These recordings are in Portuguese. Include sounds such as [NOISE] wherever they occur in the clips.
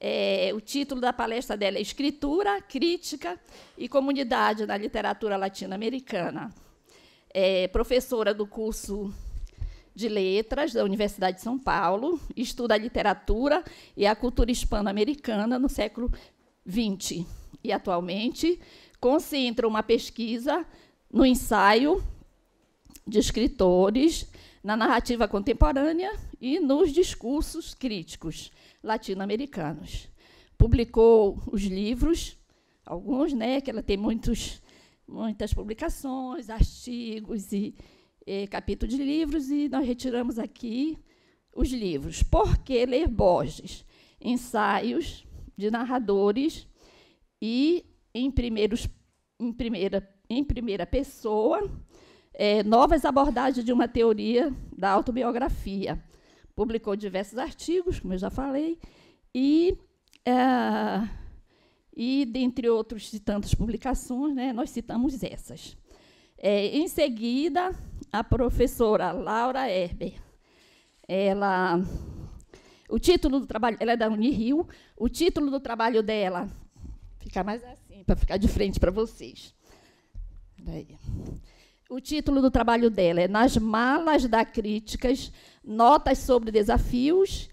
É, o título da palestra dela é Escritura, Crítica e Comunidade na Literatura Latino-Americana. É professora do curso de Letras da Universidade de São Paulo, estuda a literatura e a cultura hispano-americana no século XX. E, atualmente, concentra uma pesquisa no ensaio de escritores, na narrativa contemporânea e nos discursos críticos latino-americanos. Publicou os livros, alguns, né, que ela tem muitos, muitas publicações, artigos e, e capítulos de livros, e nós retiramos aqui os livros. Por que ler Borges? Ensaios de narradores e em, primeiros, em, primeira, em primeira pessoa, é, novas abordagens de uma teoria da autobiografia publicou diversos artigos, como eu já falei, e, é, e dentre outros de tantas publicações, né, nós citamos essas. É, em seguida, a professora Laura Herber, ela, o título do trabalho, ela é da Unirio, o título do trabalho dela, ficar mais assim, para ficar de frente para vocês. Daí. O título do trabalho dela é Nas Malas da Críticas, Notas sobre Desafios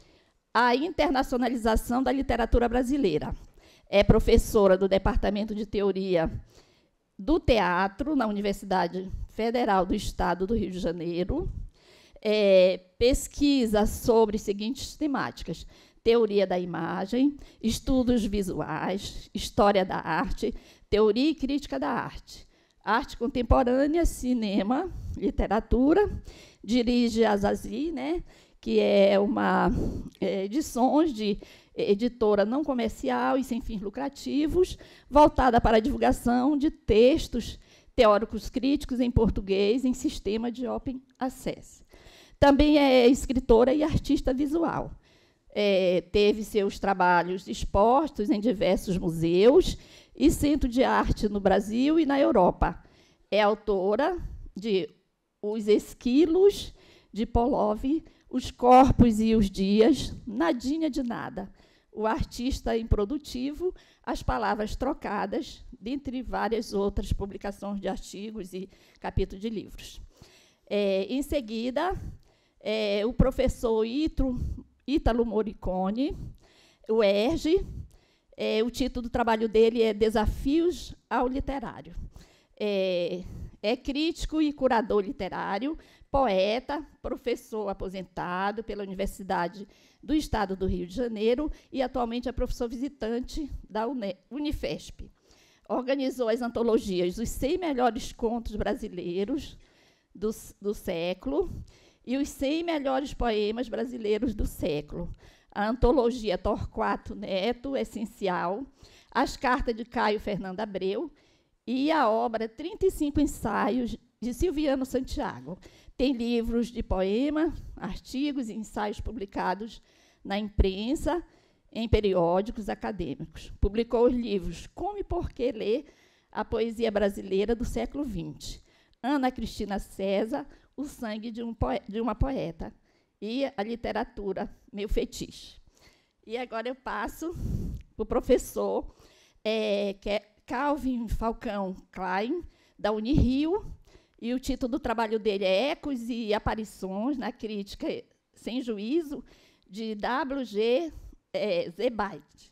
à Internacionalização da Literatura Brasileira. É professora do Departamento de Teoria do Teatro na Universidade Federal do Estado do Rio de Janeiro. É, pesquisa sobre as seguintes temáticas: teoria da imagem, estudos visuais, história da arte, teoria e crítica da arte arte contemporânea, cinema, literatura. Dirige a Zazi, né, que é uma é, edições de editora não comercial e sem fins lucrativos, voltada para a divulgação de textos teóricos críticos em português em sistema de open access. Também é escritora e artista visual. É, teve seus trabalhos expostos em diversos museus e Centro de Arte no Brasil e na Europa. É autora de Os Esquilos de Polov, Os Corpos e os Dias, Nadinha de Nada, O Artista é Improdutivo, As Palavras Trocadas, dentre várias outras publicações de artigos e capítulos de livros. É, em seguida, é, o professor Ítalo Morricone, o ERG, é, o título do trabalho dele é Desafios ao Literário. É, é crítico e curador literário, poeta, professor aposentado pela Universidade do Estado do Rio de Janeiro e atualmente é professor visitante da Unifesp. Organizou as antologias dos 100 melhores contos brasileiros do, do século e os 100 melhores poemas brasileiros do século a antologia Torquato Neto, essencial, as cartas de Caio Fernando Abreu e a obra 35 ensaios de Silviano Santiago. Tem livros de poema, artigos e ensaios publicados na imprensa, em periódicos acadêmicos. Publicou os livros Como e Por que Ler a Poesia Brasileira do Século XX, Ana Cristina César, O Sangue de, um de uma Poeta, e a literatura, meu fetiche. E agora eu passo para o professor, é, que é Calvin Falcão Klein, da Unirio, e o título do trabalho dele é Ecos e Aparições na Crítica Sem Juízo, de W.G. É, Zebait.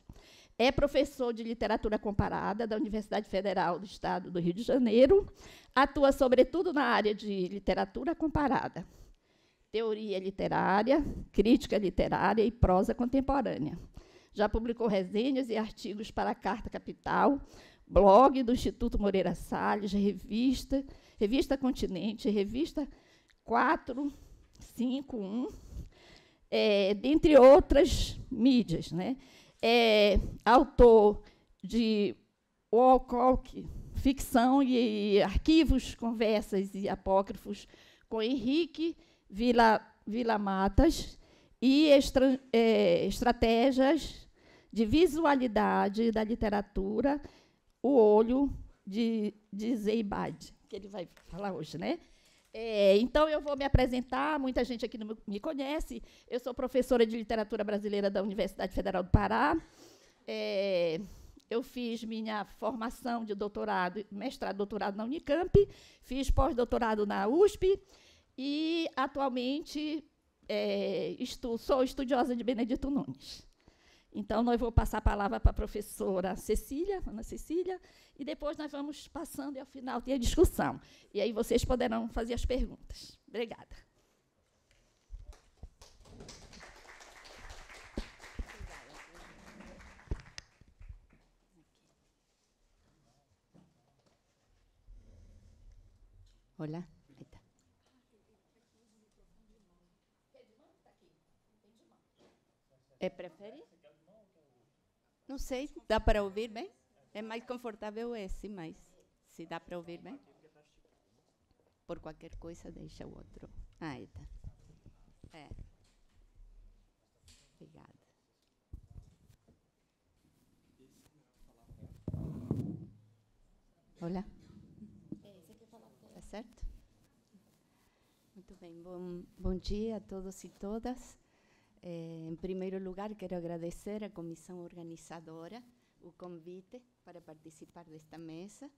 É professor de literatura comparada da Universidade Federal do Estado do Rio de Janeiro. Atua, sobretudo, na área de literatura comparada teoria literária, crítica literária e prosa contemporânea. Já publicou resenhas e artigos para a Carta Capital, blog do Instituto Moreira Salles, revista, revista Continente, revista 451, é, dentre outras mídias. Né? É autor de Walcock, ficção e arquivos, conversas e apócrifos com Henrique Vila, Vila Matas e estra, é, estratégias de visualidade da literatura, o olho de, de Zeibad, que ele vai falar hoje, né? É, então, eu vou me apresentar. Muita gente aqui não me conhece. Eu sou professora de literatura brasileira da Universidade Federal do Pará. É, eu fiz minha formação de doutorado, mestrado, doutorado na Unicamp, fiz pós-doutorado na USP, e atualmente é, estu, sou estudiosa de Benedito Nunes. Então, nós vou passar a palavra para a professora Cecília, Ana Cecília, e depois nós vamos passando e ao final tem a discussão. E aí vocês poderão fazer as perguntas. Obrigada. Olá. É, prefere? Não sei, dá para ouvir bem? É mais confortável esse, é assim, mas se dá para ouvir bem. Por qualquer coisa, deixa o outro. Ah, é, tá. É. Obrigada. Olá. Está certo? Muito bem. Bom, bom dia a todos e todas em eh, primeiro lugar, quero agradecer à comissão organizadora o convite para participar desta mesa.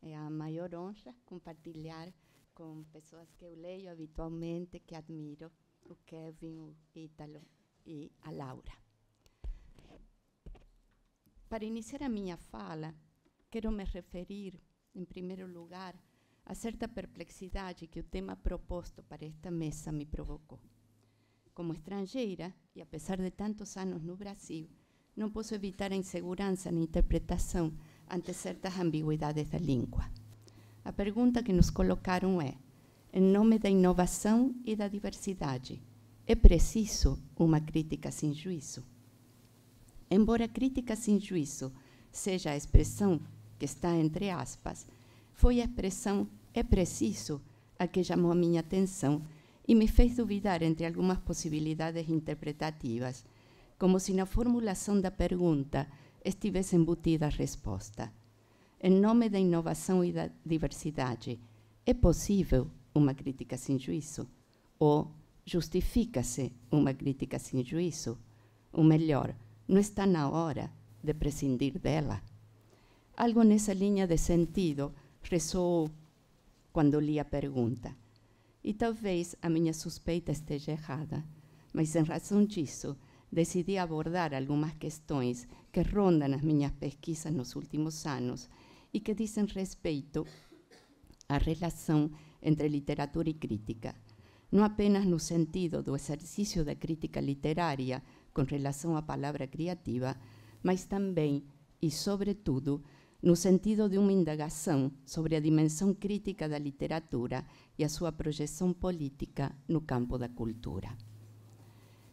É a maior honra compartilhar com pessoas que eu leio habitualmente, que admiro, o Kevin, o Ítalo e a Laura. Para iniciar a minha fala, quero me referir, em primeiro lugar, a certa perplexidade que o tema proposto para esta mesa me provocou como estrangeira, e apesar de tantos anos no Brasil, não posso evitar a insegurança na interpretação ante certas ambiguidades da língua. A pergunta que nos colocaram é: em nome da inovação e da diversidade, é preciso uma crítica sem juízo? Embora crítica sem juízo seja a expressão que está entre aspas, foi a expressão é preciso a que chamou a minha atenção y me fez duvidar entre algumas possibilidades interpretativas, como se na formulação da pergunta estivesse embutida a resposta. Em nome da inovação e da diversidade, é possível uma crítica sem juízo? Ou justifica-se uma crítica sem juízo? Ou melhor, não está na hora de prescindir dela? Algo nessa linha de sentido ressoou quando li a pergunta. E talvez a minha suspeita esteja errada, mas em razão disso, decidi abordar algumas questões que rondam as minhas pesquisas nos últimos anos e que dizem respeito à relação entre literatura e crítica, não apenas no sentido do exercício da crítica literária com relação à palavra criativa, mas também e, sobretudo, no sentido de uma indagação sobre a dimensão crítica da literatura e a sua projeção política no campo da cultura.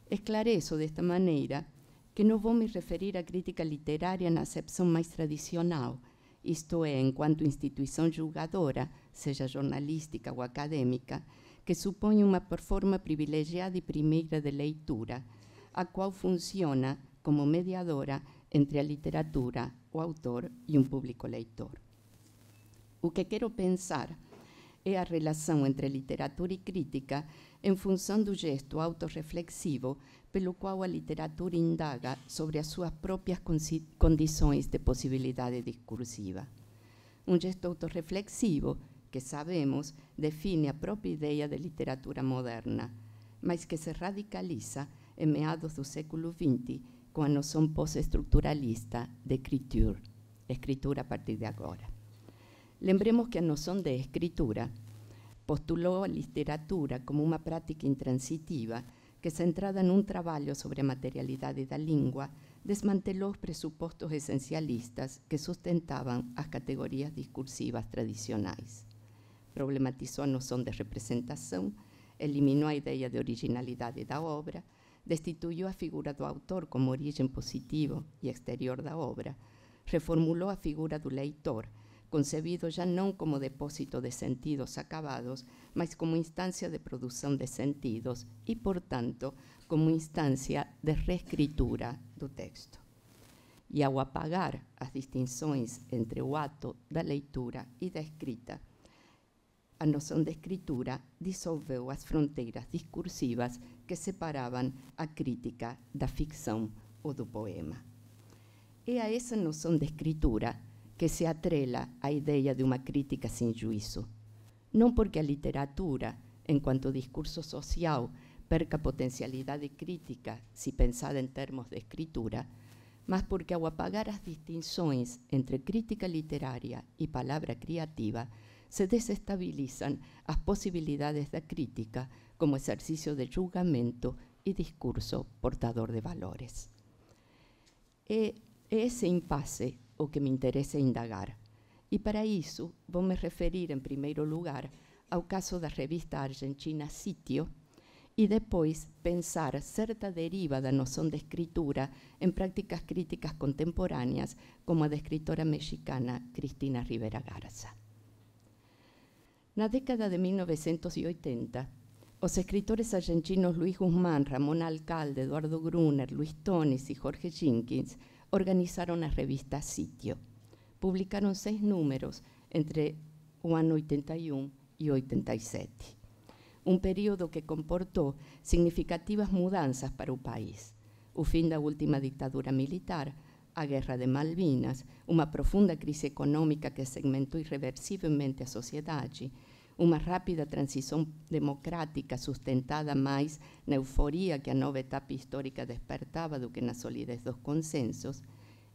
Esclareço desta maneira que não vou me referir à crítica literária na acepção mais tradicional, isto é, enquanto instituição julgadora, seja jornalística ou acadêmica, que supõe uma forma privilegiada e primeira de leitura, a qual funciona como mediadora entre a literatura o autor e um público leitor. O que quero pensar é a relação entre literatura e crítica em função do gesto autorreflexivo pelo qual a literatura indaga sobre as suas próprias condições de possibilidade discursiva. Um gesto autorreflexivo que sabemos define a própria ideia de literatura moderna, mas que se radicaliza em meados do século XX cuando son postestructuralistas de escritura, escritura a partir de ahora. Lembremos que no son de escritura postuló a literatura como una práctica intransitiva que, centrada en un trabajo sobre materialidad de la lengua desmanteló los presupuestos esencialistas que sustentaban las categorías discursivas tradicionales. Problematizó la noción de representación, eliminó la idea de originalidad de la obra, destituyó a figura do autor como origen positivo y exterior da obra, reformuló a figura do leitor, concebido ya no como depósito de sentidos acabados, mas como instancia de producción de sentidos y, por tanto, como instancia de reescritura do texto. Y al apagar las distinciones entre o ato da leitura y e da escrita, a noción de escritura disolvió las fronteras discursivas que separavam a crítica da ficção ou do poema. É a essa noção de escritura que se atrela a ideia de uma crítica sem juízo. Não porque a literatura, enquanto discurso social, perca potencialidade crítica se pensada em termos de escritura, mas porque ao apagar as distinções entre crítica literária e palavra criativa, se desestabilizam as possibilidades da crítica como ejercicio de juzgamento y discurso portador de valores. Es ese impasse o que me interesa indagar. y para eso voy a referir en primer lugar al caso la revista argentina Sitio y después pensar cierta deriva la noción de escritura en prácticas críticas contemporáneas como a la escritora mexicana Cristina Rivera Garza. la década de 1980, los escritores argentinos Luis Guzmán, Ramón Alcalde, Eduardo Gruner, Luis Tonis, y Jorge Jenkins organizaron la revista Sitio. Publicaron seis números entre 81 y 87. Un período que comportó significativas mudanzas para el país. El fin de la última dictadura militar, la guerra de Malvinas, una profunda crisis económica que segmentó irreversiblemente a sociedad uma rápida transição democrática sustentada mais na euforia que a nova etapa histórica despertava do que na solidez dos consensos,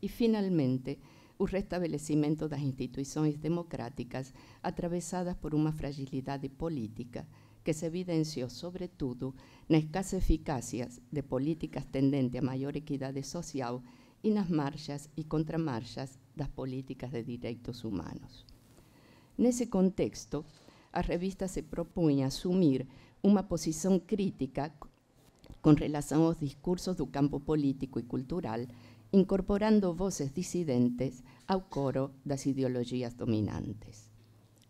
e, finalmente, o restabelecimento das instituições democráticas atravessadas por uma fragilidade política que se evidenciou, sobretudo, na escassa eficácia de políticas tendentes a maior equidade social e nas marchas e contramarchas das políticas de direitos humanos. Nesse contexto, a revista se propunha assumir uma posição crítica com relação aos discursos do campo político e cultural, incorporando vozes dissidentes ao coro das ideologias dominantes.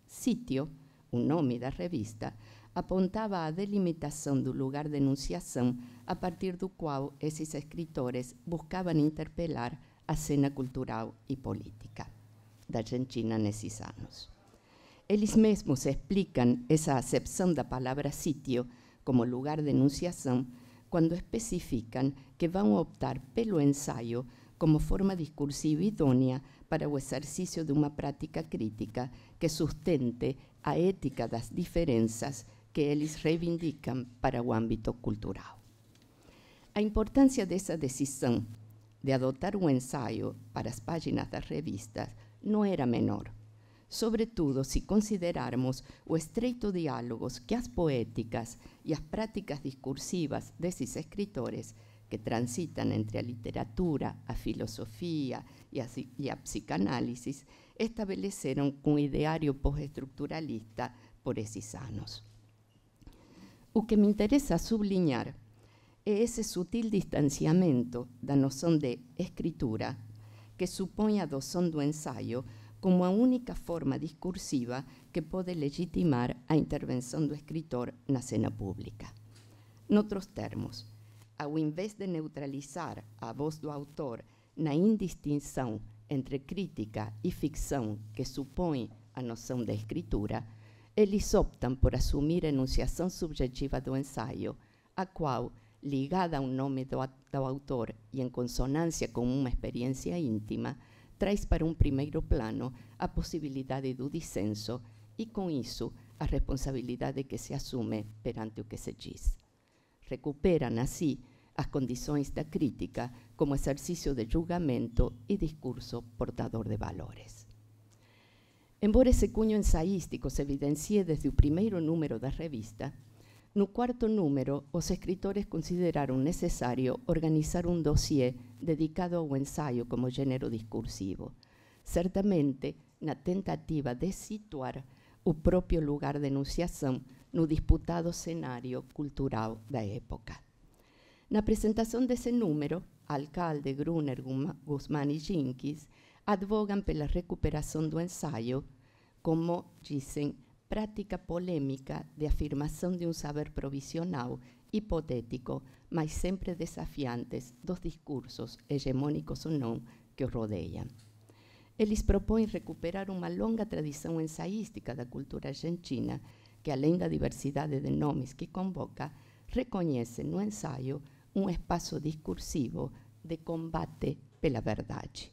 Sítio, o nome da revista, apontava à delimitação do lugar de enunciação a partir do qual esses escritores buscavam interpelar a cena cultural e política da Argentina nesses anos. Eles mesmos explicam essa acepção da palavra sitio como lugar de enunciação quando especificam que vão optar pelo ensaio como forma discursiva idónea para o exercício de uma prática crítica que sustente a ética das diferenças que eles reivindicam para o âmbito cultural. A importância dessa decisão de adotar o ensaio para as páginas das revistas não era menor. sobre todo si consideramos o estreito diálogos que las poéticas y las prácticas discursivas de esos escritores que transitan entre la literatura, la filosofía y la psicanálisis, establecieron un ideario postestructuralista por esos años. Lo que me interesa sublinhar es ese sutil distanciamiento de la noción de escritura que supone a doción do ensayo como a única forma discursiva que pode legitimar a intervenção do escritor na cena pública. Noutros termos, ao invés de neutralizar a voz do autor na indistinção entre crítica e ficção que supõe a noção de escritura, eles optam por assumir a enunciação subjetiva do ensaio, a qual, ligada ao nome do, do autor e em consonância com uma experiência íntima, traz para um primeiro plano a possibilidade do dissenso e, com isso, a responsabilidade que se assume perante o que se diz. Recuperam, assim, as condições da crítica como exercício de julgamento e discurso portador de valores. Embora esse cunho ensaístico se evidencie desde o primeiro número da revista, No cuarto número, los escritores consideraron necesario organizar un dossier dedicado al ensayo como género discursivo, certamente la tentativa de situar el propio lugar de enunciación en el disputado escenario cultural de la época. la presentación de ese número, Alcalde, Gruner, Guzmán y Jenkins por la recuperación del ensayo, como, dicen. prática polêmica de afirmação de um saber provisional, hipotético, mas sempre desafiante, dos discursos, hegemônicos ou não, que o rodeiam. Eles propõem recuperar uma longa tradição ensaística da cultura argentina, que além da diversidade de nomes que convoca, reconhece no ensaio um espaço discursivo de combate pela verdade.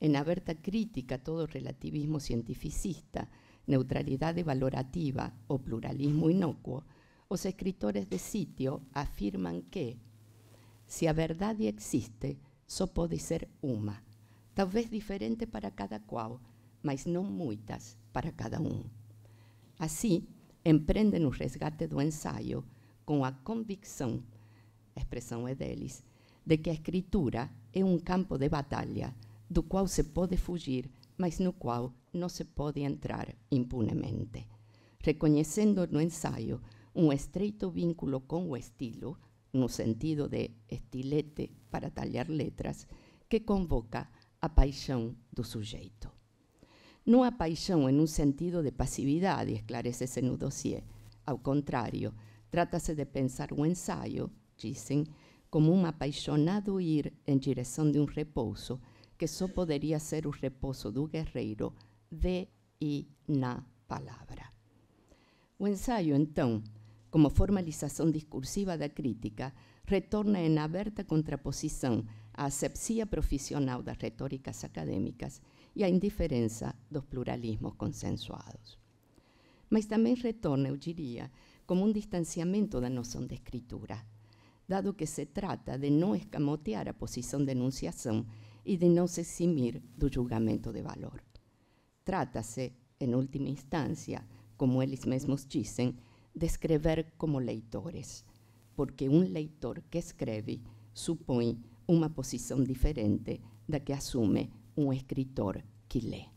em aberta crítica a todo relativismo cientificista, neutralidad valorativa o pluralismo inocuo, los escritores de sitio afirman que si a verdad existe, só pode ser uma, talvez diferente para cada cual, mas não muitas para cada um. Assim, empreendem o resgate do ensaio com a convicção, a expressão é deles, de que a escritura é um campo de batalha do qual se pode fugir, mas no qual não se pode entrar impunemente, reconhecendo no ensaio un estreito vínculo con o estilo, no sentido de estilete para tallar letras, que convoca a paixão do sujeito. Não há paixão em um sentido de passividade, esclarece-se no dossiê. Ao contrário, trata-se de pensar o ensaio, dizem, como um apaixonado ir em direção de um repouso, que só poderia ser o repouso do guerreiro de e na palavra. O ensaio, então, como formalização discursiva da crítica, retorna em aberta contraposição à asepsia profissional das retóricas acadêmicas e à indiferença dos pluralismos consensuados. Mas também retorna, eu diria, como um distanciamento da noção de escritura, dado que se trata de não escamotear a posição de enunciação e de não se eximir do julgamento de valor. Trátase, en última instancia, como ellos mismos dicen, de escrever como leitores, porque un leitor que escribe supone una posición diferente la que asume un escritor que lee.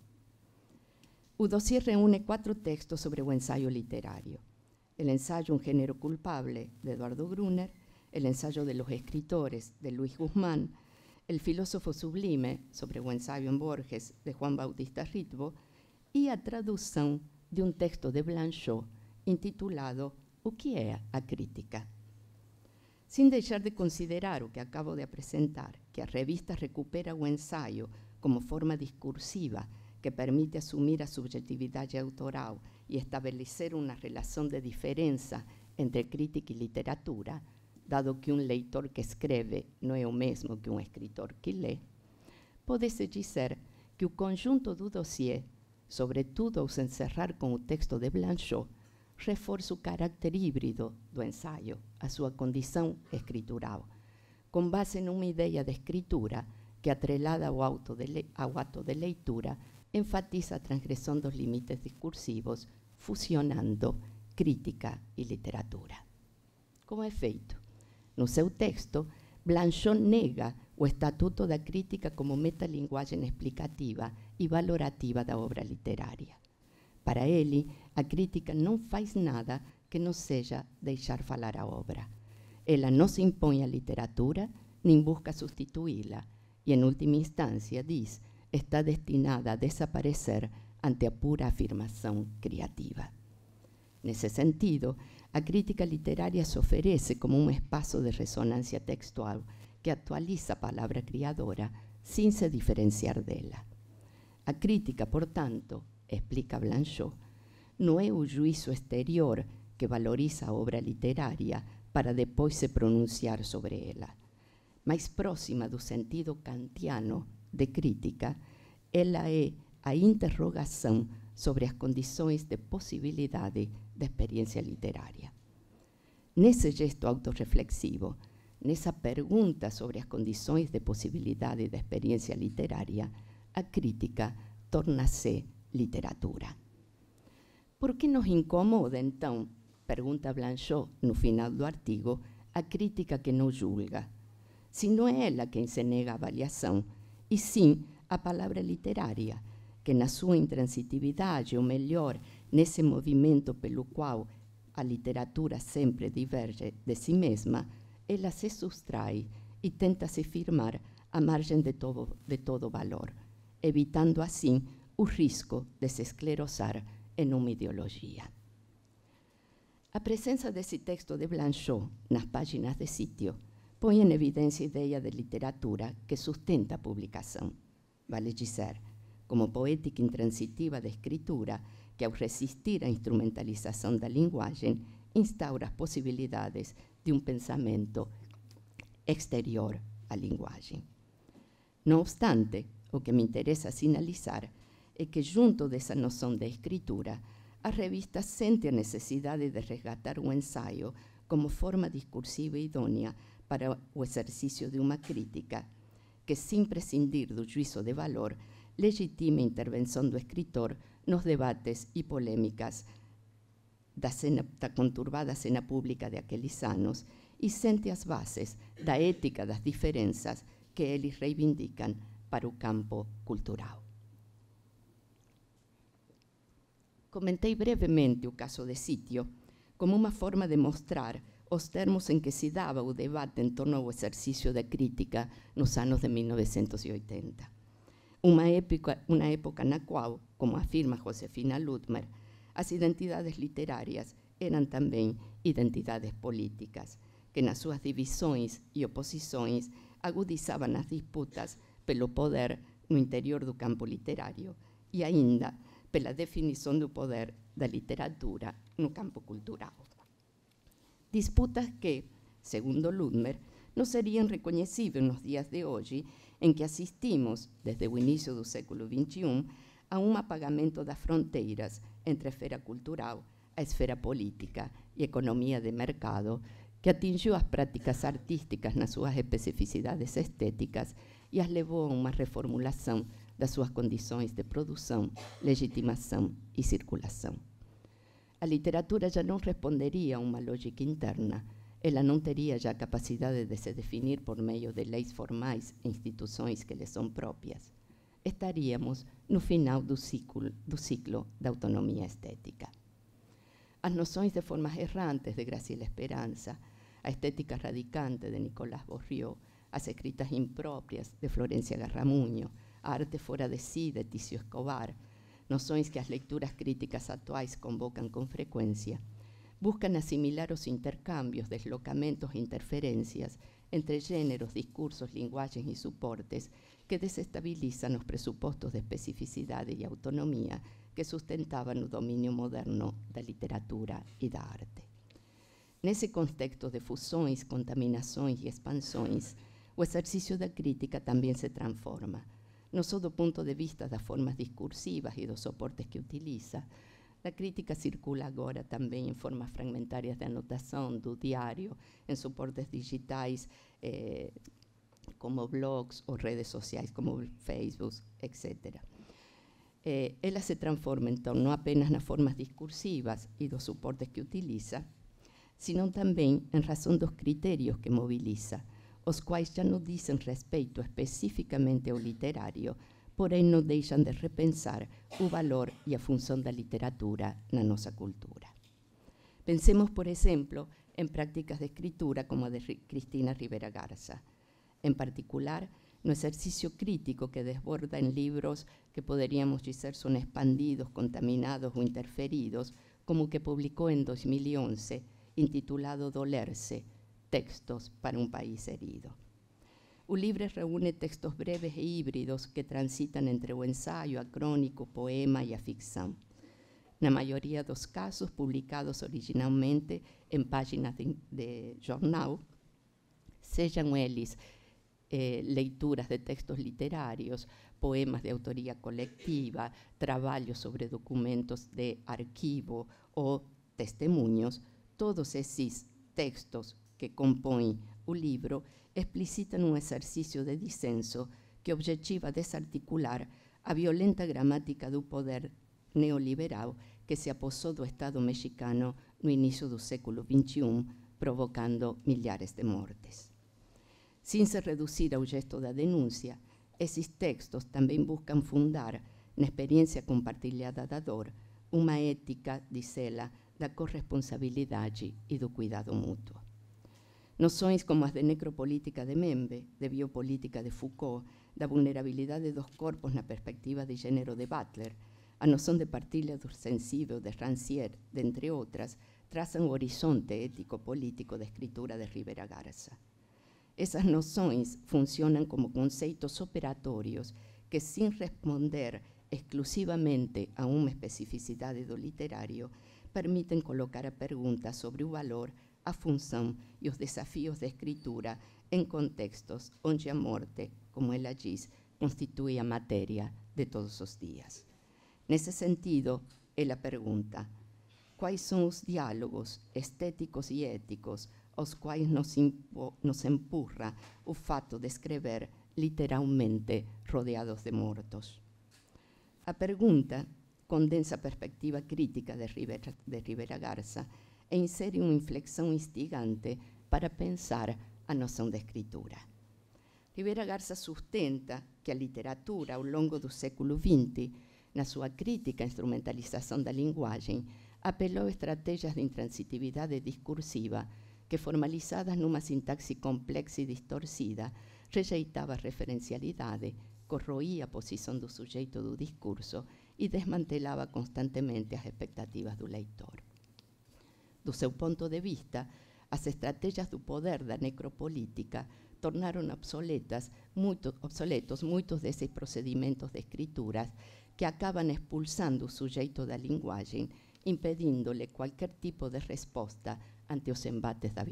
Udo dossier reúne cuatro textos sobre un ensayo literario. El ensayo Un género culpable, de Eduardo Gruner, El ensayo de los escritores, de Luis Guzmán, el filósofo sublime, sobre buen sabio en Borges, de Juan Bautista Ritvo, y a traducción de un texto de Blanchot intitulado O qué a crítica? Sin dejar de considerar lo que acabo de presentar, que a revista recupera o ensayo como forma discursiva que permite asumir a y autoral y establecer una relación de diferencia entre crítica y literatura, dado que um leitor que escreve não é o mesmo que um escritor que lê, pode-se dizer que o conjunto do dossiê, sobretudo ao se encerrar com o texto de Blanchot, reforça o carácter híbrido do ensaio, a sua condição escritural, com base numa ideia de escritura que, atrelada ao, auto de ao ato de leitura, enfatiza a transgressão dos limites discursivos, fusionando crítica e literatura. Com efeito, é no seu texto, Blanchot nega o estatuto da crítica como metalinguagem explicativa y valorativa da obra literaria. Para él, la crítica no hace nada que no sea dejar falar a obra. Ella no se a la literatura, ni busca sustituirla y, en última instancia, dice, está destinada a desaparecer ante la pura afirmación creativa. En ese sentido, la crítica literaria se ofrece como un espacio de resonancia textual que actualiza palabra creadora sin se diferenciar de ella. La crítica, por tanto, explica Blanchot, no es un juicio exterior que valoriza obra literaria para después se pronunciar sobre ella. Más próxima del sentido kantiano de crítica, ella es a interrogación sobre las condiciones de posibilidad de experiencia literaria. ese gesto autorreflexivo, esa pregunta sobre las condiciones de y de experiencia literaria, a crítica torna-se literatura. Por qué nos incomoda, entonces, pregunta Blanchot no final del artículo, a crítica que no julga, Si no es la quien se nega a avaliação, y sim a palabra literaria, que en su intransitividad, o melhor, nesse movimento pelo qual a literatura sempre diverge de si mesma, ela se sustrai e tenta se firmar à margem de todo, de todo valor, evitando assim o risco de se esclerosar em uma ideologia. A presença desse texto de Blanchot nas páginas de sítio põe em evidência a ideia de literatura que sustenta a publicação. Vale dizer, como poética intransitiva de escritura, que, ao resistir à instrumentalização da linguagem, instaura as possibilidades de um pensamento exterior à linguagem. Não obstante, o que me interessa sinalizar é que, junto dessa noção de escritura, a revista sente a necessidade de resgatar um ensaio como forma discursiva idônea para o exercício de uma crítica que, sem prescindir do juízo de valor, legitima a intervenção do escritor nos debates y polémicas da, cena, conturbada cena pública de aquellos años y siente las bases da ética las diferencias que él reivindican para el campo cultural. Comenté brevemente el caso de sitio como una forma de mostrar los termos en em que se daba un debate en em torno al ejercicio de crítica en los años de 1980. Una época, una época cual, como afirma Josefina Ludmer, las identidades literarias eran también identidades políticas, que en sus divisiones y oposiciones agudizaban las disputas pelo poder no interior del campo literário y ainda pela definición del poder la literatura no campo cultural. Disputas que, segundo Ludmer, serían reconocidas en los días de hoy em que assistimos, desde o início do século XXI, a um apagamento das fronteiras entre a esfera cultural, a esfera política e economia de mercado, que atingiu as práticas artísticas nas suas especificidades estéticas e as levou a uma reformulação das suas condições de produção, legitimação e circulação. A literatura já não responderia a uma lógica interna, Ela no tendría ya capacidad de se definir por medio de leyes formales e instituciones que le son propias, Estaríamos no final del ciclo, de ciclo da estética. Las noções de formas errantes de Graciela Esperanza, a estética radicante de Nicolás Borrió, a escritas impropias de Florencia Garramuño, arte fuera de sí de Ticio Escobar, noções que las lecturas críticas actuales convocan con frecuencia, buscan asimilar los intercambios, deslocamentos e interferencias entre géneros, discursos, lenguajes y soportes que desestabilizan los presupuestos de especificidad y autonomía que sustentaban el dominio moderno de la literatura y de arte. En ese contexto de fusiones, contaminaciones y expansiones, el ejercicio de la crítica también se transforma, no solo punto punto de vista de las formas discursivas y los soportes que utiliza, la crítica circula ahora también en formas fragmentarias de anotación de diario, en soportes digitais eh, como blogs o redes sociales como Facebook, etc. Ella eh, se transforma, então, no apenas las formas discursivas y los soportes que utiliza, sino também em razão dos criterios que moviliza, los cuales ya no dicen respeito específicamente al literario, ahí nos dejan de repensar su valor la a de la literatura en nuestra cultura. Pensemos, por ejemplo, en prácticas de escritura como la de Cristina Rivera Garza. En particular, un ejercicio crítico que desborda en libros que podríamos decir son expandidos, contaminados o interferidos, como que publicó en 2011, intitulado Dolerse, Textos para un País Herido libro reúne textos breves e híbridos que transitan entre o ensayo, acrónico, poema y a ficción. La mayoría de los casos publicados originalmente en páginas de, jornal, sean eh, lecturas de textos literarios, poemas de autoría colectiva, trabajos sobre documentos de archivo o testimonios, todos esos textos que componen un libro explicitan un exercício de disenso que objetiva desarticular a violenta gramática do poder neoliberal que se apossou do Estado mexicano no início do século XXI, provocando milhares de mortes. Sin se reducir ao gesto da denuncia, esses textos também buscam fundar, na experiência compartilhada da dor, uma ética, diz ela, da corresponsabilidade e do cuidado mútuo. sois como las de necropolítica de Membe, de biopolítica de Foucault, la vulnerabilidad de dos corpos la perspectiva de género de Butler, a ah, son de partilha do sensível de Rancière, de entre otras, trazan un horizonte ético-político de escritura de Rivera Garza. Esas noções funcionan como conceitos operatorios que, sin responder exclusivamente a una especificidad de do literario permiten colocar a preguntas sobre un valor a función y los desafíos de escritura en contextos donde la muerte, como el allí constituye materia materia de todos los días. En ese sentido, es la pregunta, ¿cuáles son los diálogos estéticos y e éticos los cuales nos, nos empurra el fato de escribir literalmente rodeados de muertos? La pregunta, condensa densa perspectiva crítica de Rivera Garza é inserir uma inflexão instigante para pensar a noção de escritura. Rivera Garza sustenta que a literatura, ao longo do século XX, na sua crítica à instrumentalização da linguagem, apelou a estratégias de intransitividade discursiva que, formalizadas numa sintaxe complexa e distorcida, rejeitava a referencialidade, corroía a posição do sujeito do discurso e desmantelava constantemente as expectativas do leitor. su punto de vista, las estrategias de poder la necropolítica tornaron obsoletas muchos obsoletos esos procedimientos de escrituras que acaban expulsando al sujeto de la impedindo cualquier cualquier tipo de respuesta ante los embates de da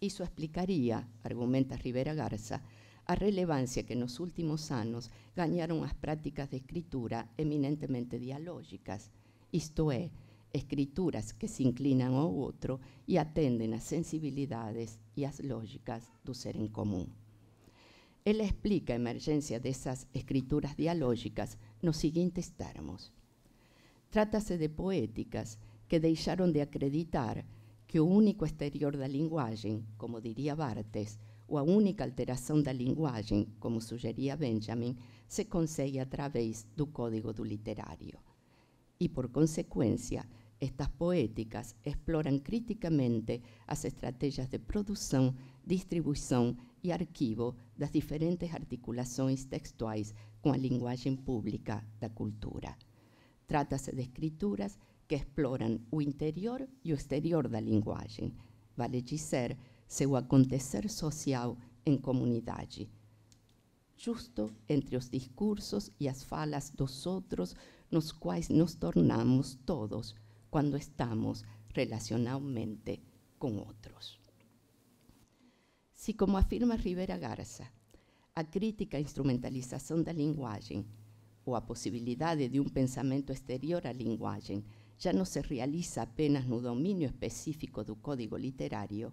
Y Eso explicaría, argumenta Rivera Garza, a relevancia que en los últimos años ganaron las prácticas de escritura eminentemente dialógicas, isto es, escrituras que se inclinan a otro y atenden a sensibilidades y las lógicas del ser en común. Él explica la emergencia de esas escrituras dialógicas los siguientes términos. Trátase de poéticas que dejaron de acreditar que el único exterior da linguagem, como diría Bartes, o la única de la lenguaje, como sugería Benjamin, se consigue a través del código del literario y por consecuencia, Estas poéticas exploram criticamente as estratégias de produção, distribuição e arquivo das diferentes articulações textuais com a linguagem pública da cultura. Trata-se de escrituras que exploram o interior e o exterior da linguagem, vale dizer, seu acontecer social em comunidade. Justo entre os discursos e as falas dos outros, nos quais nos tornamos todos cuando estamos relacionalmente con otros. Se, como afirma Rivera Garza, a crítica à instrumentalização da linguagem ou a possibilidade de um pensamento exterior à linguagem já não se realiza apenas no domínio específico do código literário,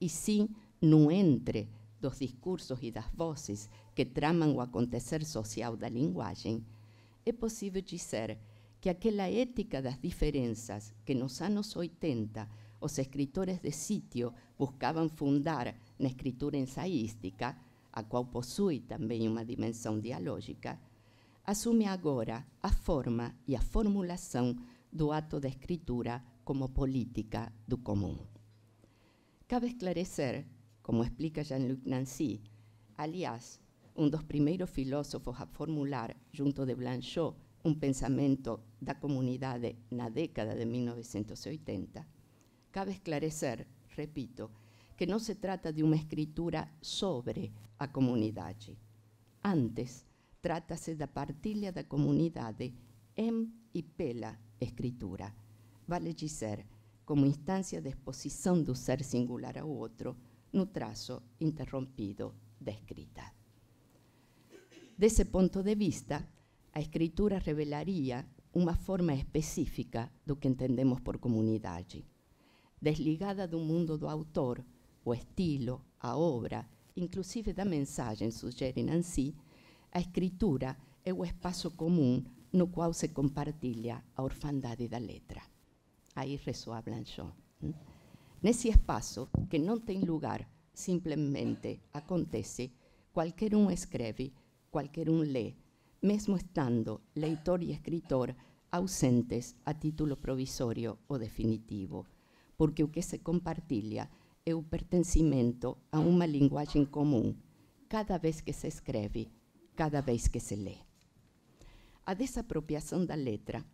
e sim no entre dos discursos e das vozes que tramam o acontecer social da linguagem, é possível dizer que aquella ética de las diferencias que en los años 80 los escritores de sitio buscaban fundar la escritura ensayística, a cual posee también una dimensión dialógica, asume agora a forma y a formulación del ato de escritura como política do común. Cabe esclarecer, como explica Jean-Luc Nancy, aliás, de los primeros filósofos a formular, junto de Blanchot, un pensamiento da en la década de 1980, cabe esclarecer, repito, que no se trata de una escritura sobre a comunidad, Antes, trátase la partilha de comunidad en y pela escritura. Vale decir, como instancia de exposición un ser singular a otro, no trazo interrumpido de escrita. ese punto de vista, la escritura revelaría una forma específica de lo que entendemos por comunidad allí, desligada de un mundo do autor, o estilo, a obra, inclusive da mensagem, en sí, la escritura é espacio común en no cual se compartilha orfandad de la letra. Aí a Blanchot. ese espacio que no tiene lugar, simplemente acontece, cualquier un escribe, cualquier un lee. mesmo estando leitor y escritor ausentes a título provisorio o definitivo, porque o que se compartilha é o pertencimento a uma linguagem comum, cada vez que se escreve, cada vez que se lê. A desapropriação da letra,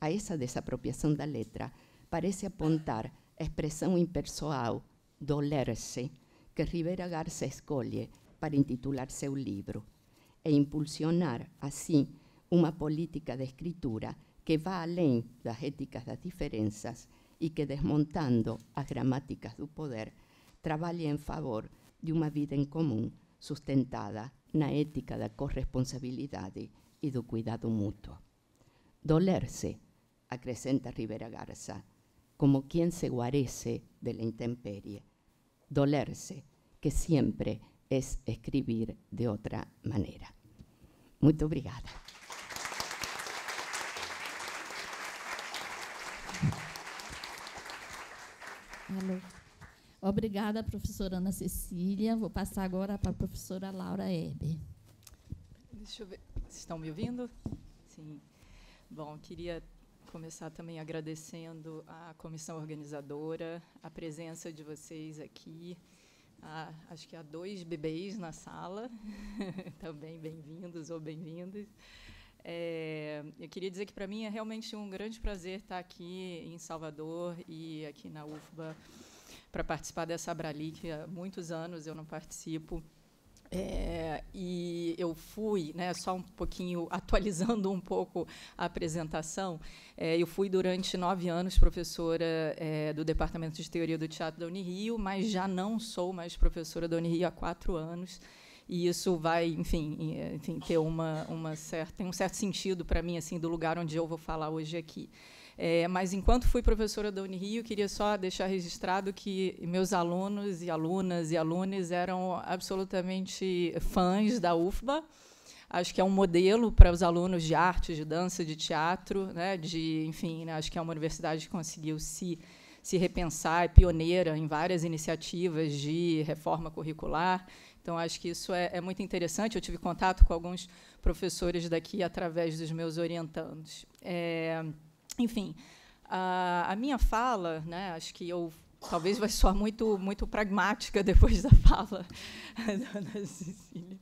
a essa desapropriação da letra, parece apontar a expressão impessoal, doler-se, que Rivera Garza escolhe para intitular seu livro, e impulsionar así una política de escritura que va além las éticas de las diferencias y que, desmontando las gramáticas del poder, trabalhe en favor de una vida en común sustentada na ética da corresponsabilidad y do cuidado mutuo. Dolerse, acrescenta Rivera Garza, como quien se guarece de la intemperie. Dolerse, que siempre es escribir de otra manera. Muito obrigada. Alô. Obrigada, professora Ana Cecília. Vou passar agora para a professora Laura Herber. Deixa eu ver. Vocês estão me ouvindo? Sim. Bom, queria começar também agradecendo à comissão organizadora, a presença de vocês aqui, acho que há dois bebês na sala, [LAUGHS] também bem-vindos ou bem-vindas. É, eu queria dizer que para mim é realmente um grande prazer estar aqui em Salvador e aqui na UFBA para participar dessa Abrali, que há muitos anos eu não participo. É, e eu fui, né, só um pouquinho [LAUGHS] atualizando um pouco a apresentação, é, eu fui durante nove anos professora é, do Departamento de Teoria do Teatro da Unirio, mas já não sou mais professora da Unirio há quatro anos e isso vai, enfim, é, enfim ter uma, uma certa, tem um certo sentido para mim assim do lugar onde eu vou falar hoje aqui. É, mas, enquanto fui professora da Unirio, queria só deixar registrado que meus alunos e alunas e alunos eram absolutamente fãs da UFBA. Acho que é um modelo para os alunos de arte, de dança, de teatro, né, de, enfim, né, acho que é uma universidade que conseguiu se se repensar, é pioneira em várias iniciativas de reforma curricular. Então, acho que isso é, é, muito interessante. Eu tive contato com alguns professores daqui através dos meus orientandos. É enfim, a, a minha fala, né, acho que eu talvez vai soar muito muito pragmática [LAUGHS] depois da fala [LAUGHS] da Cecília,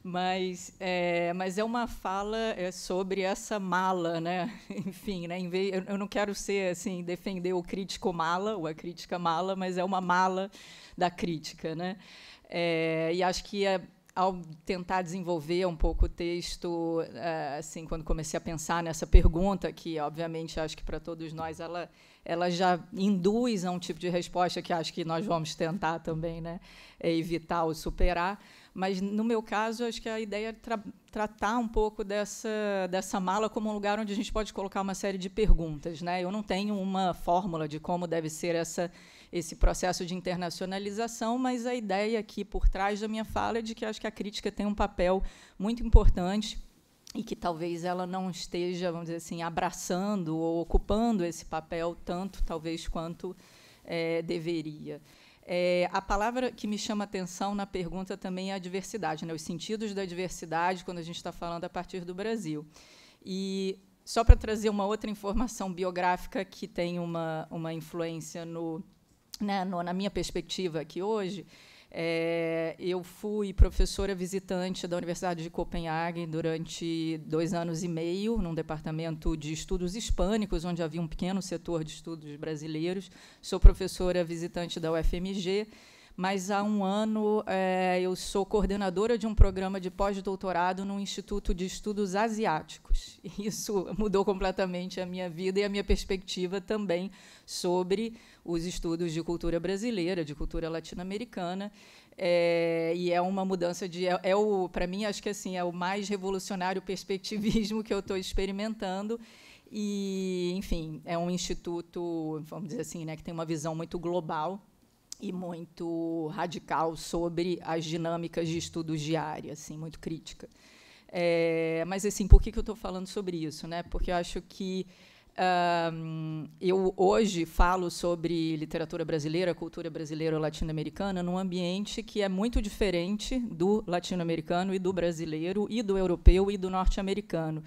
mas é, mas é uma fala é, sobre essa mala, né? [LAUGHS] Enfim, né? Em vez, eu, eu, não quero ser assim defender o crítico mala ou a crítica mala, mas é uma mala da crítica, né? É, e acho que é ao tentar desenvolver um pouco o texto, eh, assim, quando comecei a pensar nessa pergunta, que obviamente acho que para todos nós ela, ela já induz a um tipo de resposta que acho que nós vamos tentar também né, eh, evitar ou superar. Mas, no meu caso, acho que a ideia é tra tratar um pouco dessa, dessa mala como um lugar onde a gente pode colocar uma série de perguntas. Né? Eu não tenho uma fórmula de como deve ser essa esse processo de internacionalização, mas a ideia aqui por trás da minha fala é de que acho que a crítica tem um papel muito importante e que talvez ela não esteja, vamos dizer assim, abraçando ou ocupando esse papel tanto, talvez, quanto é, deveria. É, a palavra que me chama atenção na pergunta também é a diversidade, né? os sentidos da diversidade quando a gente está falando a partir do Brasil. E só para trazer uma outra informação biográfica que tem uma, uma influência no, na, né, na minha perspectiva aqui hoje, é, eu fui professora visitante da Universidade de Copenhague durante dois anos e meio, num departamento de estudos hispânicos, onde havia um pequeno setor de estudos brasileiros. Sou professora visitante da UFMG, mas há um ano é, eu sou coordenadora de um programa de pós-doutorado no Instituto de Estudos Asiáticos. isso mudou completamente a minha vida e a minha perspectiva também sobre os estudos de cultura brasileira, de cultura latino-americana, é, e é uma mudança de é, é o para mim acho que assim é o mais revolucionário perspectivismo que eu estou experimentando e enfim é um instituto vamos dizer assim né que tem uma visão muito global e muito radical sobre as dinâmicas de estudos de área, assim, muito crítica. É, mas, assim, por que, que eu estou falando sobre isso? Né? Porque eu acho que eu hoje falo sobre literatura brasileira, cultura brasileira ou latino-americana, num ambiente que é muito diferente do latino-americano e do brasileiro, e do europeu e do norte-americano.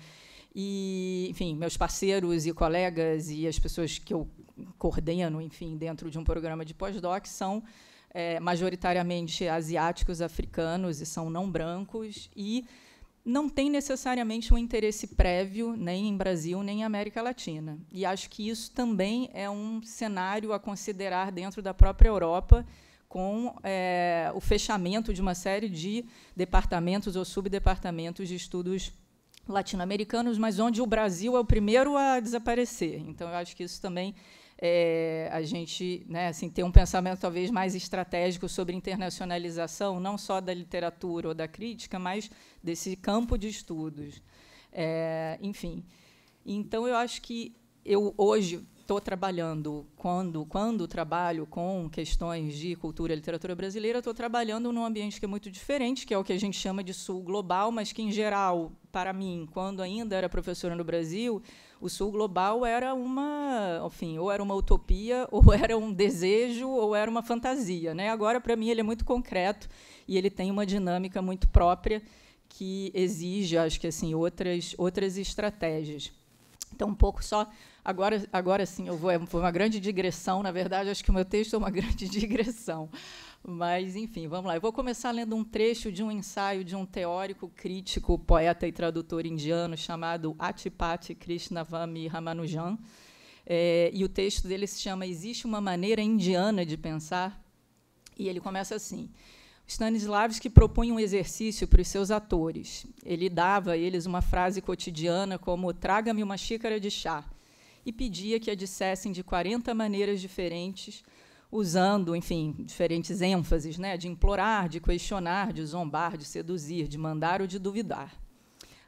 E, enfim, meus parceiros e colegas e as pessoas que eu coordeno, enfim, dentro de um programa de pós-doc são é, majoritariamente asiáticos, africanos e são não brancos e não tem necessariamente um interesse prévio nem em Brasil nem em América Latina. E acho que isso também é um cenário a considerar dentro da própria Europa, com é, o fechamento de uma série de departamentos ou subdepartamentos de estudos latino-americanos, mas onde o Brasil é o primeiro a desaparecer. Então, eu acho que isso também é, a gente né, assim, ter um pensamento talvez mais estratégico sobre internacionalização, não só da literatura ou da crítica, mas desse campo de estudos. É, enfim. Então, eu acho que eu hoje estou trabalhando, quando, quando trabalho com questões de cultura e literatura brasileira, estou trabalhando num ambiente que é muito diferente, que é o que a gente chama de sul global, mas que, em geral, para mim, quando ainda era professora no Brasil, o sul global era uma, enfim, ou era uma utopia, [LAUGHS] ou era um desejo, ou era uma fantasia. Né? Agora, para mim, ele é muito concreto e ele tem uma dinâmica muito própria que exige, acho que assim, outras outras estratégias. Então, um pouco só. Agora, agora sim, eu vou. É, foi uma grande digressão, na verdade. Acho que o meu texto é uma [LAUGHS] grande digressão. Mas, enfim, vamos lá. Eu vou começar lendo um trecho de um ensaio de um teórico, crítico, poeta e tradutor indiano chamado Atipati Krishnavami Ramanujan. É, e o texto dele se chama Existe uma maneira indiana de pensar? E ele começa assim. Stanislavski propunha um exercício para os seus atores. Ele dava a eles uma frase cotidiana como traga-me uma xícara de chá e pedia que a dissessem de 40 maneiras diferentes – usando, enfim, diferentes ênfases, né, de implorar, de questionar, de zombar, de seduzir, de mandar ou de duvidar.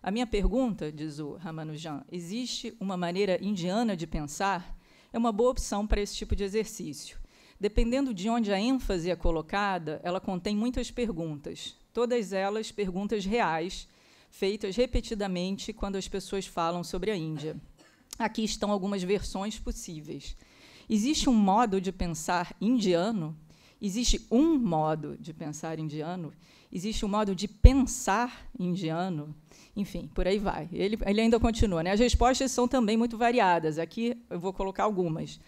A minha pergunta, diz o Ramanujan, existe uma maneira indiana de pensar? É uma boa opção para esse tipo de exercício. Dependendo de onde a ênfase é colocada, ela contém muitas perguntas, todas elas perguntas reais, feitas repetidamente quando as pessoas falam sobre a Índia. Aqui estão algumas versões possíveis. Existe um modo de pensar indiano, existe um modo de pensar indiano, existe um modo de pensar indiano, enfim, por aí vai. Ele, ele ainda continua. Né? As respostas são também muito variadas, aqui eu vou colocar algumas.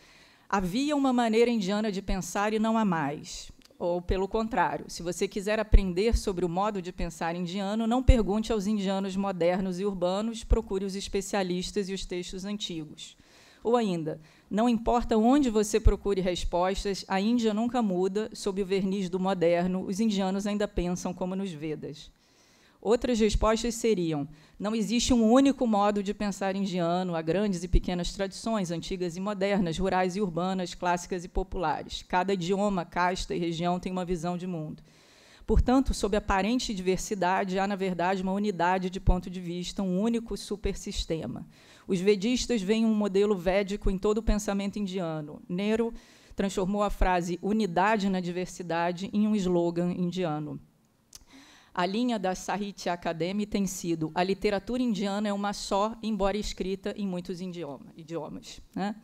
Havia uma maneira indiana de pensar e não há mais. Ou, pelo contrário, se você quiser aprender sobre o modo de pensar indiano, não pergunte aos indianos modernos e urbanos, procure os especialistas e os textos antigos. Ou ainda, não importa onde você procure respostas, a Índia nunca muda, sob o verniz do moderno, os indianos ainda pensam como nos Vedas. Outras respostas seriam: não existe um único modo de pensar indiano, há grandes e pequenas tradições, antigas e modernas, rurais e urbanas, clássicas e populares. Cada idioma, casta e região tem uma visão de mundo. Portanto, sob aparente diversidade, há, na verdade, uma unidade de ponto de vista, um único supersistema. Os vedistas veem um modelo védico em todo o pensamento indiano. Nero transformou a frase unidade na diversidade em um slogan indiano. A linha da Sahitya Academy tem sido a literatura indiana é uma só, embora escrita em muitos idioma, idiomas. Né?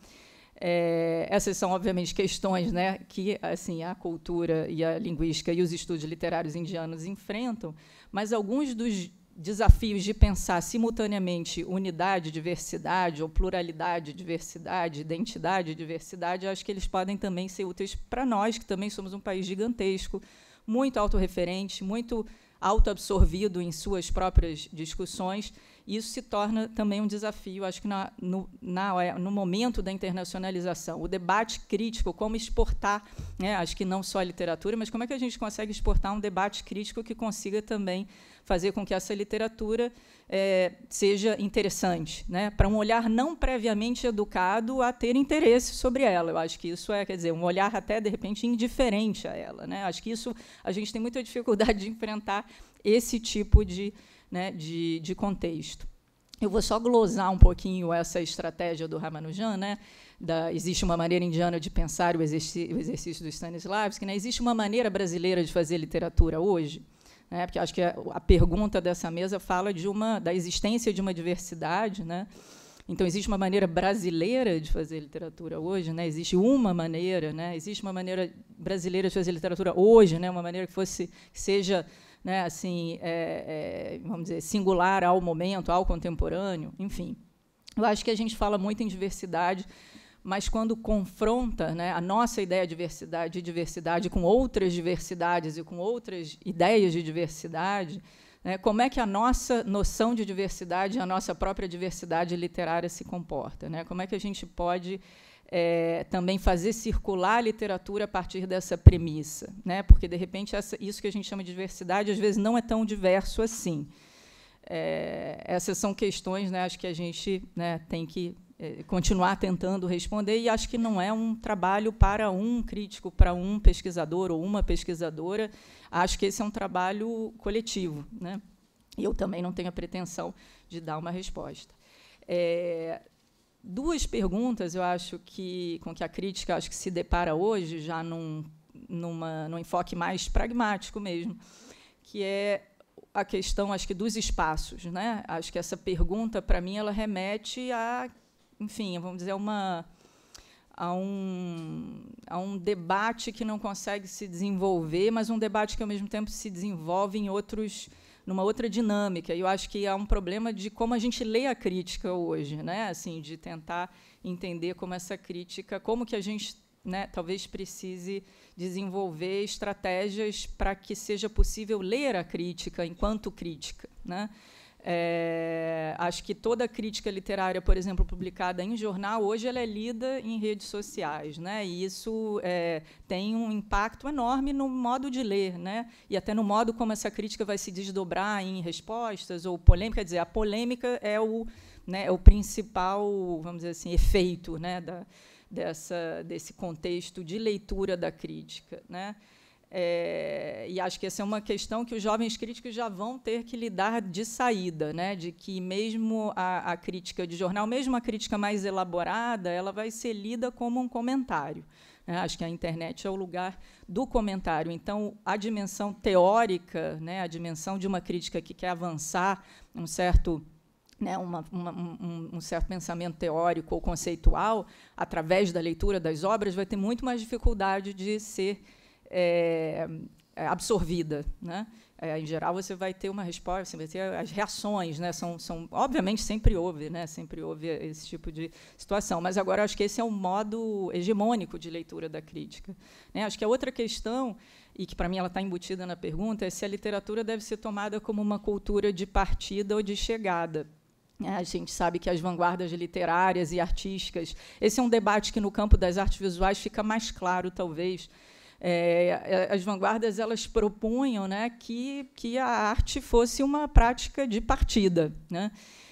É, essas são, obviamente, questões né, que assim a cultura e a linguística e os estudos literários indianos enfrentam, mas alguns dos desafios de pensar simultaneamente unidade, diversidade, ou pluralidade, diversidade, identidade, diversidade, acho que eles podem também ser úteis para nós, que também somos um país gigantesco, muito autorreferente, muito autoabsorvido em suas próprias discussões isso se torna também um desafio, acho que na, no, na, no, momento da internacionalização. O debate crítico, como exportar, né, acho que não só a literatura, mas como é que a gente consegue exportar um debate crítico que consiga também fazer com que essa literatura é, seja interessante, né, para um olhar não previamente educado a ter interesse sobre ela. Eu acho que isso é, quer dizer, um olhar até, de repente, indiferente a ela. Né? Acho que isso a gente tem muita dificuldade de enfrentar esse tipo de né, de, de contexto. Eu vou só glosar um pouquinho essa estratégia do Ramanujan, né? Da, existe uma maneira indiana de pensar o, o exercício do Stanislavski, né? Existe uma maneira brasileira de fazer literatura hoje, né? Porque acho que a, a pergunta dessa mesa fala de uma da existência de uma diversidade, né? Então existe uma maneira brasileira de fazer literatura hoje, né? Existe uma maneira, né? Existe uma maneira brasileira de fazer literatura hoje, né? Uma maneira que fosse que seja né, assim, é, é, vamos dizer, singular ao momento, ao contemporâneo, enfim. Eu acho que a gente fala muito em diversidade, mas quando confronta né, a nossa ideia de diversidade, diversidade com outras diversidades e com outras ideias de diversidade, né, como é que a nossa noção de diversidade, a nossa própria diversidade literária se comporta? Né? Como é que a gente pode é, também fazer circular a literatura a partir dessa premissa, né? porque, de repente, essa, isso que a gente chama de diversidade, às vezes, não é tão diverso assim. É, essas são questões né, acho que a gente né, tem que é, continuar tentando responder, e acho que não é um trabalho para um crítico, para um pesquisador ou uma pesquisadora. Acho que esse é um trabalho coletivo. Né? E eu também não tenho a pretensão de dar uma resposta. É, duas perguntas, eu acho que com que a crítica acho que se depara hoje, já num, numa, num enfoque mais pragmático mesmo, que é a questão, acho que dos espaços, né? Acho que essa pergunta para mim ela remete a, enfim, vamos dizer uma a um, a um debate que não consegue se desenvolver, mas um debate que ao mesmo tempo se desenvolve em outros numa outra dinâmica. E eu acho que há um problema de como a gente lê a crítica hoje, né? Assim, de tentar entender como essa crítica, como que a gente, né, talvez precise desenvolver estratégias para que seja possível ler a crítica enquanto crítica, né? É, acho que toda crítica literária, por exemplo, publicada em jornal, hoje ela é lida em redes sociais, né? E isso é, tem um impacto enorme no modo de ler, né? E até no modo como essa crítica vai se desdobrar em respostas ou polêmica. Quer dizer, a polêmica é o, né, é o principal, vamos dizer assim, efeito, né? Da, dessa, desse contexto de leitura da crítica, né? É, e acho que essa é uma questão que os jovens críticos já vão ter que lidar de saída, né? de que mesmo a, a, crítica de jornal, mesmo a crítica mais elaborada, ela vai ser lida como um comentário. Né? Acho que a internet é o lugar do comentário. Então, a dimensão teórica, né? a dimensão de uma crítica que quer avançar um certo né, uma, uma, um, um, certo pensamento teórico ou conceitual, através da leitura das obras, vai ter muito mais dificuldade de ser é, é, absorvida. Né? É, em geral, você vai ter uma resposta, você vai ter as reações. Né? São, são, obviamente, sempre houve, né? sempre houve esse tipo de situação. Mas agora acho que esse é um modo hegemônico de leitura da crítica. Né? Acho que a outra questão, e que para mim ela está embutida na pergunta, é se a literatura deve ser tomada como uma cultura de partida ou de chegada. É, a gente sabe que as vanguardas literárias e artísticas. Esse é um debate que, no campo das artes visuais, fica mais claro, talvez, é, é, as vanguardas elas propunham né, que, que a arte fosse uma prática de partida. Né?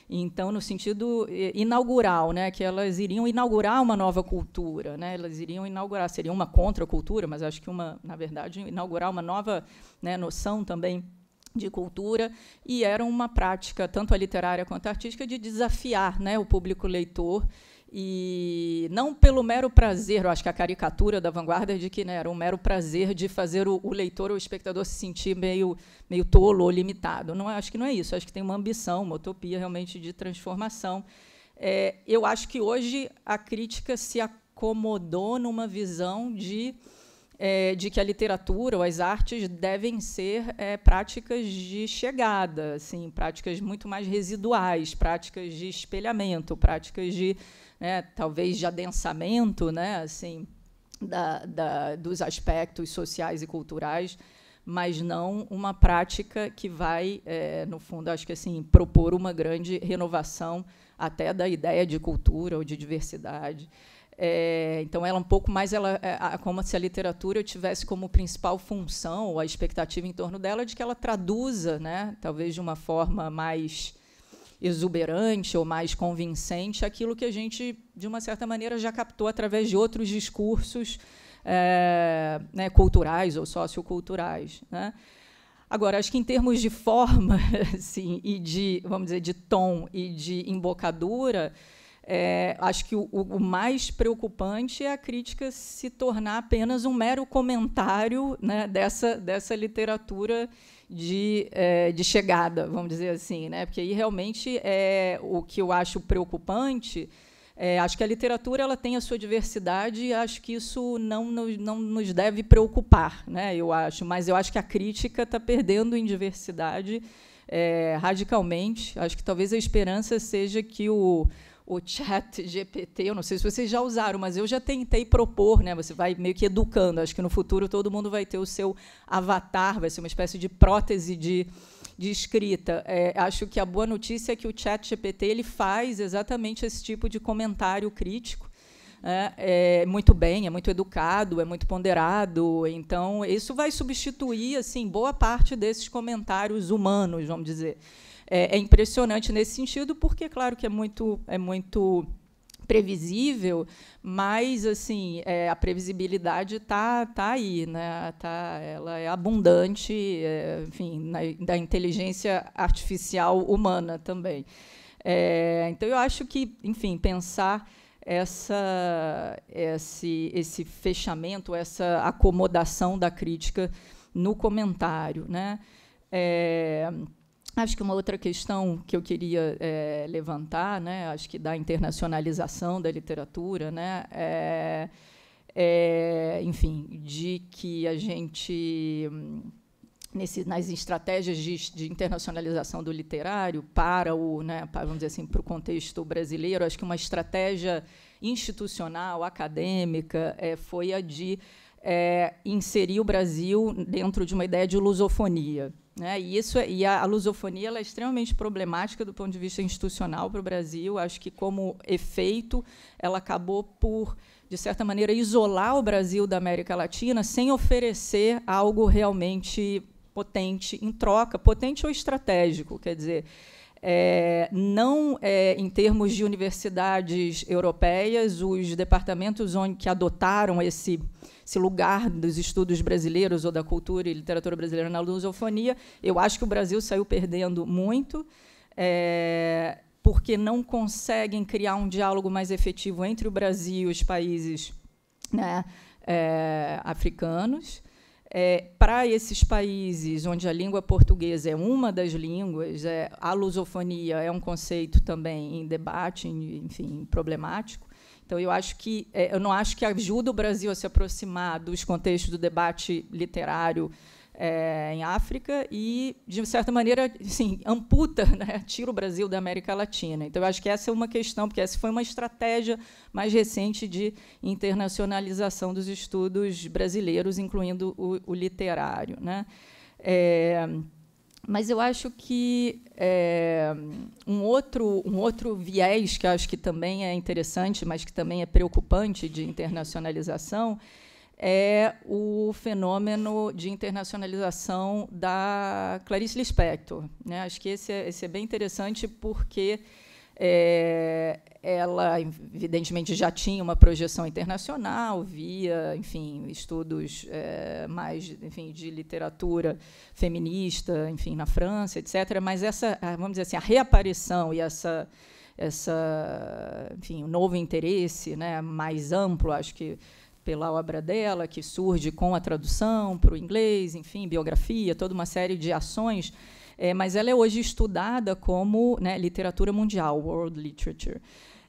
Então, no sentido é, inaugural, né, que elas iriam inaugurar uma nova cultura, né, elas iriam inaugurar, seria uma contracultura, mas acho que uma, na verdade, inaugurar uma nova né, noção também de cultura e era uma prática tanto a literária quanto a artística de desafiar né, o público leitor e não pelo mero prazer, eu acho que a caricatura da vanguarda é de que né, era um mero prazer de fazer o, o, leitor ou o espectador se sentir meio, meio tolo ou limitado. Não é, acho que não é isso. Acho que tem uma ambição, uma utopia realmente de transformação. É, eu acho que hoje a crítica se acomodou numa visão de é, de que a literatura ou as artes devem ser é, práticas de chegada, assim, práticas muito mais residuais, práticas de espelhamento, práticas de, né, talvez, de adensamento, né, assim, da, da, dos aspectos sociais e culturais, mas não uma prática que vai, é, no fundo, acho que assim, propor uma grande renovação até da ideia de cultura ou de diversidade. É, então, ela é um pouco mais, ela, é, como se a literatura eu tivesse como principal função, ou a expectativa em torno dela, de que ela traduza, né, talvez de uma forma mais exuberante ou mais convincente aquilo que a gente, de uma certa maneira, já captou através de outros discursos é, né, culturais ou socioculturais. Né? Agora, acho que em termos de forma [LAUGHS] assim, e de, vamos dizer, de tom e de embocadura, é, acho que o, o, mais preocupante é a crítica se tornar apenas um mero comentário né, dessa, dessa literatura de, é, de chegada, vamos dizer assim. Né? Porque aí realmente é o que eu acho preocupante. É, acho que a literatura ela tem a sua diversidade e acho que isso não, nos, não nos deve preocupar, né? eu acho. Mas eu acho que a crítica está perdendo em diversidade é, radicalmente. Acho que talvez a esperança seja que o, o chat GPT, eu não sei se vocês já usaram, mas eu já tentei propor, né? Você vai meio que educando. Acho que no futuro todo mundo vai ter o seu avatar, vai ser uma espécie de prótese de, de escrita. É, acho que a boa notícia é que o chat GPT ele faz exatamente esse tipo de comentário crítico. É, é, muito bem, é muito educado, é muito ponderado. Então, isso vai substituir assim boa parte desses comentários humanos, vamos dizer é, é impressionante nesse sentido, porque, claro, que é muito, é muito previsível, mas assim é, a previsibilidade tá tá aí, né? Tá, ela é abundante, é, enfim, na, da inteligência artificial humana também. É, então eu acho que, enfim, pensar essa esse esse fechamento, essa acomodação da crítica no comentário, né? É, Acho que uma outra questão que eu queria é, levantar, né, acho que da internacionalização da literatura, né, é, é, enfim, de que a gente nesse, nas estratégias de, de, internacionalização do literário para o, né, para, vamos dizer assim, para o contexto brasileiro, acho que uma estratégia institucional, acadêmica, é, foi a de é, inserir o Brasil dentro de uma ideia de lusofonia. Né? E, isso, é, e a, a lusofonia ela é extremamente problemática do ponto de vista institucional para o Brasil. Acho que, como efeito, ela acabou por, de certa maneira, isolar o Brasil da América Latina sem oferecer algo realmente potente em troca, potente ou estratégico. Quer dizer, é, não é, em termos de universidades europeias, os departamentos onde, que adotaram esse, esse lugar dos estudos brasileiros ou da cultura e literatura brasileira na lusofonia, eu acho que o Brasil saiu perdendo muito. É, porque não conseguem criar um diálogo mais efetivo entre o Brasil e os países né, é, africanos é, para esses países onde a língua portuguesa é uma das línguas, é, a lusofonia é um conceito também em debate, enfim, problemático. Então, eu acho que é, eu não acho que ajuda o Brasil a se aproximar dos contextos do debate literário é, em África e, de certa maneira, assim, amputa, né, tira o Brasil da América Latina. Então, eu acho que essa é uma questão, porque essa foi uma estratégia mais recente de internacionalização dos estudos brasileiros, incluindo o, o literário. Né? É, mas eu acho que é, um, outro, um outro viés que acho que também é interessante, mas que também é preocupante de internacionalização, é o fenômeno de internacionalização da Clarice Lispector. Né? Acho que esse é, esse é bem interessante porque é, ela, evidentemente, já tinha uma projeção internacional via, enfim, estudos é, mais, enfim, de literatura feminista, enfim, na França, etc. Mas essa, vamos dizer assim, a reaparição e essa essa, enfim, um novo interesse, né, mais amplo, acho que pela obra dela, que surge com a tradução para o inglês, enfim, biografia, toda uma série de ações, é, mas ela é hoje estudada como né, literatura mundial, world literature.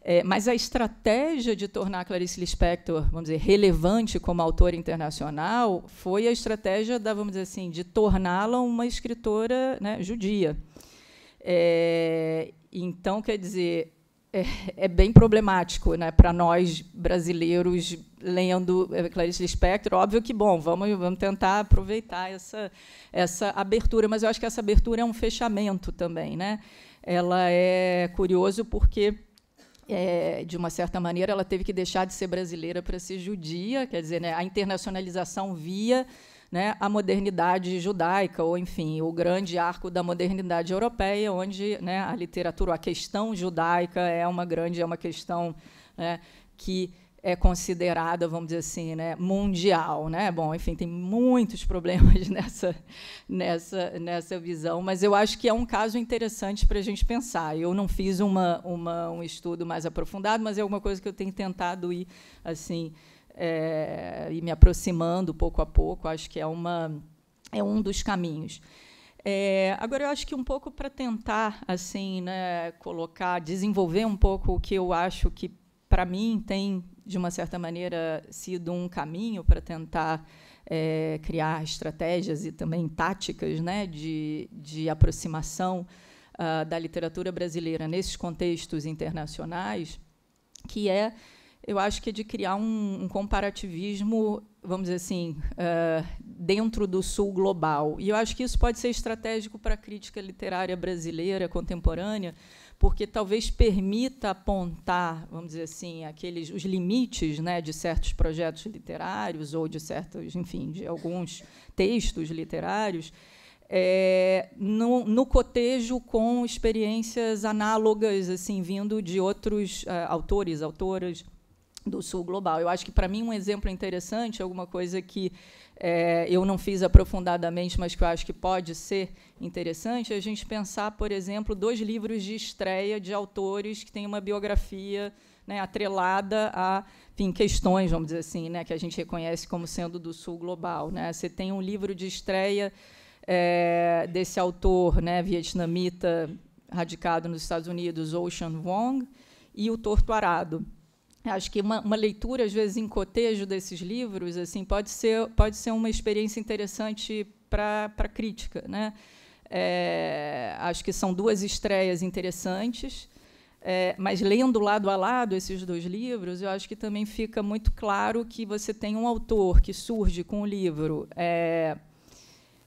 É, mas a estratégia de tornar Clarice Lispector, vamos dizer, relevante como autora internacional foi a estratégia da, vamos dizer assim, de torná-la uma escritora né, judia. É, então, quer dizer, é, é bem problemático né, para nós brasileiros lendo é, Clarice Lispector. Óbvio que, bom, vamos, vamos tentar aproveitar essa, essa abertura, mas eu acho que essa abertura é um fechamento também. Né? Ela é curioso porque é, de uma certa maneira, ela teve que deixar de ser brasileira para ser judia, quer dizer, né, a internacionalização via né, a modernidade judaica, ou, enfim, o grande arco da modernidade europeia, onde né, a literatura, a questão judaica é uma grande, é uma questão né, que é considerada, vamos dizer assim, né, mundial, né? Bom, enfim, tem muitos [LAUGHS] problemas nessa, nessa, nessa visão, mas eu acho que é um caso interessante para a gente pensar. Eu não fiz uma, uma, um estudo mais aprofundado, mas é alguma coisa que eu tenho tentado ir assim é, e me aproximando pouco a pouco, acho que é, uma, é um dos caminhos. É, agora, eu acho que um pouco para tentar assim, né, colocar, desenvolver um pouco o que eu acho que, para mim, tem, de uma certa maneira, sido um caminho para tentar é, criar estratégias e também táticas né, de, de aproximação uh, da literatura brasileira nesses contextos internacionais, que é eu acho que é de criar um, um comparativismo, vamos dizer assim, uh, dentro do Sul global. E eu acho que isso pode ser estratégico para a crítica literária brasileira contemporânea, porque talvez permita apontar, vamos dizer assim, aqueles os limites, né, de certos projetos literários ou de certos, enfim, de alguns textos literários. É, no, no, cotejo com experiências análogas, assim, vindo de outros uh, autores, autoras do Sul Global. Eu acho que, para mim, um exemplo interessante, alguma coisa que é, eu não fiz aprofundadamente, mas que eu acho que pode ser interessante, é a gente pensar, por exemplo, dois livros de estreia de autores que têm uma biografia né, atrelada a enfim, questões, vamos dizer assim, né, que a gente reconhece como sendo do Sul Global. Né? Você tem um livro de estreia é, desse autor né, vietnamita radicado nos Estados Unidos, Ocean Wong, e O Torto Arado acho que uma, uma, leitura às vezes em cotejo desses livros assim pode ser pode ser uma experiência interessante para crítica né é, acho que são duas estreias interessantes é, mas lendo lado a lado esses dois livros eu acho que também fica muito claro que você tem um autor que surge com o livro é,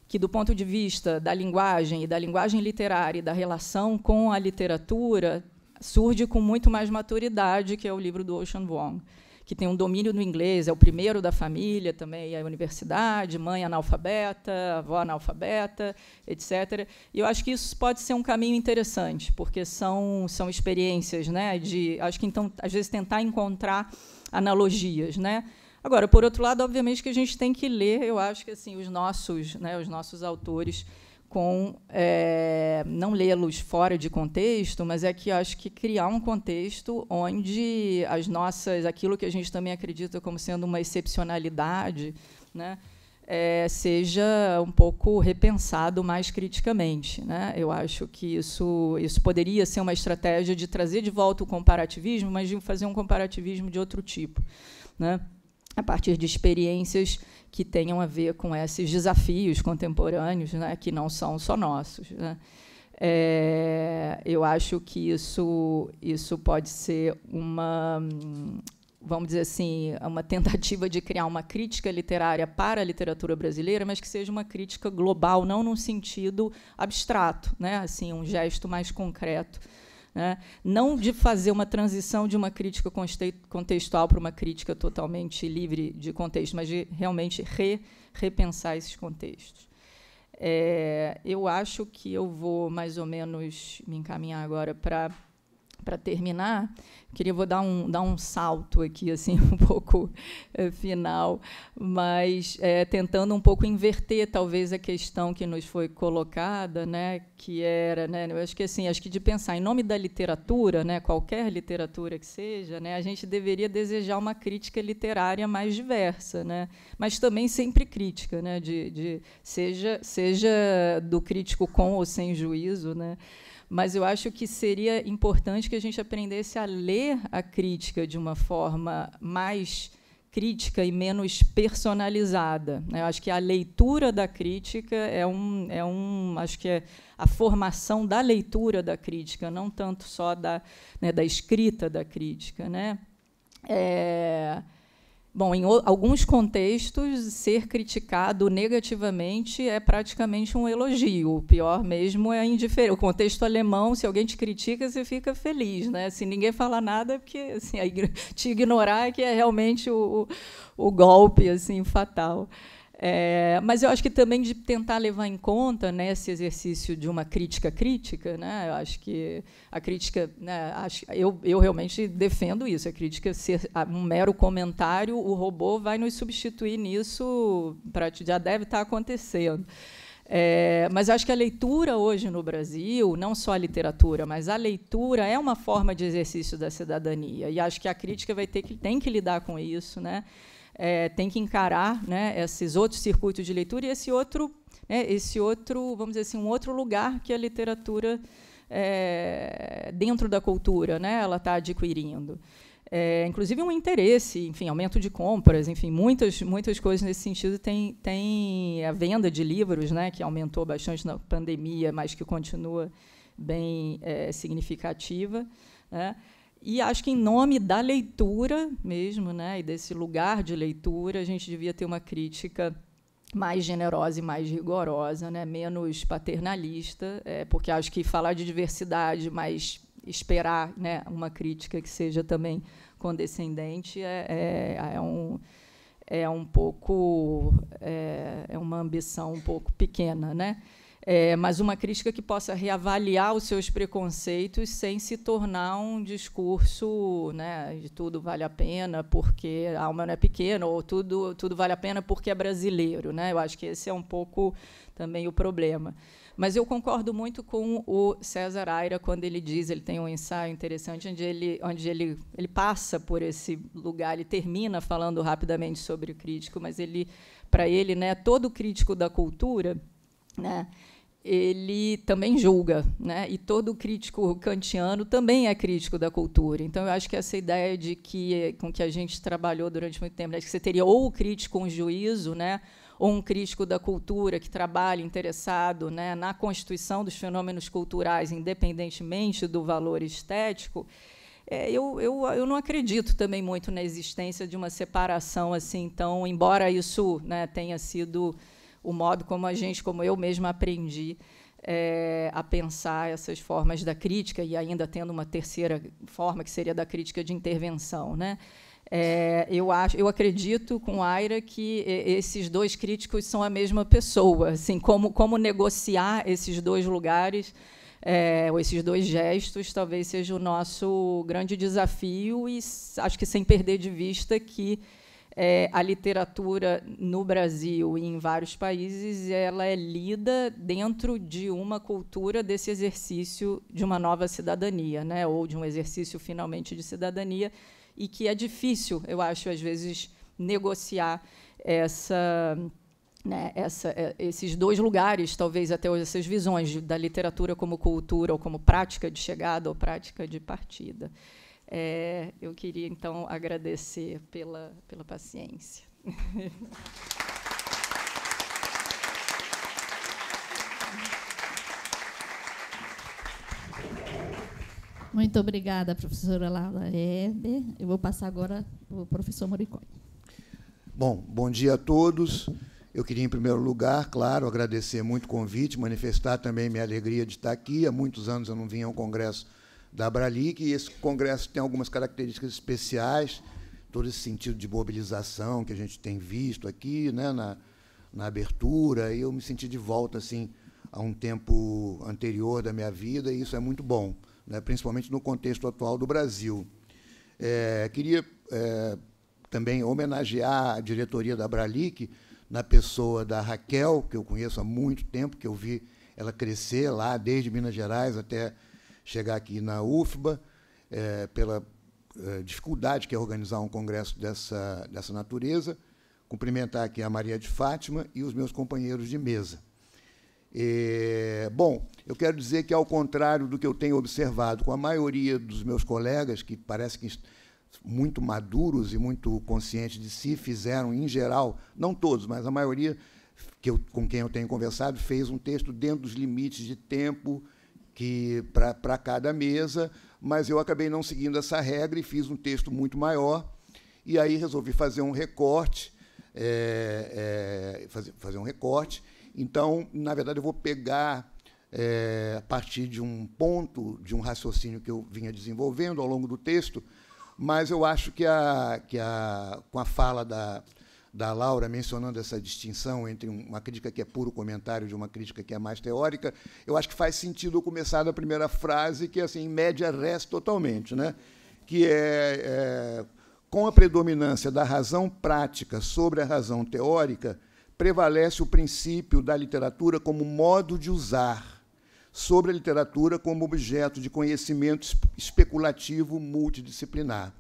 que do ponto de vista da linguagem e da linguagem literária e da relação com a literatura surge com muito mais maturidade, que é o livro do Ocean Wong, que tem um domínio no inglês, é o primeiro da família também, a universidade, mãe analfabeta, avó analfabeta, etc. E eu acho que isso pode ser um caminho interessante, porque são, são experiências, né, de acho que então às vezes tentar encontrar analogias, né? Agora, por outro lado, obviamente que a gente tem que ler, eu acho que assim os nossos, né, os nossos autores com é, não lê-los fora de contexto, mas é que acho que criar um contexto onde as nossas, aquilo que a gente também acredita como sendo uma excepcionalidade, né, é, seja um pouco repensado mais criticamente. Né? Eu acho que isso, isso poderia ser uma estratégia de trazer de volta o comparativismo, mas de fazer um comparativismo de outro tipo, né? a partir de experiências que tenham a ver com esses desafios contemporâneos, né, que não são só nossos. Né. É, eu acho que isso, isso pode ser uma, vamos dizer assim, uma tentativa de criar uma crítica literária para a literatura brasileira, mas que seja uma crítica global, não num sentido abstrato, né, assim, um gesto mais concreto né? não de fazer uma transição de uma crítica contextual para uma crítica totalmente livre de contexto, mas de realmente re, repensar esses contextos. É, eu acho que eu vou mais ou menos me encaminhar agora para para terminar, queria vou dar um, dar um salto aqui, assim, [LAUGHS] um pouco é, final, mas é, tentando um pouco inverter talvez a questão que nos foi colocada, né, que era, né, eu acho que assim, acho que de pensar em nome da literatura, né, qualquer literatura que seja, né, a gente deveria desejar uma crítica literária mais diversa, né, mas também sempre crítica, né, de, de seja seja do crítico com ou sem juízo, né mas eu acho que seria importante que a gente aprendesse a ler a crítica de uma forma mais crítica e menos personalizada. Né? Eu acho que a leitura da crítica é um, é um acho que é a formação da leitura da crítica, não tanto só da, né, da escrita da crítica, né? É, Bom, em alguns contextos, ser criticado negativamente é praticamente um elogio. O pior mesmo é a indiferença. O contexto alemão, se alguém te critica, você fica feliz. Né? Se ninguém fala nada, é porque assim, [LAUGHS] te ignorar é que é realmente o, o golpe assim fatal. É, mas eu acho que também de tentar levar em conta né, esse exercício de uma crítica crítica, né, eu acho que a crítica, né, acho, eu, eu realmente defendo isso, a crítica ser um mero comentário, o robô vai nos substituir nisso, pra, já deve estar tá acontecendo. É, mas acho que a leitura hoje no Brasil, não só a literatura, mas a leitura é uma forma de exercício da cidadania. E acho que a crítica vai ter que, tem que lidar com isso, né? é, tem que encarar né, esses outros circuitos de leitura e esse outro, né, esse outro, vamos dizer assim, um outro lugar que a literatura é, dentro da cultura, né, ela está adquirindo. É, inclusive um interesse, enfim, aumento de compras, enfim, muitas, muitas coisas nesse sentido. Tem, tem a venda de livros, né, que aumentou bastante na pandemia, mas que continua bem é, significativa. Né? E acho que em nome da leitura mesmo, né, e desse lugar de leitura, a gente devia ter uma crítica mais generosa e mais rigorosa, né, menos paternalista, é, porque acho que falar de diversidade, mas esperar né, uma crítica que seja também condescendente é, é, é um é um pouco é, é uma ambição um pouco pequena, né? é, mas uma crítica que possa reavaliar os seus preconceitos sem se tornar um discurso né, de tudo vale a pena porque a alma não é pequena, ou tudo, tudo vale a pena porque é brasileiro. Né? Eu acho que esse é um pouco também o problema. Mas eu concordo muito com o César Aira quando ele diz, ele tem um ensaio interessante onde ele, onde ele, ele passa por esse lugar, ele termina falando rapidamente sobre o crítico, mas ele, para ele, né, todo crítico da cultura, né, ele também julga, né? E todo crítico kantiano também é crítico da cultura. Então eu acho que essa ideia de que com que a gente trabalhou durante muito tempo, né, que você teria ou o crítico com um juízo, né? Ou um crítico da cultura que trabalha interessado né, na constituição dos fenômenos culturais, independentemente do valor estético, é, eu, eu, eu não acredito também muito na existência de uma separação assim. Então, embora isso né, tenha sido o modo como a gente, como eu mesma aprendi é, a pensar essas formas da crítica e ainda tendo uma terceira forma que seria da crítica de intervenção, né? É, eu acho, eu acredito com Aira que esses dois críticos são a mesma pessoa, assim como como negociar esses dois lugares. É, ou esses dois gestos talvez seja o nosso grande desafio e acho que sem perder de vista que é, a literatura no Brasil e em vários países ela é lida dentro de uma cultura desse exercício de uma nova cidadania, né? ou de um exercício finalmente de cidadania, e que é difícil, eu acho, às vezes, negociar essa. Né, essa, é, esses dois lugares, talvez até hoje, essas visões da literatura como cultura ou como prática de chegada ou prática de partida. É, eu queria, então, agradecer pela, pela paciência. Muito obrigada, professora Laura Heber. Eu vou passar agora para o professor Moricone. Bom, bom dia a todos. Eu queria, em primeiro lugar, claro, agradecer muito o convite, manifestar também minha alegria de estar aqui. Há muitos anos eu não vinha ao congresso da Abralic, e esse congresso tem algumas características especiais, todo esse sentido de mobilização que a gente tem visto aqui, né, na, na abertura, e eu me senti de volta assim a um tempo anterior da minha vida, e isso é muito bom, né, principalmente no contexto atual do Brasil. É, queria é, também homenagear a diretoria da Abralic na pessoa da Raquel, que eu conheço há muito tempo, que eu vi ela crescer lá desde Minas Gerais até chegar aqui na UFBA, é, pela é, dificuldade que é organizar um congresso dessa, dessa natureza, cumprimentar aqui a Maria de Fátima e os meus companheiros de mesa. É, bom, eu quero dizer que, ao contrário do que eu tenho observado com a maioria dos meus colegas, que parece que muito maduros e muito conscientes de si, fizeram, em geral, não todos, mas a maioria que eu, com quem eu tenho conversado, fez um texto dentro dos limites de tempo, que para cada mesa, mas eu acabei não seguindo essa regra e fiz um texto muito maior. E aí resolvi fazer um recorte, é, é, fazer, fazer um recorte. Então, na verdade, eu vou pegar é, a partir de um ponto, de um raciocínio que eu vinha desenvolvendo ao longo do texto, mas eu acho que, a, que a, com a fala da, da Laura mencionando essa distinção entre uma crítica que é puro comentário de uma crítica que é mais teórica, eu acho que faz sentido começar da primeira frase, que é assim, em média resta totalmente, né? que é, é com a predominância da razão prática sobre a razão teórica, prevalece o princípio da literatura como modo de usar, sobre a literatura como objeto de conhecimento especulativo multidisciplinar.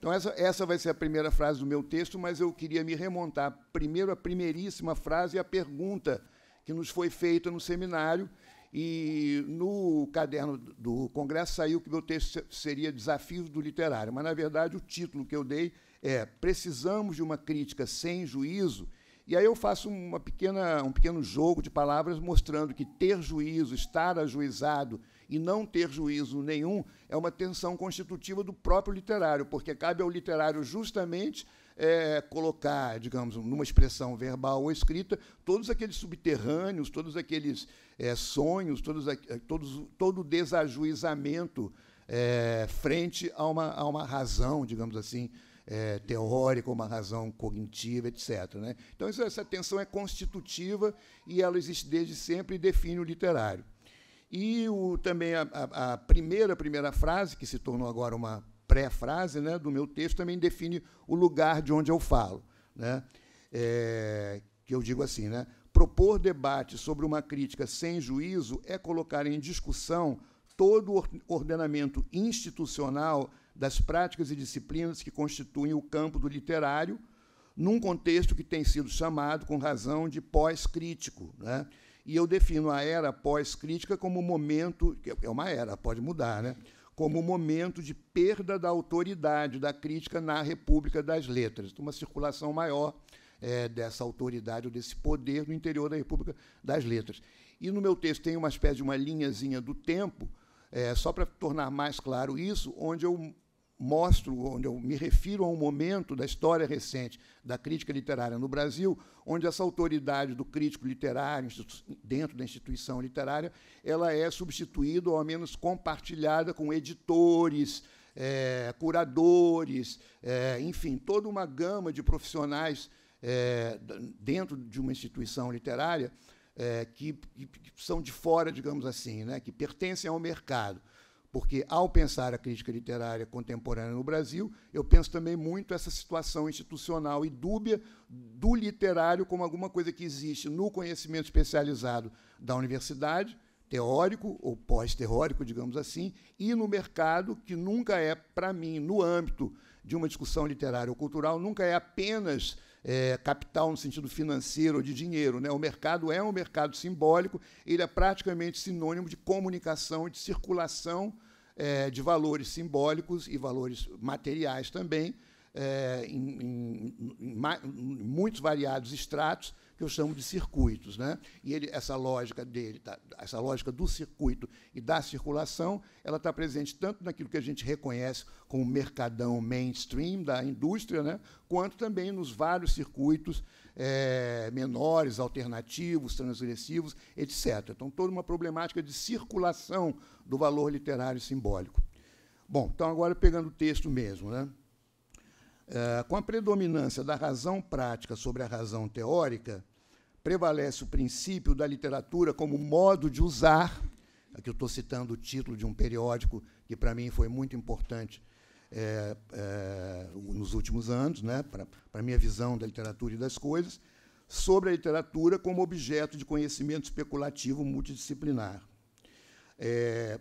Então, essa, essa vai ser a primeira frase do meu texto, mas eu queria me remontar primeiro à primeiríssima frase e à pergunta que nos foi feita no seminário. E no caderno do Congresso saiu que meu texto seria Desafios do Literário, mas, na verdade, o título que eu dei é Precisamos de uma Crítica Sem Juízo. E aí eu faço uma pequena, um pequeno jogo de palavras mostrando que ter juízo, estar ajuizado, e não ter juízo nenhum é uma tensão constitutiva do próprio literário, porque cabe ao literário justamente é, colocar, digamos, numa expressão verbal ou escrita, todos aqueles subterrâneos, todos aqueles é, sonhos, todos, é, todos, todo o desajuizamento é, frente a uma, a uma razão, digamos assim, é, teórica, uma razão cognitiva, etc. Né? Então, essa tensão é constitutiva e ela existe desde sempre e define o literário. E o, também a, a, a primeira, primeira frase, que se tornou agora uma pré-frase né, do meu texto, também define o lugar de onde eu falo. Né? É, que eu digo assim, né? Propor debate sobre uma crítica sem juízo é colocar em discussão todo o ordenamento institucional das práticas e disciplinas que constituem o campo do literário, num contexto que tem sido chamado, com razão, de pós-crítico. Né? E eu defino a era pós-crítica como um momento, é uma era, pode mudar, né? como um momento de perda da autoridade da crítica na República das Letras, uma circulação maior é, dessa autoridade ou desse poder no interior da República das Letras. E no meu texto tem uma espécie de uma linhazinha do tempo, é, só para tornar mais claro isso, onde eu mostro, onde eu me refiro a um momento da história recente da crítica literária no Brasil, onde essa autoridade do crítico literário dentro da instituição literária, ela é substituída ou ao menos compartilhada com editores, é, curadores, é, enfim, toda uma gama de profissionais é, dentro de uma instituição literária que, que, são de fora, digamos assim, né, que pertencem ao mercado. Porque, ao pensar a crítica literária contemporânea no Brasil, eu penso também muito essa situação institucional e dúbia do literário como alguma coisa que existe no conhecimento especializado da universidade, teórico ou pós-teórico, digamos assim, e no mercado, que nunca é, para mim, no âmbito de uma discussão literária ou cultural, nunca é apenas é, capital no sentido financeiro ou de dinheiro. Né? O mercado é um mercado simbólico, ele é praticamente sinônimo de comunicação, de circulação é, de valores simbólicos e valores materiais também, é, em, em, em, em muitos variados estratos, que eu chamo de circuitos. Né? E ele, essa lógica dele, tá, essa lógica do circuito e da circulação, ela está presente tanto naquilo que a gente reconhece como mercadão mainstream da indústria, né? quanto também nos vários circuitos é, menores, alternativos, transgressivos, etc. Então, toda uma problemática de circulação do valor literário simbólico. Bom, então agora pegando o texto mesmo, né? Eh, com a predominância da razão prática sobre a razão teórica, prevalece o princípio da literatura como modo de usar. Aqui eu estou citando o título de um periódico que, para mim, foi muito importante é, é, nos últimos anos, né, para a minha visão da literatura e das coisas, sobre a literatura como objeto de conhecimento especulativo multidisciplinar. É,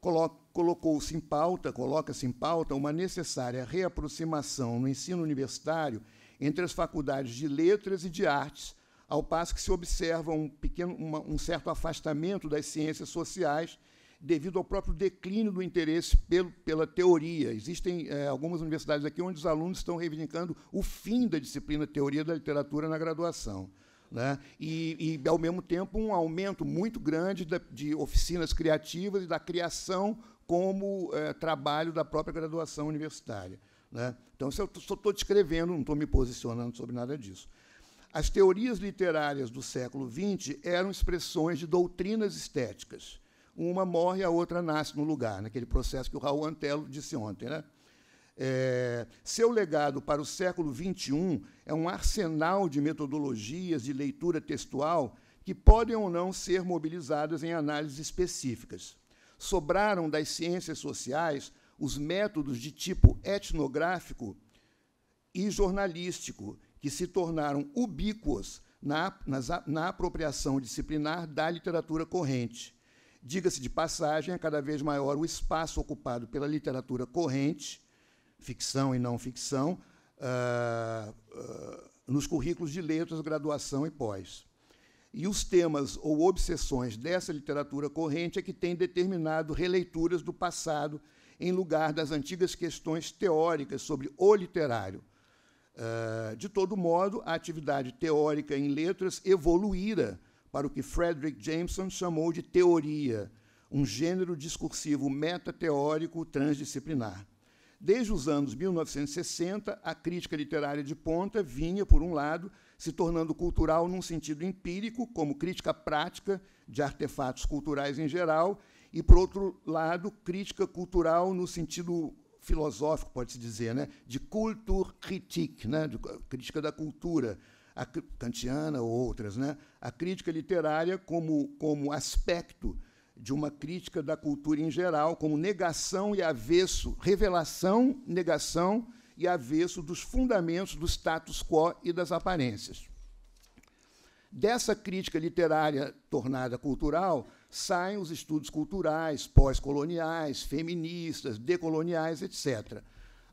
colo colocou-se em pauta, coloca-se em pauta uma necessária reaproximação no ensino universitário entre as faculdades de letras e de artes, ao passo que se observa um, pequeno, uma, um certo afastamento das ciências sociais devido ao próprio declínio do interesse pelo, pela teoria. Existem é, algumas universidades aqui onde os alunos estão reivindicando o fim da disciplina Teoria da Literatura na graduação. Né? E, e, ao mesmo tempo, um aumento muito grande da, de oficinas criativas e da criação como é, trabalho da própria graduação universitária. Né? Então, eu estou descrevendo, não estou me posicionando sobre nada disso. As teorias literárias do século XX eram expressões de doutrinas estéticas. Uma morre, a outra nasce no lugar, naquele processo que o Raul Antelo disse ontem. Né? É, seu legado para o século XXI é um arsenal de metodologias de leitura textual que podem ou não ser mobilizadas em análises específicas. Sobraram das ciências sociais os métodos de tipo etnográfico e jornalístico, que se tornaram ubíquos na, na apropriação disciplinar da literatura corrente. Diga-se de passagem, é cada vez maior o espaço ocupado pela literatura corrente, ficção e não ficção, uh, uh, nos currículos de letras, graduação e pós. E os temas ou obsessões dessa literatura corrente é que têm determinado releituras do passado em lugar das antigas questões teóricas sobre o literário, eh, de todo modo, a atividade teórica em letras evoluíra para o que Frederick Jameson chamou de teoria, um gênero discursivo metateórico transdisciplinar. Desde os anos 1960, a crítica literária de ponta vinha, por um lado, se tornando cultural num sentido empírico, como crítica prática de artefatos culturais em geral, e, por outro lado, crítica cultural no sentido filosófico, pode-se dizer, né, de Kulturkritik, né, de crítica da cultura a kantiana ou outras, né, a crítica literária como, como aspecto de uma crítica da cultura em geral, como negação e avesso, revelação, negação e avesso dos fundamentos do status quo e das aparências. Dessa crítica literária tornada cultural, saem os estudos culturais, pós-coloniais, feministas, decoloniais, etc.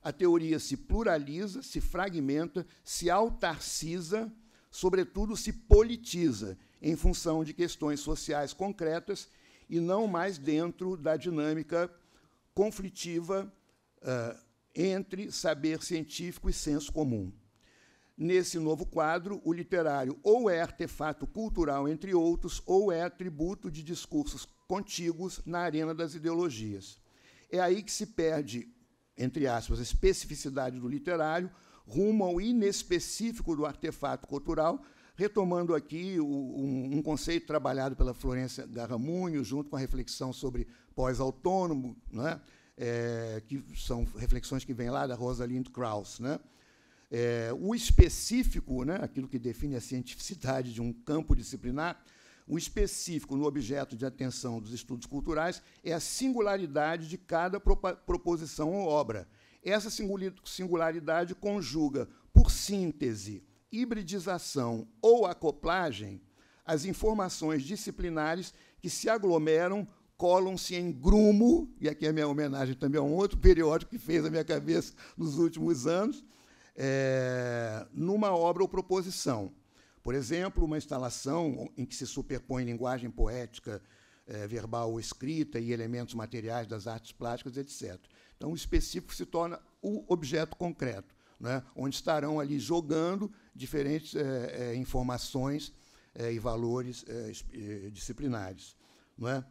A teoria se pluraliza, se fragmenta, se autarciza, sobretudo se politiza, em função de questões sociais concretas e não mais dentro da dinâmica conflitiva uh, entre saber científico e senso comum. Nesse novo quadro, o literário ou é artefato cultural, entre outros, ou é atributo de discursos contíguos na arena das ideologias. É aí que se perde, entre aspas, a especificidade do literário rumo ao inespecífico do artefato cultural, retomando aqui um, conceito trabalhado pela Florência Garramunho, junto com a reflexão sobre pós-autônomo, né? É, que são reflexões que vêm lá da Rosalind Krauss. Né? é, o específico, né, aquilo que define a cientificidade de um campo disciplinar, o específico no objeto de atenção dos estudos culturais é a singularidade de cada proposição ou obra. Essa singularidade conjuga, por síntese, hibridização ou acoplagem, as informações disciplinares que se aglomeram, colam-se em grumo, e aqui é minha homenagem também a um outro periódico que fez a minha cabeça nos últimos anos, é, numa obra ou proposição. Por exemplo, uma instalação em que se superpõe linguagem poética, é, verbal ou escrita e elementos materiais das artes plásticas, etc. Então, o específico se torna o objeto concreto, né, onde estarão ali jogando diferentes é, é informações é, e valores é, disciplinares. Né.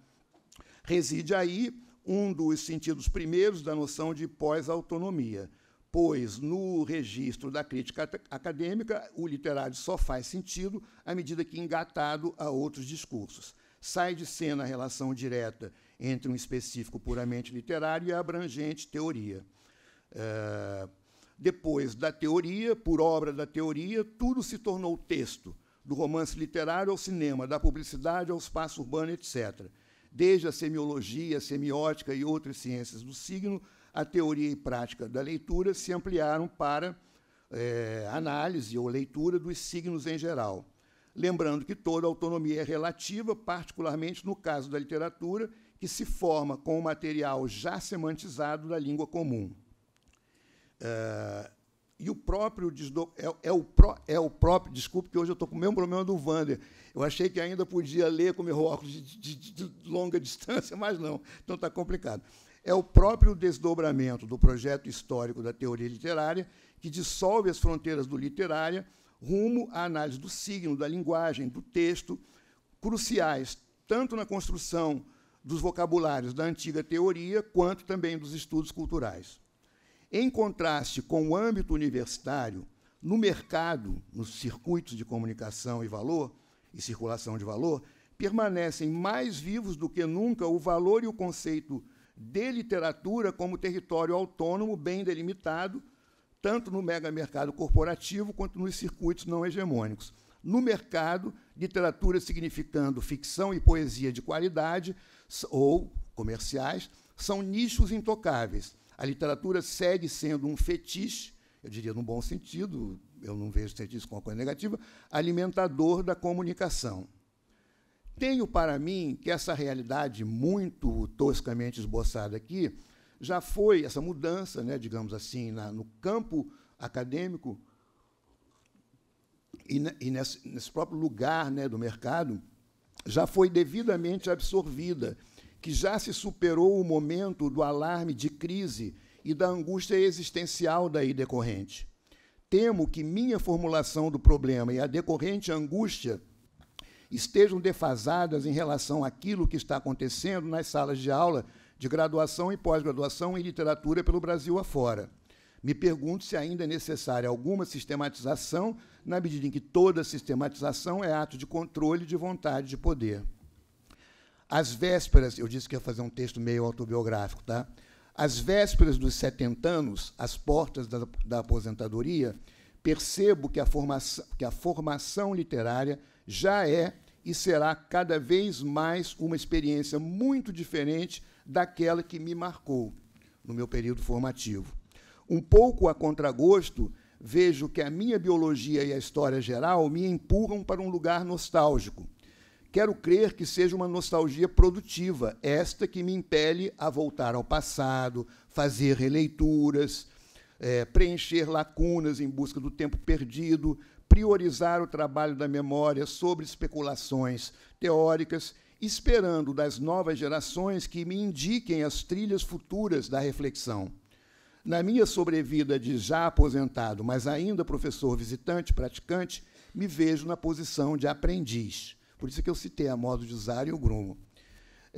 Reside aí um dos sentidos primeiros da noção de pós-autonomia pois no registro da crítica acadêmica, o literário só faz sentido à medida que engatado a outros discursos. Sai de cena a relação direta entre um específico puramente literário e a abrangente teoria. Eh, depois da teoria, por obra da teoria, tudo se tornou texto, do romance literário ao cinema, da publicidade ao espaço urbano, etc. Desde a semiologia, a semiótica e outras ciências do signo, a teoria e prática da leitura se ampliaram para é, análise ou leitura dos signos em geral. Lembrando que toda autonomia é relativa, particularmente no caso da literatura, que se forma com o material já semantizado da língua comum. É, e o próprio desdo... é, é, o é o próprio desculpe que hoje eu estou com o mesmo problema do Wander. eu achei que ainda podia ler com meu óculos de, de, de longa [LAUGHS] distância mas não então está complicado é o próprio desdobramento do projeto histórico da teoria literária, que dissolve as fronteiras do literária rumo à análise do signo, da linguagem, do texto, cruciais tanto na construção dos vocabulários da antiga teoria, quanto também dos estudos culturais. Em contraste com o âmbito universitário, no mercado, nos circuitos de comunicação e valor e circulação de valor, permanecem mais vivos do que nunca o valor e o conceito de literatura como território autônomo bem delimitado, tanto no megamercado corporativo quanto nos circuitos não hegemônicos. No mercado, literatura significando ficção e poesia de qualidade ou comerciais são nichos intocáveis. A literatura segue sendo um fetiche, eu diria num bom sentido, eu não vejo fetiche como uma coisa negativa, alimentador da comunicação. Tenho para mim que essa realidade muito toscamente esboçada aqui já foi essa mudança, né, digamos assim, na, no campo acadêmico e, na, e nesse, nesse, próprio lugar né, do mercado, já foi devidamente absorvida, que já se superou o momento do alarme de crise e da angústia existencial daí decorrente. Temo que minha formulação do problema e a decorrente angústia estejam defasadas em relação àquilo que está acontecendo nas salas de aula de graduação e pós-graduação em literatura pelo Brasil afora. Me pergunto se ainda é necessária alguma sistematização, na medida em que toda sistematização é ato de controle e de vontade de poder. Às vésperas, eu disse que ia fazer um texto meio autobiográfico, tá? Às vésperas dos anos, às portas da, da aposentadoria, percebo que a, formação, que a formação literária já é e será cada vez mais uma experiência muito diferente daquela que me marcou no meu período formativo. Um pouco a contragosto, vejo que a minha biologia e a história geral me empurram para um lugar nostálgico. Quero crer que seja uma nostalgia produtiva, esta que me impele a voltar ao passado, fazer releituras, é, preencher lacunas em busca do tempo perdido, priorizar o trabalho da memória sobre especulações teóricas, esperando das novas gerações que me indiquem as trilhas futuras da reflexão. Na minha sobrevida de já aposentado, mas ainda professor visitante, praticante, me vejo na posição de aprendiz. Por isso que eu citei a modo de usar e o grumo.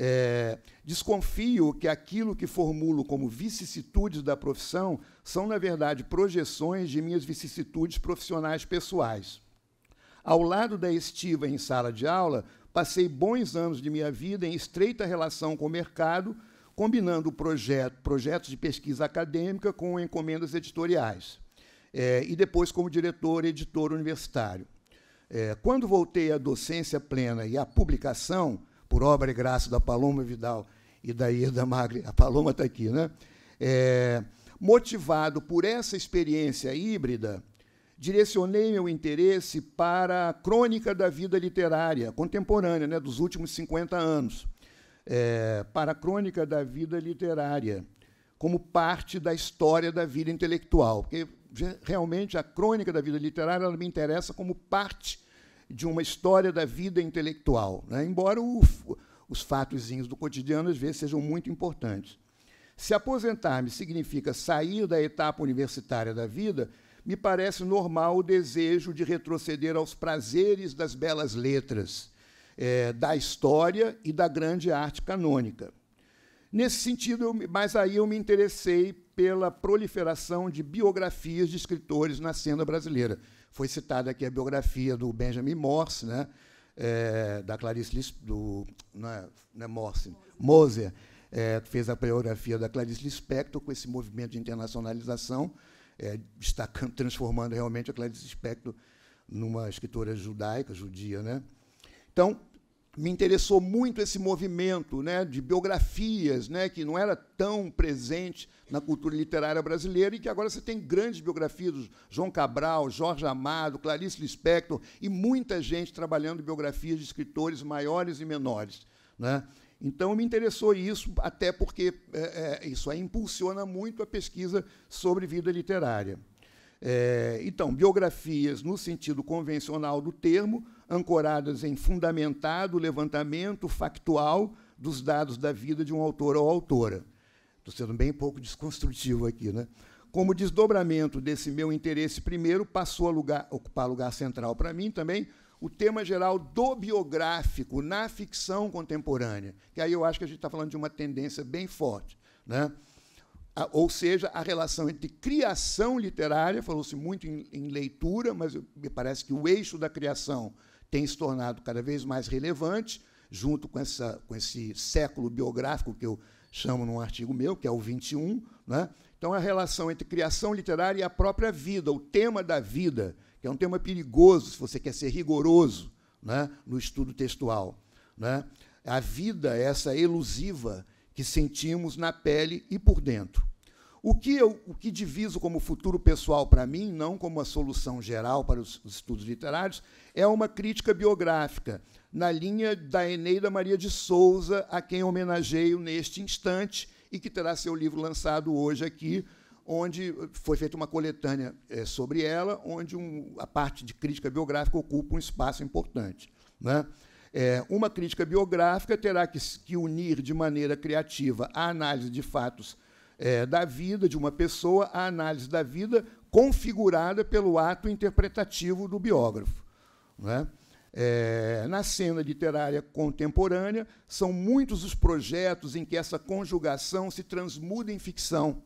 É, desconfio que aquilo que formulo como vicissitudes da profissão são, na verdade, projeções de minhas vicissitudes profissionais pessoais. Ao lado da estiva em sala de aula, passei bons anos de minha vida em estreita relação com o mercado, combinando projeto, projetos de pesquisa acadêmica com encomendas editoriais, é, e depois como diretor e editor universitário. É, quando voltei à docência plena e à publicação, por obra e graça da Paloma Vidal e da Ida Magri, a Paloma está aqui, né? É, motivado por essa experiência híbrida, direcionei meu interesse para a crônica da vida literária contemporânea, né, dos últimos 50 anos, é, para a crônica da vida literária, como parte da história da vida intelectual, porque realmente a crônica da vida literária me interessa como parte de uma história da vida intelectual, né? embora o, os fatos do cotidiano, às vezes, sejam muito importantes. Se aposentar-me significa sair da etapa universitária da vida, me parece normal o desejo de retroceder aos prazeres das belas letras, é, da história e da grande arte canônica. Nesse sentido, eu, mas aí eu me interessei pela proliferação de biografias de escritores na cena brasileira. Foi citada aqui a biografia do Benjamin Morse, né? É, da Clarice Lispector, não é, não é Morse, Moser, é, fez a biografia da Clarice Lispector com esse movimento de internacionalização, é, destacando, [LAUGHS] transformando realmente a Clarice Lispector numa escritora judaica, judia. Né? Então, me interessou muito esse movimento né, de biografias, né, que não era tão presente na cultura literária brasileira e que agora você tem grandes biografias do João Cabral, Jorge Amado, Clarice Lispector e muita gente trabalhando biografias de escritores maiores e menores. Né? Então, me interessou isso, até porque é, é, isso aí impulsiona muito a pesquisa sobre vida literária. É, então, biografias no sentido convencional do termo, ancoradas em fundamentado levantamento factual dos dados da vida de um autor ou autora. Estou sendo bem pouco desconstrutivo aqui, né? Como desdobramento desse meu interesse primeiro, passou a lugar, ocupar lugar central para mim também o tema geral do biográfico na ficção contemporânea, que aí eu acho que a gente está falando de uma tendência bem forte. Né? A, ou seja, a relação entre criação literária, falou-se muito em, em leitura, mas me parece que o eixo da criação tem se tornado cada vez mais relevante, junto com, essa, com esse século biográfico que eu chamo num artigo meu, que é o 21. Né? Então, a relação entre criação literária e a própria vida, o tema da vida, que é um tema perigoso se você quer ser rigoroso né, no estudo textual. Né? A vida é essa elusiva que sentimos na pele e por dentro. O que, eu, o que diviso como futuro pessoal para mim, não como a solução geral para os, os estudos literários, é uma crítica biográfica, na linha da Eneida Maria de Souza, a quem homenageio neste instante, e que terá seu livro lançado hoje aqui, onde eh, foi feita uma coletânea é, sobre ela, onde um, a parte de crítica biográfica ocupa um espaço importante. Né? É, uma crítica biográfica terá que, que unir de maneira criativa a análise de fatos é, da vida de uma pessoa, a análise da vida configurada pelo ato interpretativo do biógrafo. Né? É, na cena literária contemporânea, são muitos os projetos em que essa conjugação se transmuda em ficção.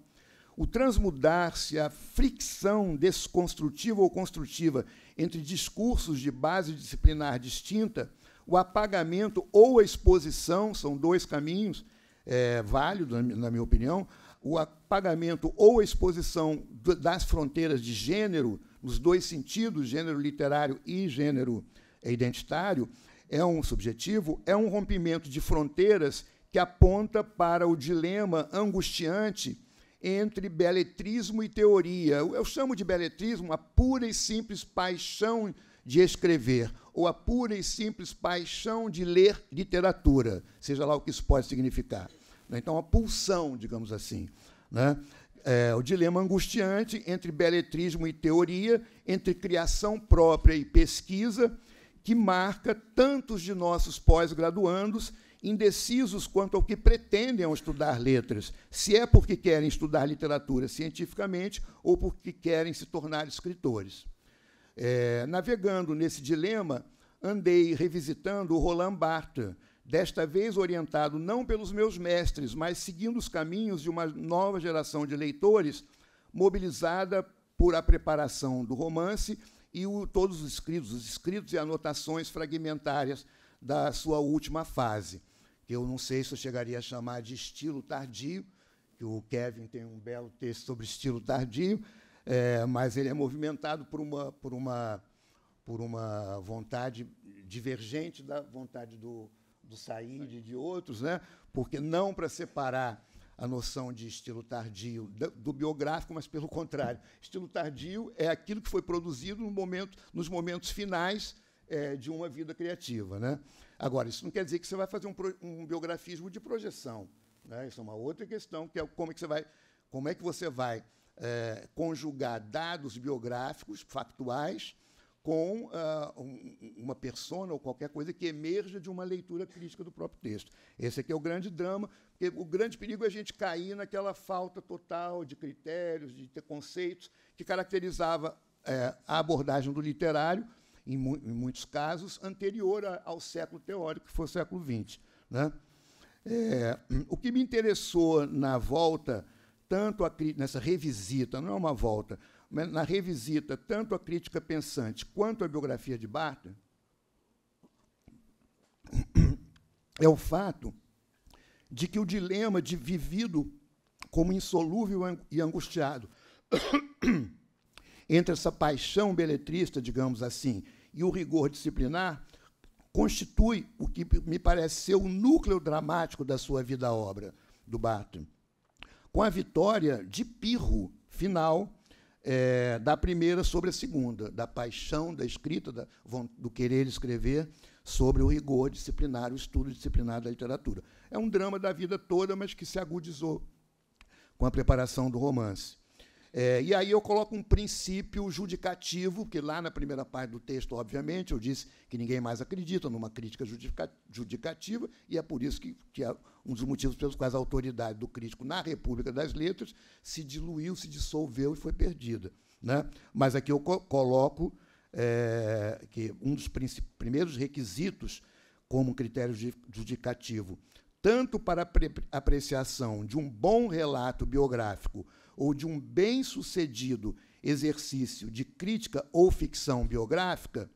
O transmudar-se, a fricção desconstrutiva ou construtiva entre discursos de base disciplinar distinta, o apagamento ou a exposição, são dois caminhos é, válidos, na minha opinião, o apagamento ou a exposição das fronteiras de gênero, nos dois sentidos, gênero literário e gênero identitário, é um subjetivo, é um rompimento de fronteiras que aponta para o dilema angustiante entre beletrismo e teoria. Eu chamo de beletrismo a pura e simples paixão de escrever, ou a pura e simples paixão de ler literatura, seja lá o que isso pode significar. Né? Então, a pulsão, digamos assim. Né? É, o dilema angustiante entre beletrismo e teoria, entre criação própria e pesquisa, que marca tantos de nossos pós-graduandos indecisos quanto ao que pretendem ao estudar letras, se é porque querem estudar literatura cientificamente ou porque querem se tornar escritores. É, navegando nesse dilema, andei revisitando o Roland Barthes, desta vez orientado não pelos meus mestres, mas seguindo os caminhos de uma nova geração de leitores, mobilizada por a preparação do romance e o, todos os escritos, os escritos e anotações fragmentárias da sua última fase, que eu não sei se eu chegaria a chamar de estilo tardio, que o Kevin tem um belo texto sobre estilo tardio, é, mas ele é movimentado por uma, por uma, por uma vontade divergente da vontade do, do Said e de outros, né? porque não para separar a noção de estilo tardio do biográfico, mas pelo contrário. Estilo tardio é aquilo que foi produzido no momento, nos momentos finais é, de uma vida criativa. Né? Agora, isso não quer dizer que você vai fazer um, um biografismo de projeção. Né? Isso é uma outra questão, que é como é que você vai, como é que você vai é, conjugar dados biográficos, factuais, com uh, uma persona ou qualquer coisa que emerja de uma leitura crítica do próprio texto. Esse aqui é o grande drama, porque o grande perigo é a gente cair naquela falta total de critérios, de conceitos que caracterizava é, a abordagem do literário, em, mu em muitos casos, anterior a, ao século teórico, que foi o século XX. Né? É, o que me interessou na volta, tanto nessa revisita, não é uma volta, na revisita tanto a crítica pensante quanto a biografia de Barthes, é o fato de que o dilema de vivido como insolúvel e angustiado [COUGHS] entre essa paixão beletrista, digamos assim, e o rigor disciplinar, constitui o que me parece ser o núcleo dramático da sua vida-obra, do Barton. Com a vitória de Pirro, final, é, da primeira sobre a segunda, da paixão da escrita, da, do querer escrever, sobre o rigor disciplinar, o estudo disciplinar da literatura. É um drama da vida toda, mas que se agudizou com a preparação do romance. É, e aí eu coloco um princípio judicativo, que lá na primeira parte do texto, obviamente, eu disse que ninguém mais acredita numa crítica judicativa, e é por isso que, que um dos motivos pelos quais a autoridade do crítico na República das Letras se diluiu, se dissolveu e foi perdida. Né? Mas aqui eu co coloco é, que um dos primeiros requisitos como critério judicativo, tanto para apreciação de um bom relato biográfico ou de um bem-sucedido exercício de crítica ou ficção biográfica,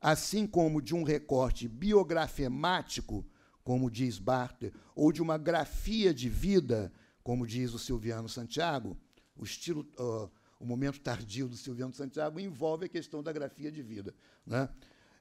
assim como de um recorte biografemático como diz Barthes, ou de uma grafia de vida, como diz o Silviano Santiago, o estilo, uh, o momento tardio do Silviano Santiago envolve a questão da grafia de vida. Né?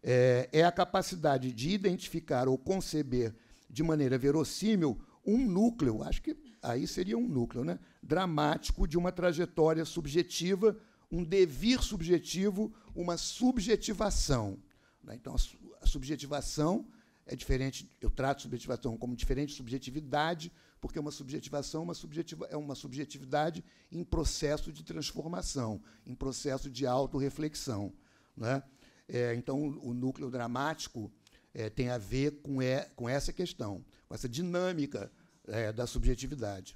É, é a capacidade de identificar ou conceber de maneira verossímil um núcleo, acho que aí seria um núcleo, né? dramático de uma trajetória subjetiva, um devir subjetivo, uma subjetivação. Né? Então, a, su a subjetivação é diferente, eu trato subjetivação como diferente subjetividade, porque uma subjetivação é uma, subjetiva, é uma subjetividade em processo de transformação, em processo de autorreflexão. Né? É, então, o núcleo dramático é, tem a ver com, é, com essa questão, com essa dinâmica é, da subjetividade.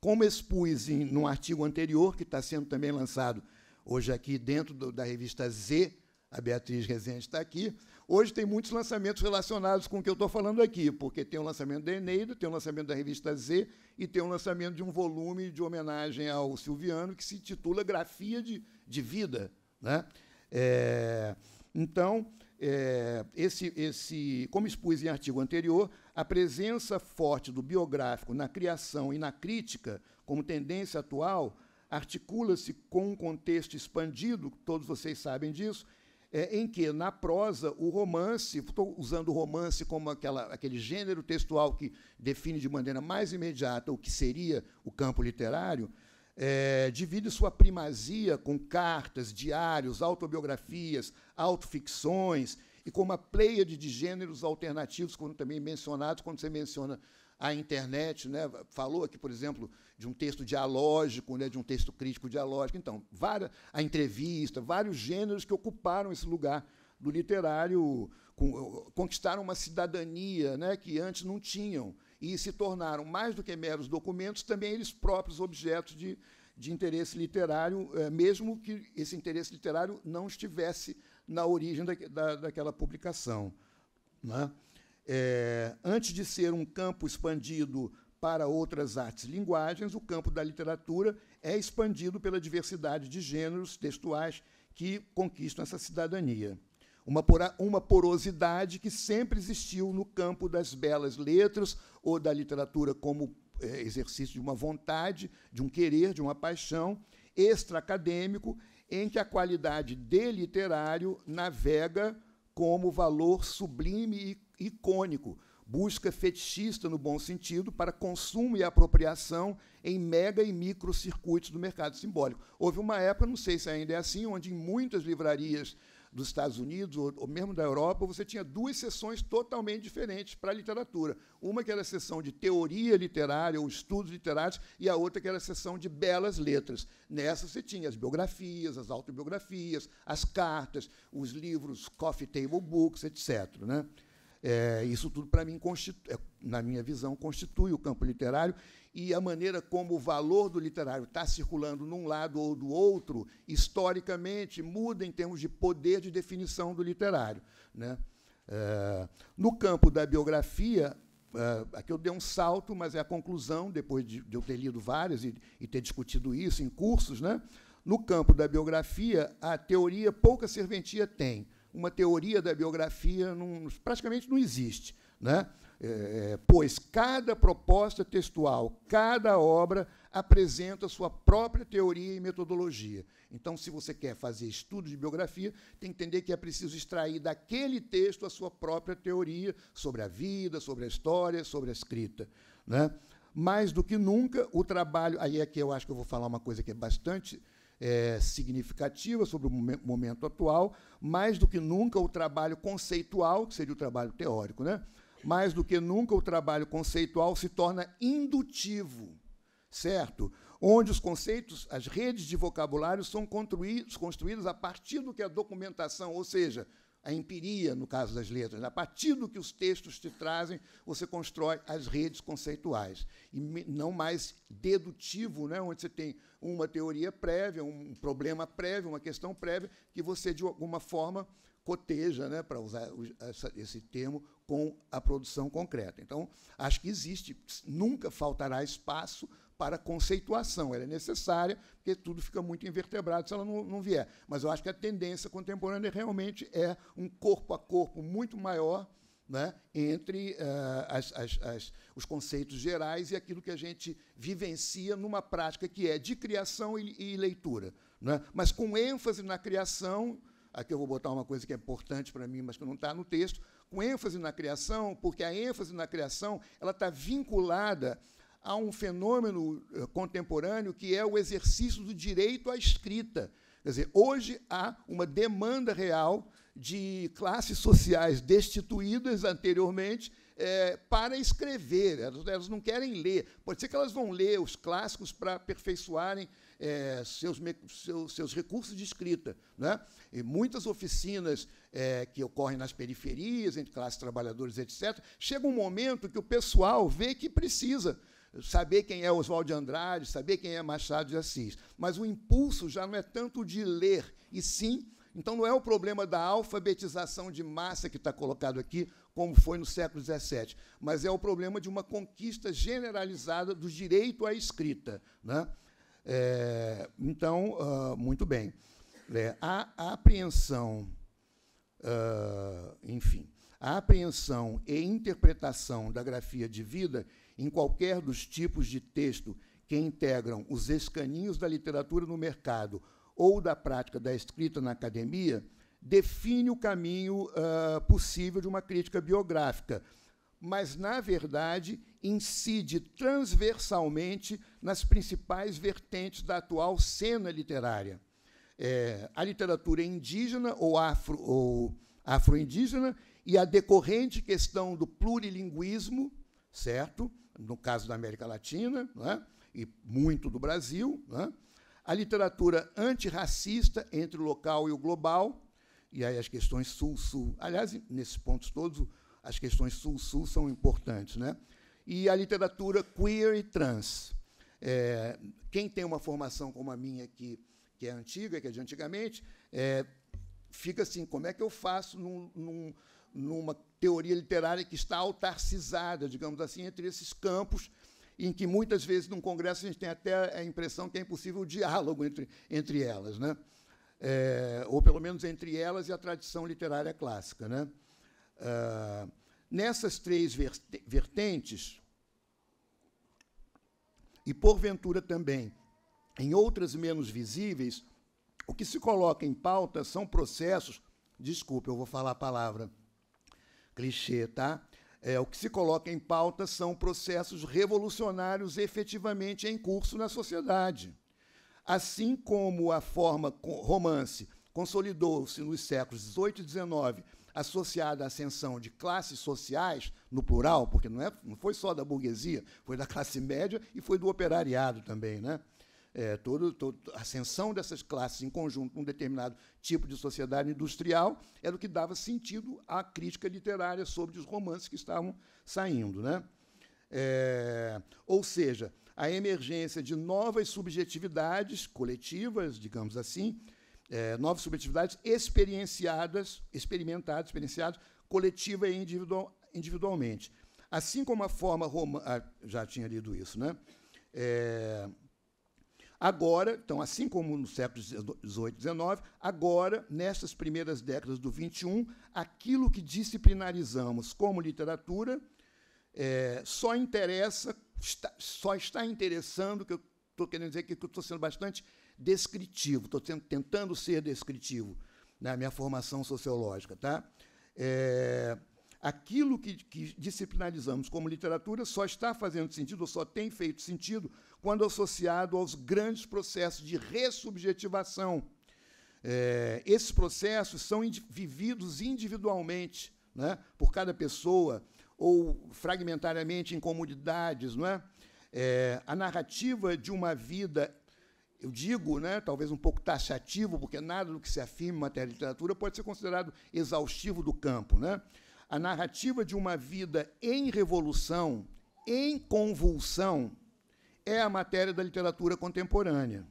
Como expus em, num artigo anterior, que está sendo também lançado hoje aqui dentro do, da revista Z, a Beatriz Rezende está aqui, Hoje tem muitos lançamentos relacionados com o que eu estou falando aqui, porque tem o um lançamento da Eneida, tem o um lançamento da revista Z e tem o um lançamento de um volume de homenagem ao Silviano que se titula Grafia de, de Vida. Né? É, então, é, esse, esse, como expus em artigo anterior, a presença forte do biográfico na criação e na crítica, como tendência atual, articula-se com um contexto expandido, todos vocês sabem disso, é, em que, na prosa, o romance, estou usando o romance como aquela, aquele gênero textual que define de maneira mais imediata o que seria o campo literário, é, divide sua primazia com cartas, diários, autobiografias, autoficções, e com uma pleiade de gêneros alternativos, como também mencionados, quando você menciona a internet, né, falou aqui, por exemplo, de um texto dialógico, né, de um texto crítico dialógico. Então, várias, a entrevista, vários gêneros que ocuparam esse lugar do literário, com, conquistaram uma cidadania né, que antes não tinham e se tornaram, mais do que meros documentos, também eles próprios objetos de, de interesse literário, eh, mesmo que esse interesse literário não estivesse na origem da, da, daquela publicação. Né? É, antes de ser um campo expandido para outras artes e linguagens, o campo da literatura é expandido pela diversidade de gêneros textuais que conquistam essa cidadania. Uma, uma porosidade que sempre existiu no campo das belas letras ou da literatura como é, exercício de uma vontade, de um querer, de uma paixão extra-acadêmico, em que a qualidade de literário navega como valor sublime e icônico, busca fetichista no bom sentido para consumo e apropriação em mega e micro circuitos do mercado simbólico. Houve uma época, não sei se ainda é assim, onde em muitas livrarias dos Estados Unidos ou, ou, mesmo da Europa, você tinha duas sessões totalmente diferentes para a literatura. Uma que era a sessão de teoria literária ou estudos literários e a outra que era a sessão de belas letras. Nessa você tinha as biografias, as autobiografias, as cartas, os livros coffee table books, etc. Né? É, isso tudo, para mim, é, na minha visão, constitui o campo literário e a maneira como o valor do literário está circulando num lado ou do outro, historicamente, muda em termos de poder de definição do literário. Né? É, no campo da biografia, é, aqui eu dei um salto, mas é a conclusão, depois de, de eu ter lido várias e, e, ter discutido isso em cursos. Né? No campo da biografia, a teoria pouca serventia tem uma teoria da biografia praticamente não existe. Né? É, é, pois cada proposta textual, cada obra apresenta sua própria teoria e metodologia. Então, se você quer fazer estudo de biografia, tem que entender que é preciso extrair daquele texto a sua própria teoria sobre a vida, sobre a história, sobre a escrita. Né? Mais do que nunca, o trabalho. Aí é que eu acho que eu vou falar uma coisa que é bastante é, significativa sobre o momento atual, mais do que nunca o trabalho conceitual, que seria o trabalho teórico, né? mais do que nunca o trabalho conceitual se torna indutivo, certo? Onde os conceitos, as redes de vocabulário são construídos, construídos a partir do que a documentação, ou seja, a empiria, no caso das letras. A partir do que os textos te trazem, você constrói as redes conceituais. E não mais dedutivo, né, onde você tem uma teoria prévia, um problema prévio, uma questão prévia, que você, de alguma forma, coteja, né, para usar esse termo, com a produção concreta. Então, acho que existe, nunca faltará espaço para conceituação. Ela é necessária, porque tudo fica muito invertebrado se ela não, não vier. Mas eu acho que a tendência contemporânea realmente é um corpo a corpo muito maior né, entre uh, as, as, as, os conceitos gerais e aquilo que a gente vivencia numa prática que é de criação e, e leitura. Né, mas com ênfase na criação, aqui eu vou botar uma coisa que é importante para mim, mas que não está no texto, com ênfase na criação, porque a ênfase na criação ela está vinculada a um fenômeno eh, contemporâneo que é o exercício do direito à escrita. Quer dizer, hoje há uma demanda real de classes sociais destituídas anteriormente é, para escrever. Elas, elas, não querem ler. Pode ser que elas vão ler os clássicos para aperfeiçoarem é, seus, seus, seus, recursos de escrita. Né? E muitas oficinas é, que ocorrem nas periferias, entre classes trabalhadoras, etc., chega um momento que o pessoal vê que precisa saber quem é Oswald de Andrade, saber quem é Machado de Assis. Mas o impulso já não é tanto de ler, e sim, então não é o problema da alfabetização de massa que está colocado aqui, como foi no século XVII, mas é o problema de uma conquista generalizada do direito à escrita. Né? É, então, uh, muito bem. É, a, a, apreensão, uh, enfim, a apreensão e interpretação da grafia de vida em qualquer dos tipos de texto que integram os escaninhos da literatura no mercado ou da prática da escrita na academia, define o caminho uh, possível de uma crítica biográfica, mas, na verdade, incide transversalmente nas principais vertentes da atual cena literária. É, a literatura indígena ou, afro, ou afro-indígena e a decorrente questão do plurilinguismo, certo? no caso da América Latina, é? e muito do Brasil, é? a literatura antirracista entre o local e o global, e aí as questões sul-sul. Aliás, nesses pontos todos, as questões sul-sul são importantes. Né? E a literatura queer e trans. É, quem tem uma formação como a minha, que, que é antiga, que é de antigamente, é, fica assim: como é que eu faço num, num numa teoria literária que está autarcizada, digamos assim, entre esses campos, em que muitas vezes num congresso a gente tem até a impressão que é impossível o diálogo entre, entre elas, né? É, ou pelo menos entre elas e a tradição literária clássica. Né? Ah, nessas três vertentes, e porventura também em outras menos visíveis, o que se coloca em pauta são processos, desculpe, eu vou falar a palavra, clichê, tá? É, o que se coloca em pauta são processos revolucionários efetivamente em curso na sociedade. Assim como a forma romance consolidou-se nos séculos 18 e 19, associada à ascensão de classes sociais, no plural, porque não, é, não foi só da burguesia, foi da classe média e foi do operariado também, né? é, todo, a ascensão dessas classes em conjunto com um determinado tipo de sociedade industrial era o que dava sentido à crítica literária sobre os romances que estavam saindo. Né? É, ou seja, a emergência de novas subjetividades coletivas, digamos assim, é, novas subjetividades experienciadas, experimentadas, experienciadas, coletiva e individual, individualmente. Assim como a forma romana. Ah, já tinha lido isso, né? É, Agora, então, assim como no século XVIII e XIX, agora, nestas primeiras décadas do XXI, aquilo que disciplinarizamos como literatura é, só interessa, está, só está interessando, que eu estou querendo dizer que estou sendo bastante descritivo, estou tentando ser descritivo na minha formação sociológica. Tá? É, aquilo que, que disciplinarizamos como literatura só está fazendo sentido, ou só tem feito sentido, quando associado aos grandes processos de ressubjetivação. É, esses processos são vividos individualmente, né, por cada pessoa, ou fragmentariamente em comunidades. Não é? É, a narrativa de uma vida eu digo, né, talvez um pouco taxativo, porque nada do que se afirma em matéria de literatura pode ser considerado exaustivo do campo. Né? A narrativa de uma vida em revolução, em convulsão, é a matéria da literatura contemporânea.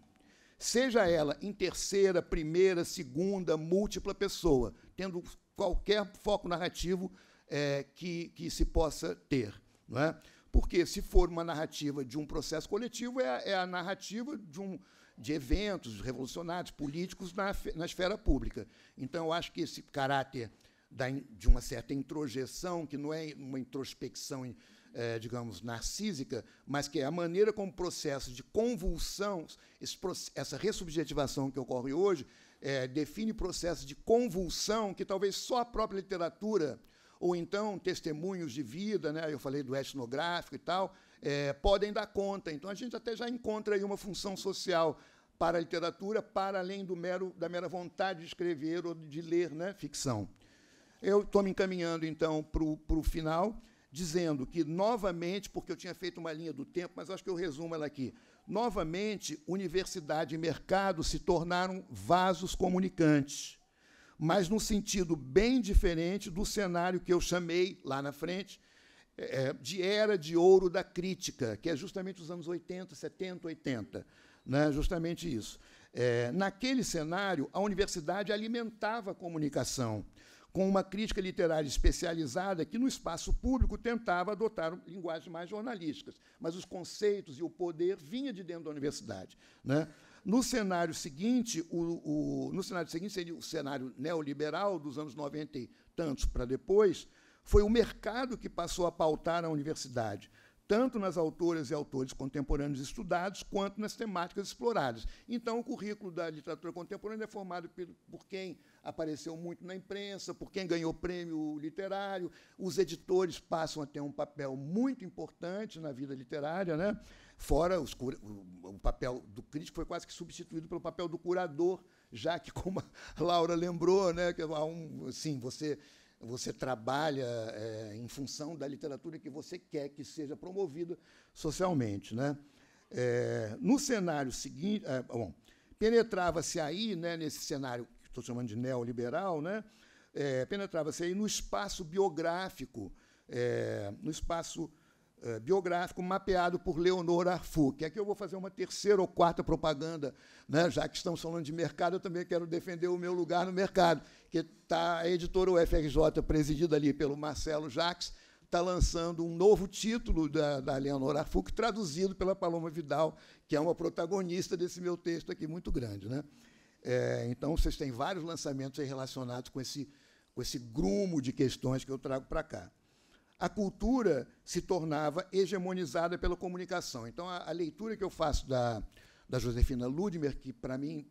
Seja ela em terceira, primeira, segunda, múltipla pessoa, tendo qualquer foco narrativo é, que, que se possa ter. Não é? Porque, se for uma narrativa de um processo coletivo, é, a, é a narrativa de, um, de eventos revolucionários, políticos na, na esfera pública. Então, eu acho que esse caráter da, de uma certa introjeção, que não é uma introspecção é, digamos, narcísica, mas que é a maneira como o processo de convulsão, essa ressubjetivação que ocorre hoje, é, define processos de convulsão que talvez só a própria literatura, ou então testemunhos de vida, né, eu falei do etnográfico e tal, é, podem dar conta. Então a gente até já encontra aí uma função social para a literatura, para além do mero, da mera vontade de escrever ou de ler né, ficção. Eu estou me encaminhando, então, para o final dizendo que, novamente, porque eu tinha feito uma linha do tempo, mas acho que eu resumo ela aqui. Novamente, universidade e mercado se tornaram vasos comunicantes, mas num sentido bem diferente do cenário que eu chamei lá na frente é, é, de era de ouro da crítica, que é justamente os anos 80, 70, 80. Né? Justamente isso. É, naquele cenário, a universidade alimentava a comunicação com uma crítica literária especializada que, no espaço público, tentava adotar linguagens mais jornalísticas, mas os conceitos e o poder vinha de dentro da universidade. Né? No cenário seguinte, o, o, no cenário seguinte seria o cenário neoliberal dos anos 90 e tantos para depois, foi o mercado que passou a pautar a universidade tanto nas autoras e autores contemporâneos estudados, quanto nas temáticas exploradas. Então, o currículo da literatura contemporânea é formado por quem apareceu muito na imprensa, por quem ganhou prêmio literário. Os editores passam a ter um papel muito importante na vida literária, né? fora os, o papel do crítico foi quase que substituído pelo papel do curador, já que, [LAUGHS] como a Laura lembrou, né, que há um, assim, você você trabalha é, em função da literatura que você quer que seja promovida socialmente. Né? É, no cenário seguinte, é, bom, penetrava-se aí, né, nesse cenário que estou chamando de neoliberal, né, é, penetrava-se aí no espaço biográfico, é, no espaço eh, biográfico mapeado por Leonor Arfuk. Aqui eu vou fazer uma terceira ou quarta propaganda, né? já que estamos falando de mercado, eu também quero defender o meu lugar no mercado, que tá, a editora UFRJ, presidida ali pelo Marcelo Jacques, está lançando um novo título da, da Leonor Arfuk, traduzido pela Paloma Vidal, que é uma protagonista desse meu texto aqui, muito grande. Né? É, então, vocês têm vários lançamentos relacionados com esse, com esse grumo de questões que eu trago para cá a cultura se tornava hegemonizada pela comunicação. Então, a, a leitura que eu faço da, da Josefina Ludmer, que para mim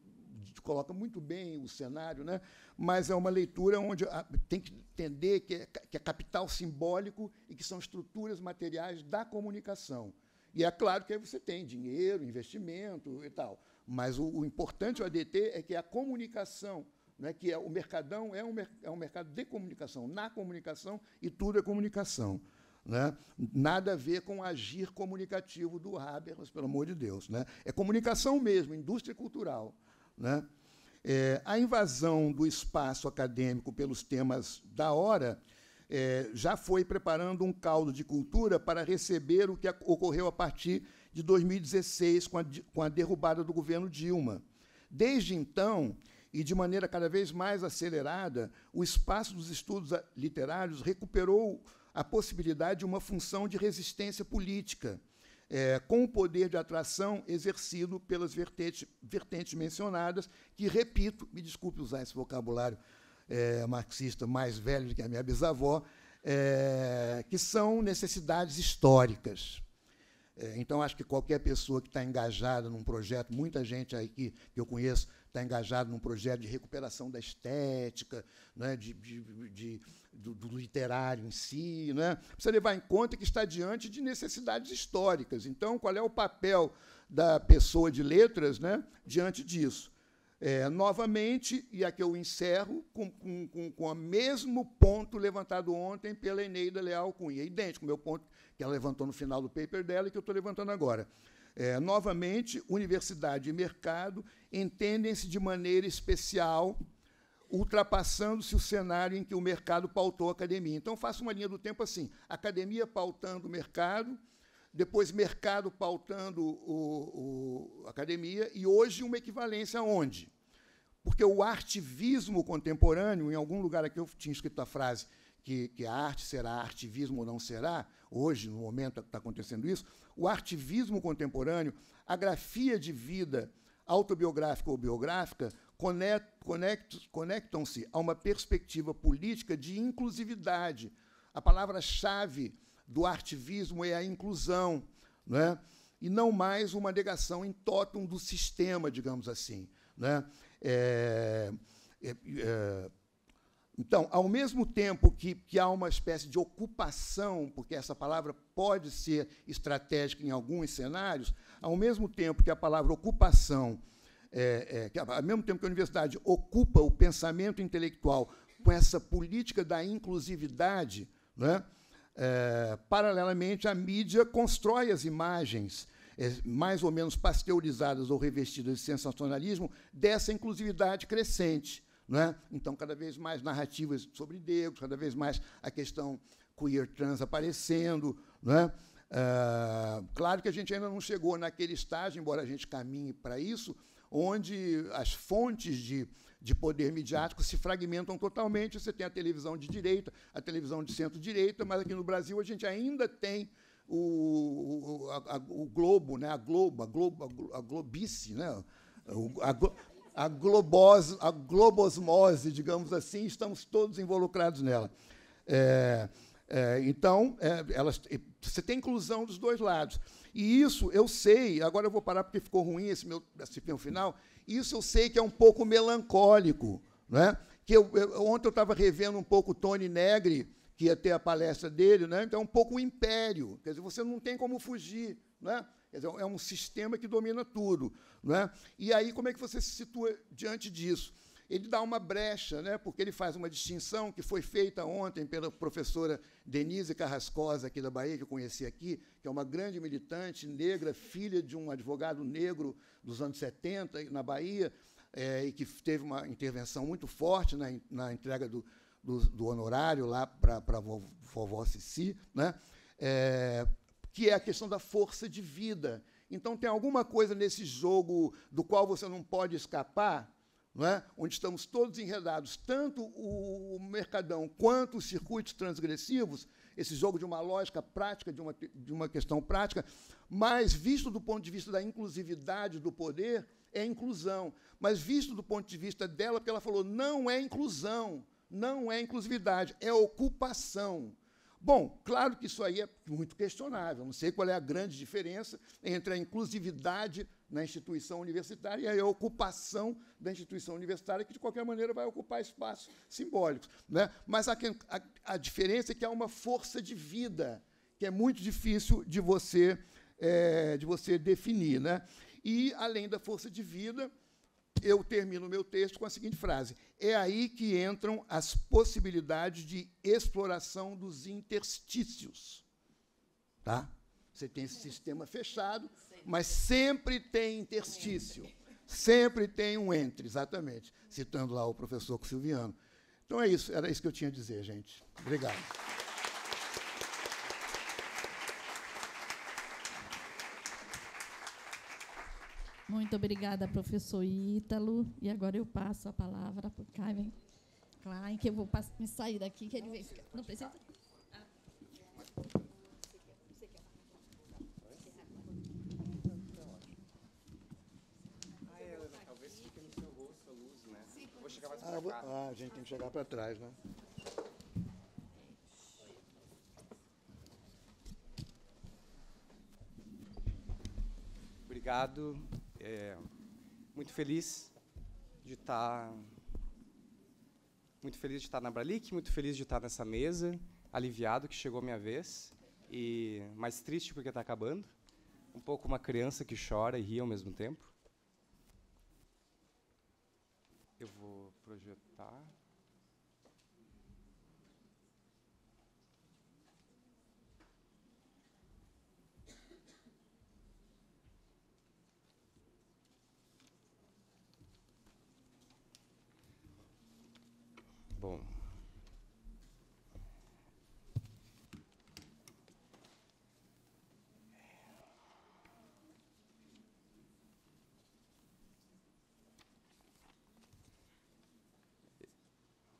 coloca muito bem o cenário, né? mas é uma leitura onde a, tem que entender que é, que é capital simbólico e que são estruturas materiais da comunicação. E é claro que aí você tem dinheiro, investimento e tal, mas o, o importante do ADT é que é a comunicação né, que é o mercadão é um, é um mercado de comunicação, na comunicação e tudo é comunicação. Né? Nada a ver com agir comunicativo do Habermas, pelo amor de Deus. Né? É comunicação mesmo, indústria cultural. Né? É, a invasão do espaço acadêmico pelos temas da hora é, já foi preparando um caldo de cultura para receber o que ocorreu a partir de 2016, com a, com a derrubada do governo Dilma. Desde então, e de maneira cada vez mais acelerada, o espaço dos estudos literários recuperou a possibilidade de uma função de resistência política, é, com o poder de atração exercido pelas vertentes, vertentes mencionadas, que, repito, me desculpe usar esse vocabulário é, marxista mais velho do que a minha bisavó, é, que são necessidades históricas. É, então, acho que qualquer pessoa que está engajada num projeto, muita gente aí que, que eu conheço está engajado num projeto de recuperação da estética, né, de, de, de do, do, literário em si. Né? Precisa levar em conta que está diante de necessidades históricas. Então, qual é o papel da pessoa de letras né, diante disso? É, novamente, e aqui eu encerro, com, com, com, com o mesmo ponto levantado ontem pela Eneida Leal Cunha, idêntico, meu ponto que ela levantou no final do paper dela e que eu estou levantando agora. É, novamente, universidade e mercado entendem-se de maneira especial, ultrapassando-se o cenário em que o mercado pautou a academia. Então, faço uma linha do tempo assim: academia pautando o mercado, depois mercado pautando o, o academia, e hoje uma equivalência onde? Porque o artivismo contemporâneo, em algum lugar aqui eu tinha escrito a frase, que, que a arte será artivismo ou não será, hoje, no momento que está acontecendo isso, o artivismo contemporâneo, a grafia de vida autobiográfica ou biográfica, conectam-se a uma perspectiva política de inclusividade. A palavra-chave do artivismo é a inclusão, não é? e não mais uma negação em tótum do sistema, digamos assim. É, é, é, é então, ao mesmo tempo que, que, há uma espécie de ocupação, porque essa palavra pode ser estratégica em alguns cenários, ao mesmo tempo que a palavra ocupação, é, é, que, ao mesmo tempo que a universidade ocupa o pensamento intelectual com essa política da inclusividade, né, é, paralelamente, a mídia constrói as imagens é, mais ou menos pasteurizadas ou revestidas de sensacionalismo dessa inclusividade crescente. Né? Então, cada vez mais narrativas sobre negros, cada vez mais a questão queer trans aparecendo. Né? Ah, claro que a gente ainda não chegou naquele estágio, embora a gente caminhe para isso, onde as fontes de, de poder midiático se fragmentam totalmente. Você tem a televisão de direita, a televisão de centro-direita, mas aqui no Brasil a gente ainda tem o, o, a, o Globo, né? a Globo, a, Globo, a Globice, né? a, a, globose, a globosmose, digamos assim, estamos todos involucrados nela. É, é, então, é, elas, você tem inclusão dos dois lados. E isso eu sei, agora eu vou parar porque ficou ruim esse meu, esse meu final, isso eu sei que é um pouco melancólico. Né? Que eu, eu, ontem eu estava revendo um pouco o Tony Negri, que ia ter a palestra dele, né? então é um pouco o império. Quer dizer, você não tem como fugir. Né? Quer dizer, é, é um sistema que domina tudo. Né? E aí, como é que você se situa diante disso? Ele dá uma brecha, né, porque ele faz uma distinção que foi feita ontem pela professora Denise Carrascosa, aqui da Bahia, que eu conheci aqui, que é uma grande militante negra, filha de um advogado negro dos anos 70 na Bahia, é, e que teve uma intervenção muito forte na, né, na entrega do, do, do, honorário lá para a vovó Cici. Né? É, que é a questão da força de vida. Então, tem alguma coisa nesse jogo do qual você não pode escapar, não é? onde estamos todos enredados, tanto o mercadão quanto os circuitos transgressivos, esse jogo de uma lógica prática, de uma, de uma questão prática, mas visto do ponto de vista da inclusividade do poder, é inclusão. Mas visto do ponto de vista dela, porque ela falou, não é inclusão, não é inclusividade, é ocupação. Bom, claro que isso aí é muito questionável, não sei qual é a grande diferença entre a inclusividade na instituição universitária e a ocupação da instituição universitária, que de qualquer maneira vai ocupar espaços simbólicos. Né? Mas a, a, a diferença é que há uma força de vida que é muito difícil de você, é, de você definir. Né? E, além da força de vida, eu termino o meu texto com a seguinte frase: É aí que entram as possibilidades de exploração dos interstícios. Tá? Você tem esse sistema fechado, mas sempre tem interstício. Sempre tem um entre, exatamente. Citando lá o professor Silviano. Então é isso, era isso que eu tinha a dizer, gente. Obrigado. Muito obrigada, professor Ítalo. E agora eu passo a palavra para o Kevin Klein, que eu vou me sair daqui, que ele veio ficar. Não precisa? Ah. Ah, vou... ah, a gente tem que chegar para trás, né? Obrigado é, muito feliz de estar tá, muito feliz de estar tá na Bralic, muito feliz de estar tá nessa mesa, aliviado que chegou a minha vez e mais triste porque está acabando, um pouco uma criança que chora e ri ao mesmo tempo.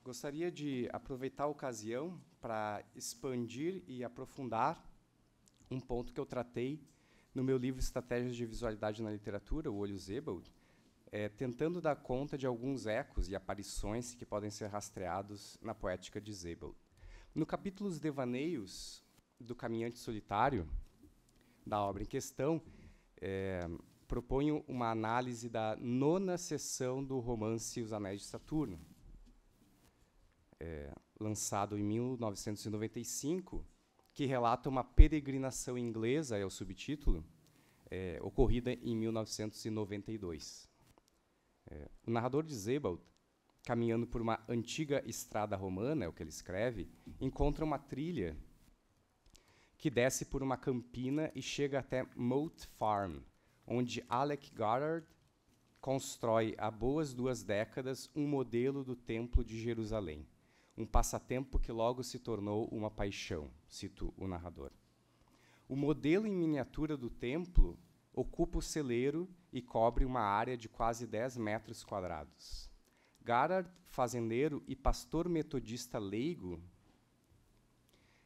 Gostaria de aproveitar a ocasião para expandir e aprofundar um ponto que eu tratei no meu livro Estratégias de Visualidade na Literatura, O Olho Zebald, é, tentando dar conta de alguns ecos e aparições que podem ser rastreados na poética de Zebald. No capítulo Os Devaneios do Caminhante Solitário, da obra em questão, é, proponho uma análise da nona sessão do romance Os Anéis de Saturno, é, lançado em 1995, que relata uma peregrinação inglesa, é o subtítulo, é, ocorrida em 1992. É, o narrador de Zebald, caminhando por uma antiga estrada romana, é o que ele escreve, encontra uma trilha que desce por uma campina e chega até Moat Farm, onde Alec Goddard constrói há boas duas décadas um modelo do Templo de Jerusalém um passatempo que logo se tornou uma paixão, cito o narrador. O modelo em miniatura do templo ocupa o celeiro e cobre uma área de quase 10 metros quadrados. Garard, fazendeiro e pastor metodista leigo,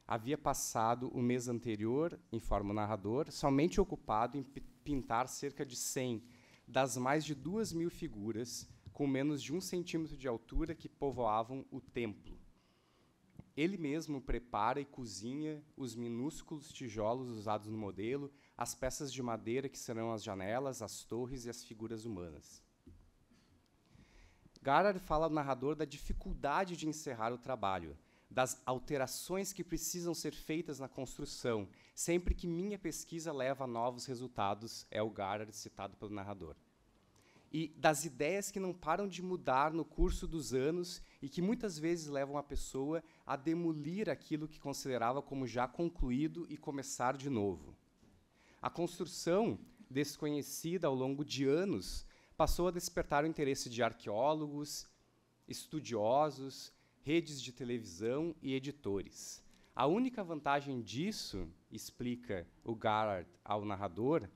havia passado o mês anterior, informa o narrador, somente ocupado em pintar cerca de 100 das mais de duas mil figuras com menos de um centímetro de altura que povoavam o templo, ele mesmo prepara e cozinha os minúsculos tijolos usados no modelo, as peças de madeira que serão as janelas, as torres e as figuras humanas. Garar fala ao narrador da dificuldade de encerrar o trabalho, das alterações que precisam ser feitas na construção, sempre que minha pesquisa leva a novos resultados, é o Garar citado pelo narrador. E das ideias que não param de mudar no curso dos anos e que muitas vezes levam a pessoa a demolir aquilo que considerava como já concluído e começar de novo. A construção desconhecida ao longo de anos passou a despertar o interesse de arqueólogos, estudiosos, redes de televisão e editores. A única vantagem disso, explica o Garrard ao narrador,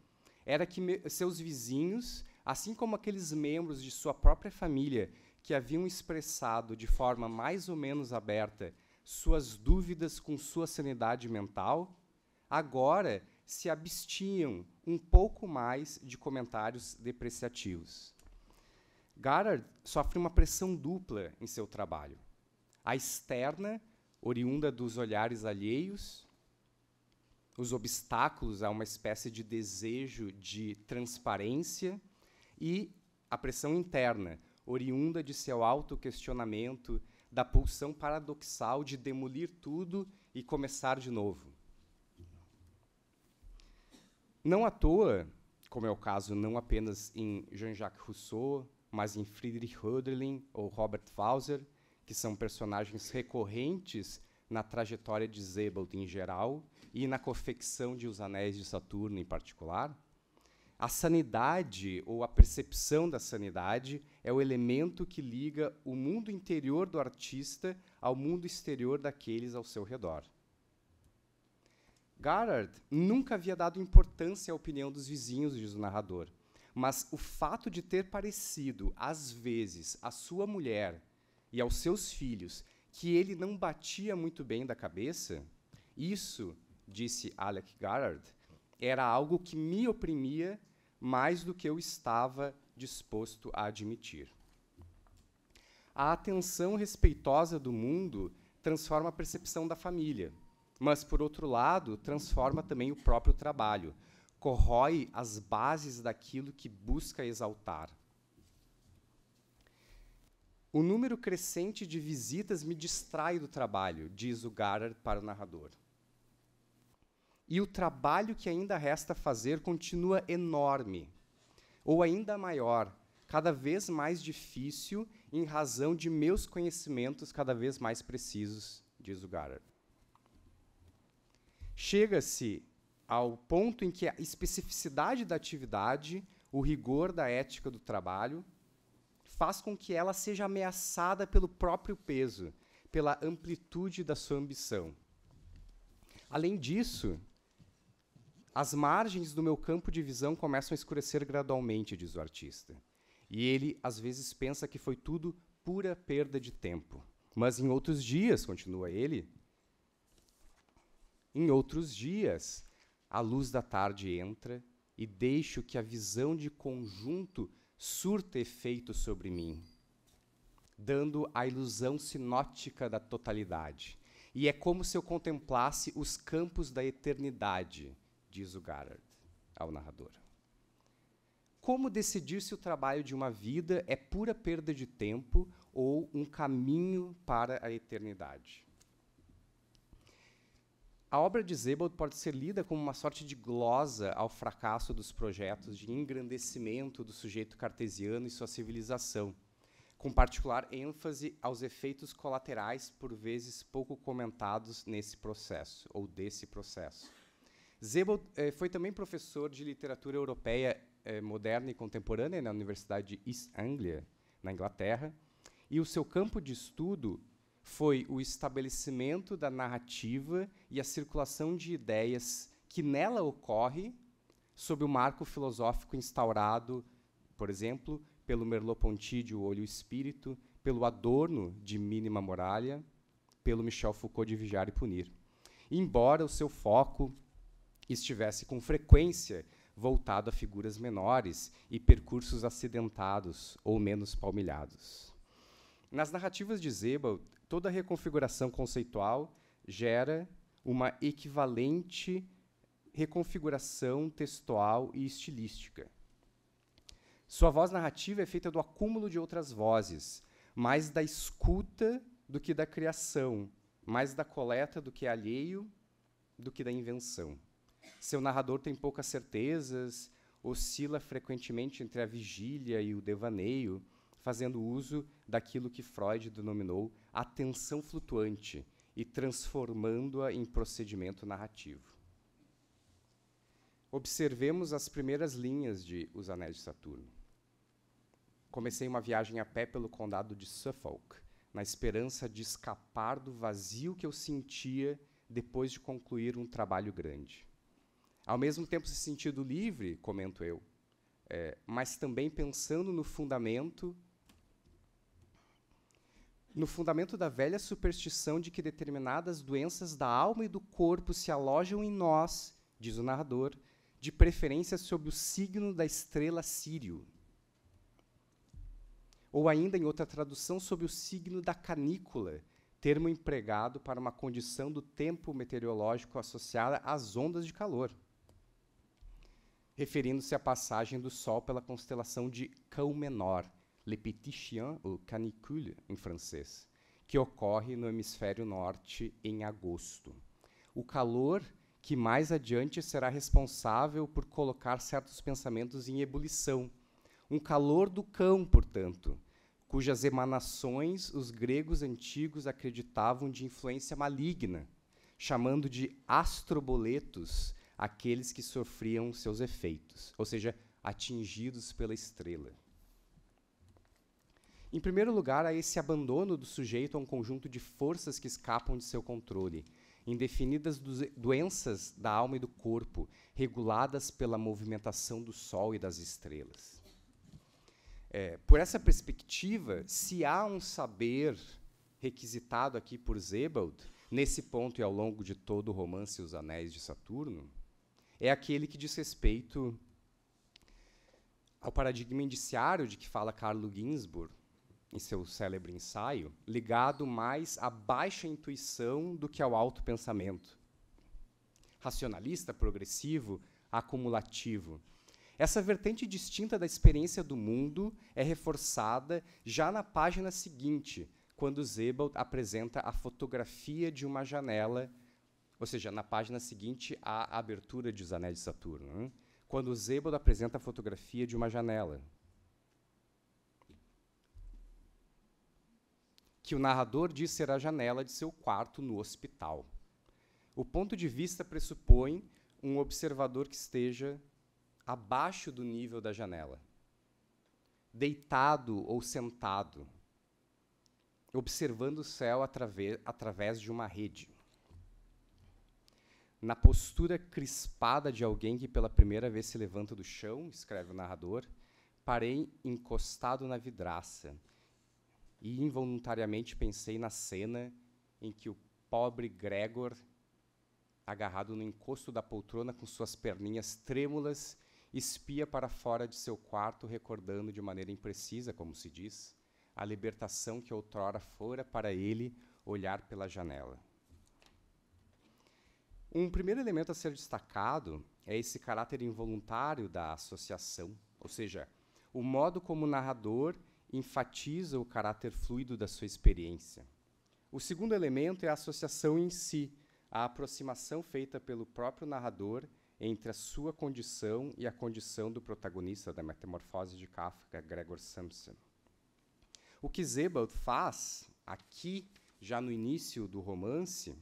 era que seus vizinhos, assim como aqueles membros de sua própria família que haviam expressado de forma mais ou menos aberta suas dúvidas com sua sanidade mental, agora se abstinham um pouco mais de comentários depreciativos. Garrard sofre uma pressão dupla em seu trabalho: a externa, oriunda dos olhares alheios, os obstáculos a uma espécie de desejo de transparência, e a pressão interna, oriunda de seu autoquestionamento, da pulsão paradoxal de demolir tudo e começar de novo. Não à toa, como é o caso não apenas em Jean-Jacques Rousseau, mas em Friedrich Hölderlin ou Robert Fauser, que são personagens recorrentes na trajetória de Zebald em geral e na confecção de Os Anéis de Saturno em particular, a sanidade ou a percepção da sanidade é o elemento que liga o mundo interior do artista ao mundo exterior daqueles ao seu redor. Garrard nunca havia dado importância à opinião dos vizinhos, diz o narrador, mas o fato de ter parecido, às vezes, à sua mulher e aos seus filhos que ele não batia muito bem da cabeça, isso, disse Alec Garrard, era algo que me oprimia mais do que eu estava disposto a admitir. A atenção respeitosa do mundo transforma a percepção da família, mas, por outro lado, transforma também o próprio trabalho, corrói as bases daquilo que busca exaltar. O número crescente de visitas me distrai do trabalho, diz o Garrett para o narrador e o trabalho que ainda resta fazer continua enorme, ou ainda maior, cada vez mais difícil em razão de meus conhecimentos cada vez mais precisos, diz o Garrett. Chega-se ao ponto em que a especificidade da atividade, o rigor da ética do trabalho, faz com que ela seja ameaçada pelo próprio peso, pela amplitude da sua ambição. Além disso, as margens do meu campo de visão começam a escurecer gradualmente, diz o artista. E ele, às vezes, pensa que foi tudo pura perda de tempo. Mas em outros dias, continua ele, em outros dias, a luz da tarde entra e deixo que a visão de conjunto surta efeito sobre mim, dando a ilusão sinótica da totalidade. E é como se eu contemplasse os campos da eternidade, diz o Garrard ao narrador. Como decidir se o trabalho de uma vida é pura perda de tempo ou um caminho para a eternidade? A obra de Zebold pode ser lida como uma sorte de glosa ao fracasso dos projetos de engrandecimento do sujeito cartesiano e sua civilização, com particular ênfase aos efeitos colaterais, por vezes pouco comentados nesse processo, ou desse processo. Zebel eh, foi também professor de literatura europeia eh, moderna e contemporânea na Universidade de East Anglia, na Inglaterra, e o seu campo de estudo foi o estabelecimento da narrativa e a circulação de ideias que nela ocorre sob o marco filosófico instaurado, por exemplo, pelo Merleau-Ponty de O Olho e o Espírito, pelo Adorno de Mínima Moralia, pelo Michel Foucault de Vigiar e Punir. Embora o seu foco estivesse com frequência voltado a figuras menores e percursos acidentados ou menos palmilhados. Nas narrativas de Zebal, toda reconfiguração conceitual gera uma equivalente reconfiguração textual e estilística. Sua voz narrativa é feita do acúmulo de outras vozes, mais da escuta do que da criação, mais da coleta do que alheio do que da invenção. Seu narrador tem poucas certezas, oscila frequentemente entre a vigília e o devaneio, fazendo uso daquilo que Freud denominou atenção flutuante e transformando-a em procedimento narrativo. Observemos as primeiras linhas de Os Anéis de Saturno. Comecei uma viagem a pé pelo condado de Suffolk, na esperança de escapar do vazio que eu sentia depois de concluir um trabalho grande. Ao mesmo tempo se sentindo livre, comento eu, é, mas também pensando no fundamento no fundamento da velha superstição de que determinadas doenças da alma e do corpo se alojam em nós, diz o narrador, de preferência sob o signo da estrela Sírio. Ou ainda, em outra tradução, sob o signo da canícula, termo empregado para uma condição do tempo meteorológico associada às ondas de calor referindo-se à passagem do Sol pela constelação de Cão Menor, Le Petit Chien ou Canicule em francês, que ocorre no hemisfério norte em agosto. O calor que mais adiante será responsável por colocar certos pensamentos em ebulição. Um calor do cão, portanto, cujas emanações os gregos antigos acreditavam de influência maligna, chamando de astroboletos aqueles que sofriam seus efeitos, ou seja, atingidos pela estrela. Em primeiro lugar, há esse abandono do sujeito a um conjunto de forças que escapam de seu controle, indefinidas doenças da alma e do corpo, reguladas pela movimentação do Sol e das estrelas. É, por essa perspectiva, se há um saber requisitado aqui por Zebald, nesse ponto e ao longo de todo o romance Os Anéis de Saturno, é aquele que diz respeito ao paradigma indiciário de que fala Carlo Ginzburg em seu célebre ensaio, ligado mais à baixa intuição do que ao alto pensamento. Racionalista, progressivo, acumulativo. Essa vertente distinta da experiência do mundo é reforçada já na página seguinte, quando Zebald apresenta a fotografia de uma janela ou seja, na página seguinte há a abertura de Os Anéis de Saturno, né? quando Zêbado apresenta a fotografia de uma janela. Que o narrador diz ser a janela de seu quarto no hospital. O ponto de vista pressupõe um observador que esteja abaixo do nível da janela, deitado ou sentado, observando o céu através, através de uma rede na postura crispada de alguém que pela primeira vez se levanta do chão, escreve o narrador, parei encostado na vidraça e involuntariamente pensei na cena em que o pobre Gregor, agarrado no encosto da poltrona com suas perninhas trêmulas, espia para fora de seu quarto, recordando de maneira imprecisa, como se diz, a libertação que outrora fora para ele olhar pela janela. Um primeiro elemento a ser destacado é esse caráter involuntário da associação, ou seja, o modo como o narrador enfatiza o caráter fluido da sua experiência. O segundo elemento é a associação em si, a aproximação feita pelo próprio narrador entre a sua condição e a condição do protagonista da Metamorfose de Kafka, Gregor Samsa. O que Zebald faz aqui, já no início do romance,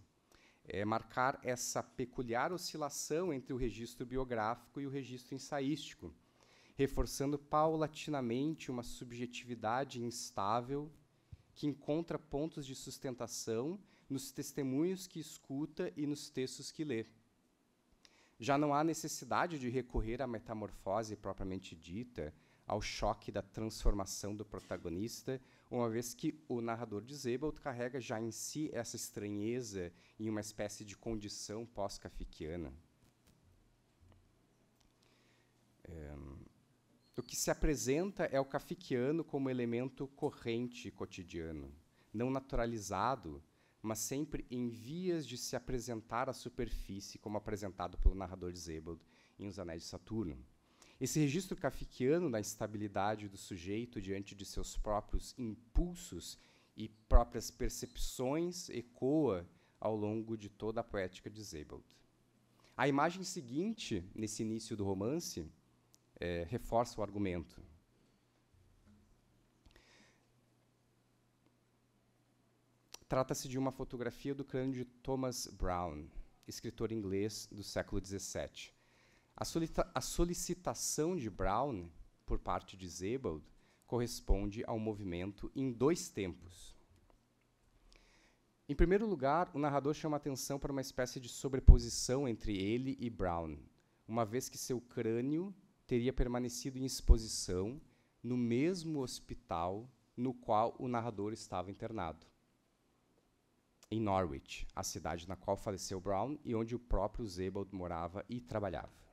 é, marcar essa peculiar oscilação entre o registro biográfico e o registro ensaístico, reforçando paulatinamente uma subjetividade instável que encontra pontos de sustentação nos testemunhos que escuta e nos textos que lê. Já não há necessidade de recorrer à metamorfose propriamente dita, ao choque da transformação do protagonista uma vez que o narrador de Zebald carrega já em si essa estranheza e uma espécie de condição pós-kafkiana. É, o que se apresenta é o kafkiano como elemento corrente cotidiano, não naturalizado, mas sempre em vias de se apresentar à superfície, como apresentado pelo narrador de Zebald em Os Anéis de Saturno. Esse registro kafkiano da instabilidade do sujeito diante de seus próprios impulsos e próprias percepções ecoa ao longo de toda a poética de Zabelt. A imagem seguinte, nesse início do romance, é, reforça o argumento. Trata-se de uma fotografia do crânio de Thomas Brown, escritor inglês do século XVII. A, a solicitação de Brown por parte de Zebald corresponde ao movimento em dois tempos. Em primeiro lugar, o narrador chama atenção para uma espécie de sobreposição entre ele e Brown, uma vez que seu crânio teria permanecido em exposição no mesmo hospital no qual o narrador estava internado, em Norwich, a cidade na qual faleceu Brown e onde o próprio Zebald morava e trabalhava.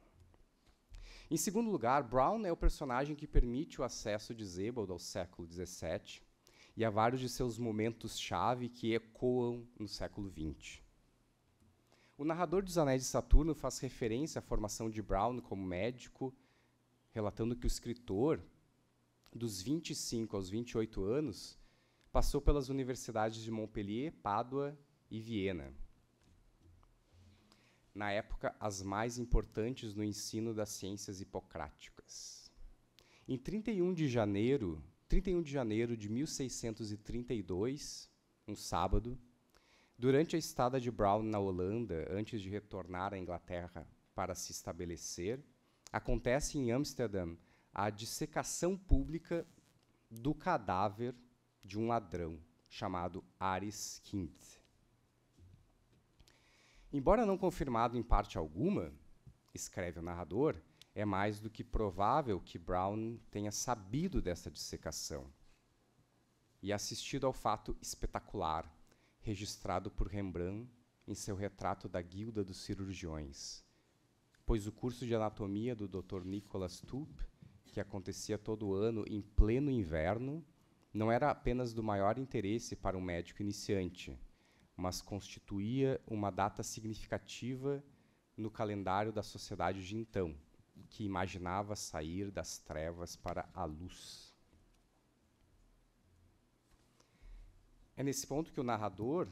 Em segundo lugar, Brown é o personagem que permite o acesso de Zebald ao século XVII e a vários de seus momentos-chave que ecoam no século XX. O narrador dos Anéis de Saturno faz referência à formação de Brown como médico, relatando que o escritor, dos 25 aos 28 anos, passou pelas universidades de Montpellier, Pádua e Viena na época, as mais importantes no ensino das ciências hipocráticas. Em 31 de janeiro, 31 de janeiro de 1632, um sábado, durante a estada de Brown na Holanda, antes de retornar à Inglaterra para se estabelecer, acontece em Amsterdã a dissecação pública do cadáver de um ladrão chamado Aris Kind. Embora não confirmado em parte alguma, escreve o narrador, é mais do que provável que Brown tenha sabido dessa dissecação e assistido ao fato espetacular registrado por Rembrandt em seu retrato da Guilda dos Cirurgiões, pois o curso de anatomia do Dr. Nicholas Toop, que acontecia todo ano em pleno inverno, não era apenas do maior interesse para um médico iniciante mas constituía uma data significativa no calendário da sociedade de então, que imaginava sair das trevas para a luz. É nesse ponto que o narrador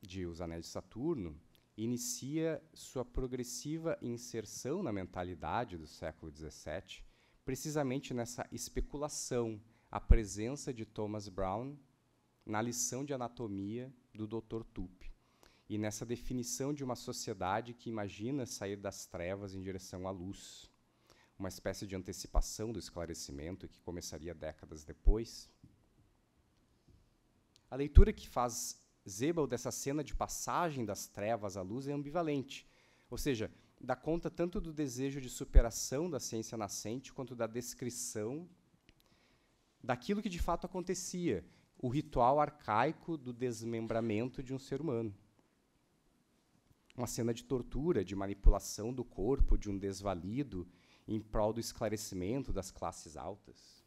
de Os Anéis de Saturno inicia sua progressiva inserção na mentalidade do século XVII, precisamente nessa especulação, a presença de Thomas Brown na lição de anatomia do Dr. Tupi. E nessa definição de uma sociedade que imagina sair das trevas em direção à luz, uma espécie de antecipação do esclarecimento que começaria décadas depois. A leitura que faz Zebel dessa cena de passagem das trevas à luz é ambivalente, ou seja, dá conta tanto do desejo de superação da ciência nascente quanto da descrição daquilo que de fato acontecia, o ritual arcaico do desmembramento de um ser humano. Uma cena de tortura, de manipulação do corpo de um desvalido em prol do esclarecimento das classes altas.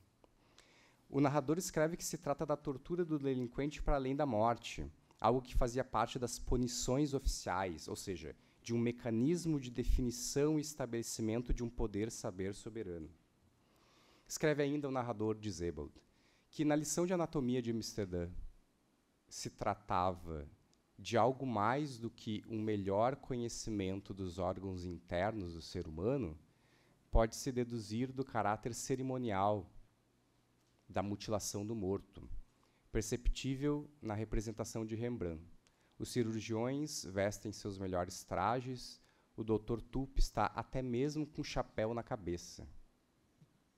O narrador escreve que se trata da tortura do delinquente para além da morte, algo que fazia parte das punições oficiais, ou seja, de um mecanismo de definição e estabelecimento de um poder-saber soberano. Escreve ainda o narrador de Zebald que na lição de anatomia de Amsterdã se tratava de algo mais do que um melhor conhecimento dos órgãos internos do ser humano, pode-se deduzir do caráter cerimonial da mutilação do morto, perceptível na representação de Rembrandt. Os cirurgiões vestem seus melhores trajes, o Dr. Tup está até mesmo com chapéu na cabeça.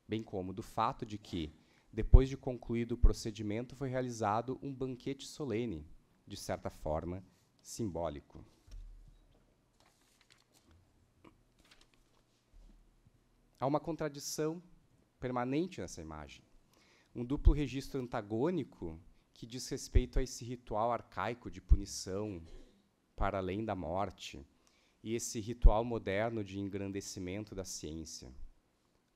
Bem como do fato de que depois de concluído o procedimento, foi realizado um banquete solene, de certa forma, simbólico. Há uma contradição permanente nessa imagem. Um duplo registro antagônico que diz respeito a esse ritual arcaico de punição para além da morte e esse ritual moderno de engrandecimento da ciência.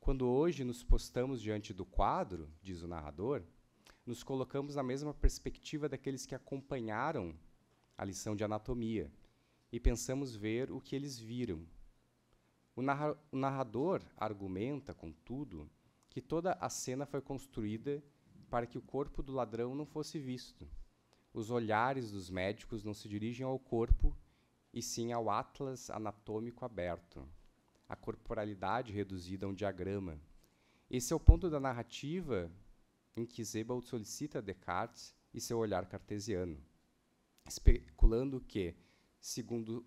Quando hoje nos postamos diante do quadro, diz o narrador, nos colocamos na mesma perspectiva daqueles que acompanharam a lição de anatomia e pensamos ver o que eles viram. O, narra o narrador argumenta, contudo, que toda a cena foi construída para que o corpo do ladrão não fosse visto. Os olhares dos médicos não se dirigem ao corpo, e sim ao atlas anatômico aberto a corporalidade reduzida a um diagrama. Esse é o ponto da narrativa em que Sebald solicita Descartes e seu olhar cartesiano, especulando que, segundo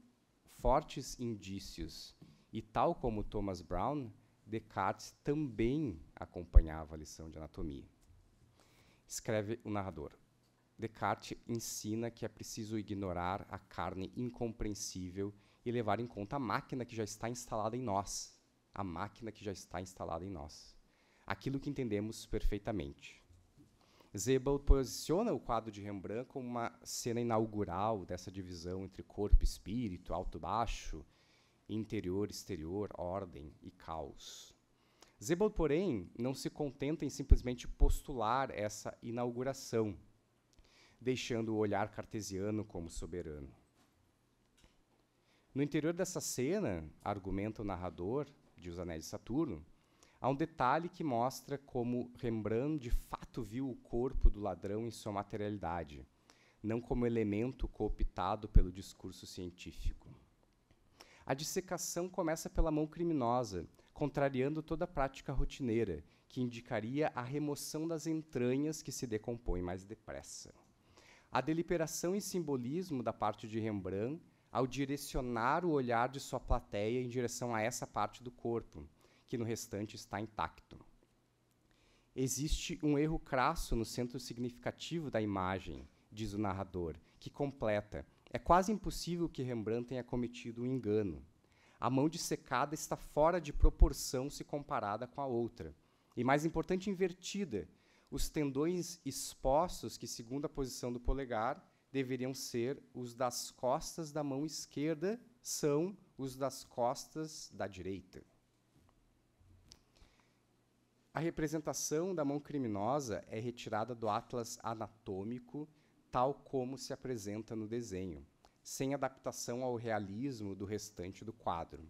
fortes indícios e tal como Thomas Brown, Descartes também acompanhava a lição de anatomia. Escreve o narrador. Descartes ensina que é preciso ignorar a carne incompreensível e levar em conta a máquina que já está instalada em nós. A máquina que já está instalada em nós. Aquilo que entendemos perfeitamente. Zebel posiciona o quadro de Rembrandt como uma cena inaugural dessa divisão entre corpo e espírito, alto e baixo, interior, e exterior, ordem e caos. Zebel, porém, não se contenta em simplesmente postular essa inauguração, deixando o olhar cartesiano como soberano. No interior dessa cena, argumenta o narrador de Os Anéis de Saturno, há um detalhe que mostra como Rembrandt de fato viu o corpo do ladrão em sua materialidade, não como elemento cooptado pelo discurso científico. A dissecação começa pela mão criminosa, contrariando toda a prática rotineira, que indicaria a remoção das entranhas que se decompõem mais depressa. A deliberação e simbolismo da parte de Rembrandt ao direcionar o olhar de sua plateia em direção a essa parte do corpo, que no restante está intacto. Existe um erro crasso no centro significativo da imagem, diz o narrador, que completa: é quase impossível que Rembrandt tenha cometido um engano. A mão dissecada está fora de proporção se comparada com a outra. E mais importante, invertida. Os tendões expostos, que, segundo a posição do polegar, deveriam ser os das costas da mão esquerda, são os das costas da direita. A representação da mão criminosa é retirada do atlas anatômico, tal como se apresenta no desenho, sem adaptação ao realismo do restante do quadro,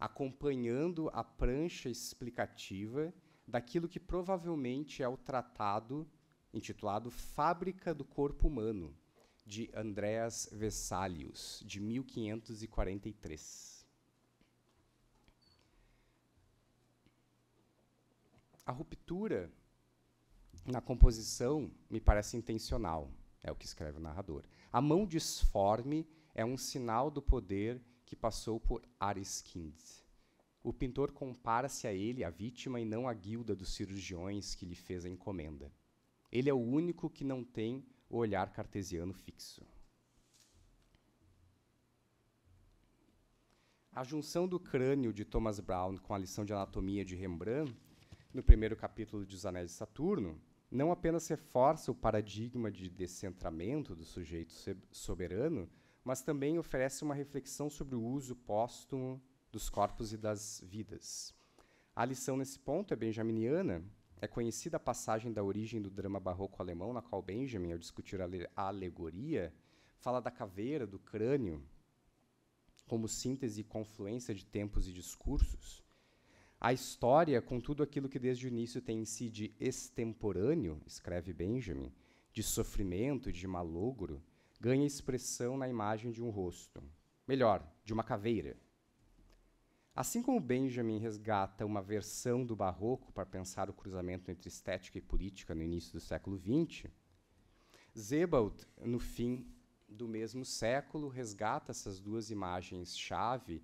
acompanhando a prancha explicativa daquilo que provavelmente é o tratado intitulado Fábrica do Corpo Humano, de Andreas Vesalius, de 1543. A ruptura na composição me parece intencional, é o que escreve o narrador. A mão disforme é um sinal do poder que passou por Ariskind. O pintor compara-se a ele, a vítima, e não à guilda dos cirurgiões que lhe fez a encomenda. Ele é o único que não tem o olhar cartesiano fixo. A junção do crânio de Thomas Brown com a lição de anatomia de Rembrandt, no primeiro capítulo de Os Anéis de Saturno, não apenas reforça o paradigma de descentramento do sujeito soberano, mas também oferece uma reflexão sobre o uso póstumo dos corpos e das vidas. A lição nesse ponto é benjaminiana, é conhecida a passagem da origem do drama barroco alemão, na qual Benjamin, ao discutir a alegoria, fala da caveira, do crânio, como síntese e confluência de tempos e discursos. A história, com tudo aquilo que desde o início tem em si de extemporâneo, escreve Benjamin, de sofrimento, de malogro, ganha expressão na imagem de um rosto. Melhor, de uma caveira. Assim como Benjamin resgata uma versão do barroco para pensar o cruzamento entre estética e política no início do século XX, Sebald, no fim do mesmo século, resgata essas duas imagens-chave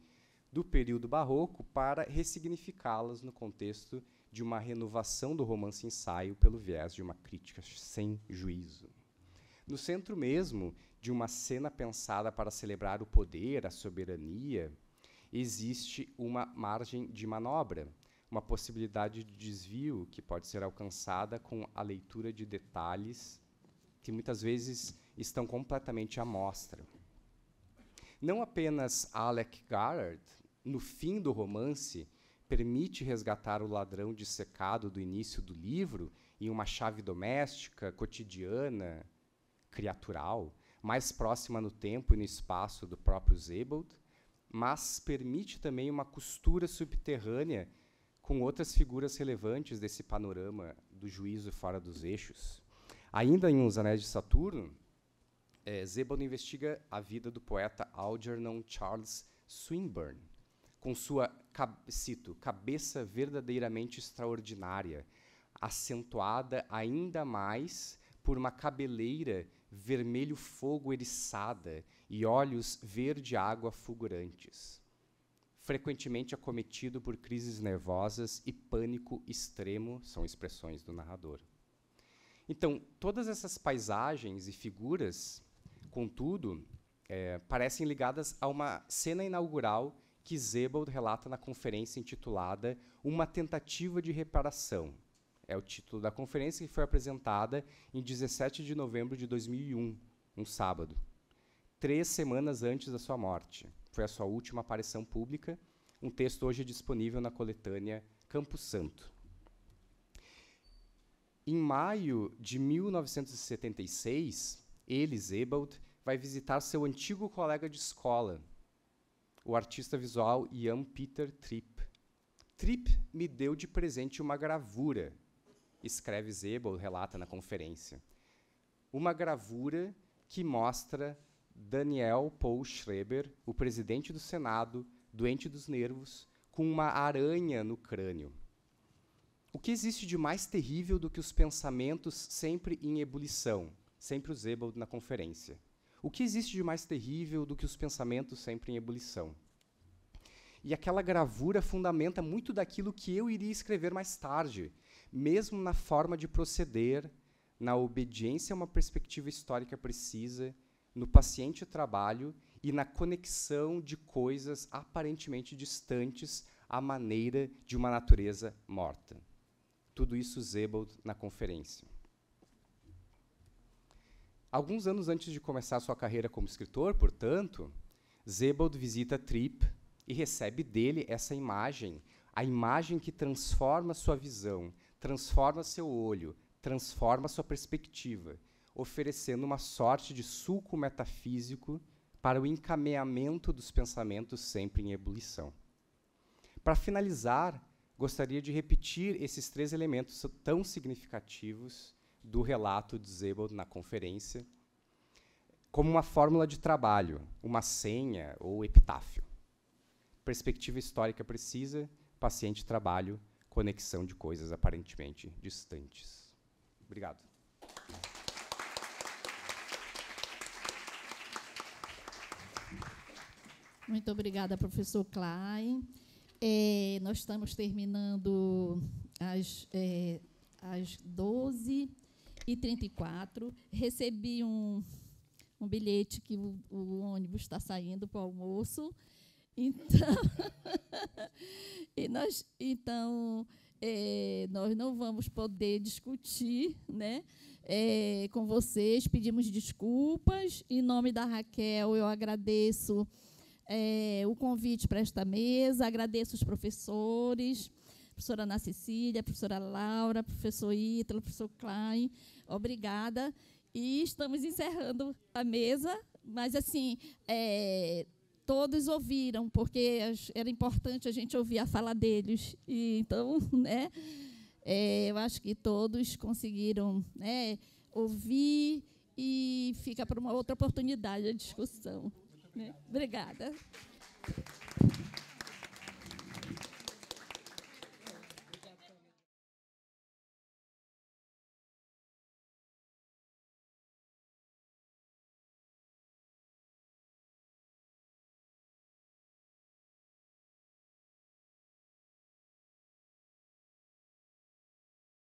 do período barroco para ressignificá-las no contexto de uma renovação do romance ensaio pelo viés de uma crítica sem juízo. No centro mesmo de uma cena pensada para celebrar o poder, a soberania, existe uma margem de manobra, uma possibilidade de desvio que pode ser alcançada com a leitura de detalhes que muitas vezes estão completamente à mostra. Não apenas Alec Garrard, no fim do romance, permite resgatar o ladrão dissecado do início do livro em uma chave doméstica, cotidiana, criatural, mais próxima no tempo e no espaço do próprio Zebold, mas permite também uma costura subterrânea com outras figuras relevantes desse panorama do juízo fora dos eixos. Ainda em Os Anéis de Saturno, é, investiga a vida do poeta Algernon Charles Swinburne, com sua, cito, cabeça verdadeiramente extraordinária, acentuada ainda mais por uma cabeleira vermelho fogo eriçada e olhos verde água fulgurantes. Frequentemente acometido por crises nervosas e pânico extremo, são expressões do narrador. Então, todas essas paisagens e figuras, contudo, é, parecem ligadas a uma cena inaugural que Zebald relata na conferência intitulada Uma Tentativa de Reparação. É o título da conferência que foi apresentada em 17 de novembro de 2001, um sábado três semanas antes da sua morte. Foi a sua última aparição pública. Um texto hoje disponível na coletânea Campo Santo. Em maio de 1976, ele, Zebald, vai visitar seu antigo colega de escola, o artista visual Ian Peter Tripp. Tripp me deu de presente uma gravura, escreve Zebel, relata na conferência. Uma gravura que mostra Daniel Paul Schreber, o presidente do Senado, doente dos nervos, com uma aranha no crânio. O que existe de mais terrível do que os pensamentos sempre em ebulição? Sempre o Zebald na conferência. O que existe de mais terrível do que os pensamentos sempre em ebulição? E aquela gravura fundamenta muito daquilo que eu iria escrever mais tarde, mesmo na forma de proceder, na obediência a uma perspectiva histórica precisa no paciente trabalho e na conexão de coisas aparentemente distantes à maneira de uma natureza morta. Tudo isso Zebold na conferência. Alguns anos antes de começar sua carreira como escritor, portanto, Zebold visita Tripp e recebe dele essa imagem, a imagem que transforma sua visão, transforma seu olho, transforma sua perspectiva, oferecendo uma sorte de suco metafísico para o encameamento dos pensamentos sempre em ebulição. Para finalizar, gostaria de repetir esses três elementos tão significativos do relato de Zebald na conferência, como uma fórmula de trabalho, uma senha ou epitáfio. Perspectiva histórica precisa, paciente trabalho, conexão de coisas aparentemente distantes. Obrigado. Muito obrigada, professor Klein. É, nós estamos terminando às, é, às 12h34. Recebi um, um bilhete que o, o ônibus está saindo para o almoço. Então, [LAUGHS] e nós, então é, nós não vamos poder discutir né, é, com vocês. Pedimos desculpas. Em nome da Raquel, eu agradeço é, o convite para esta mesa. Agradeço os professores, professora Ana Cecília, professora Laura, professor Ítalo, professor Klein. Obrigada. E estamos encerrando a mesa, mas assim. É, todos ouviram, porque era importante a gente ouvir a fala deles. E, então, [LAUGHS] né, é, eu acho que todos conseguiram né, ouvir e fica para uma outra oportunidade a discussão. Obrigada.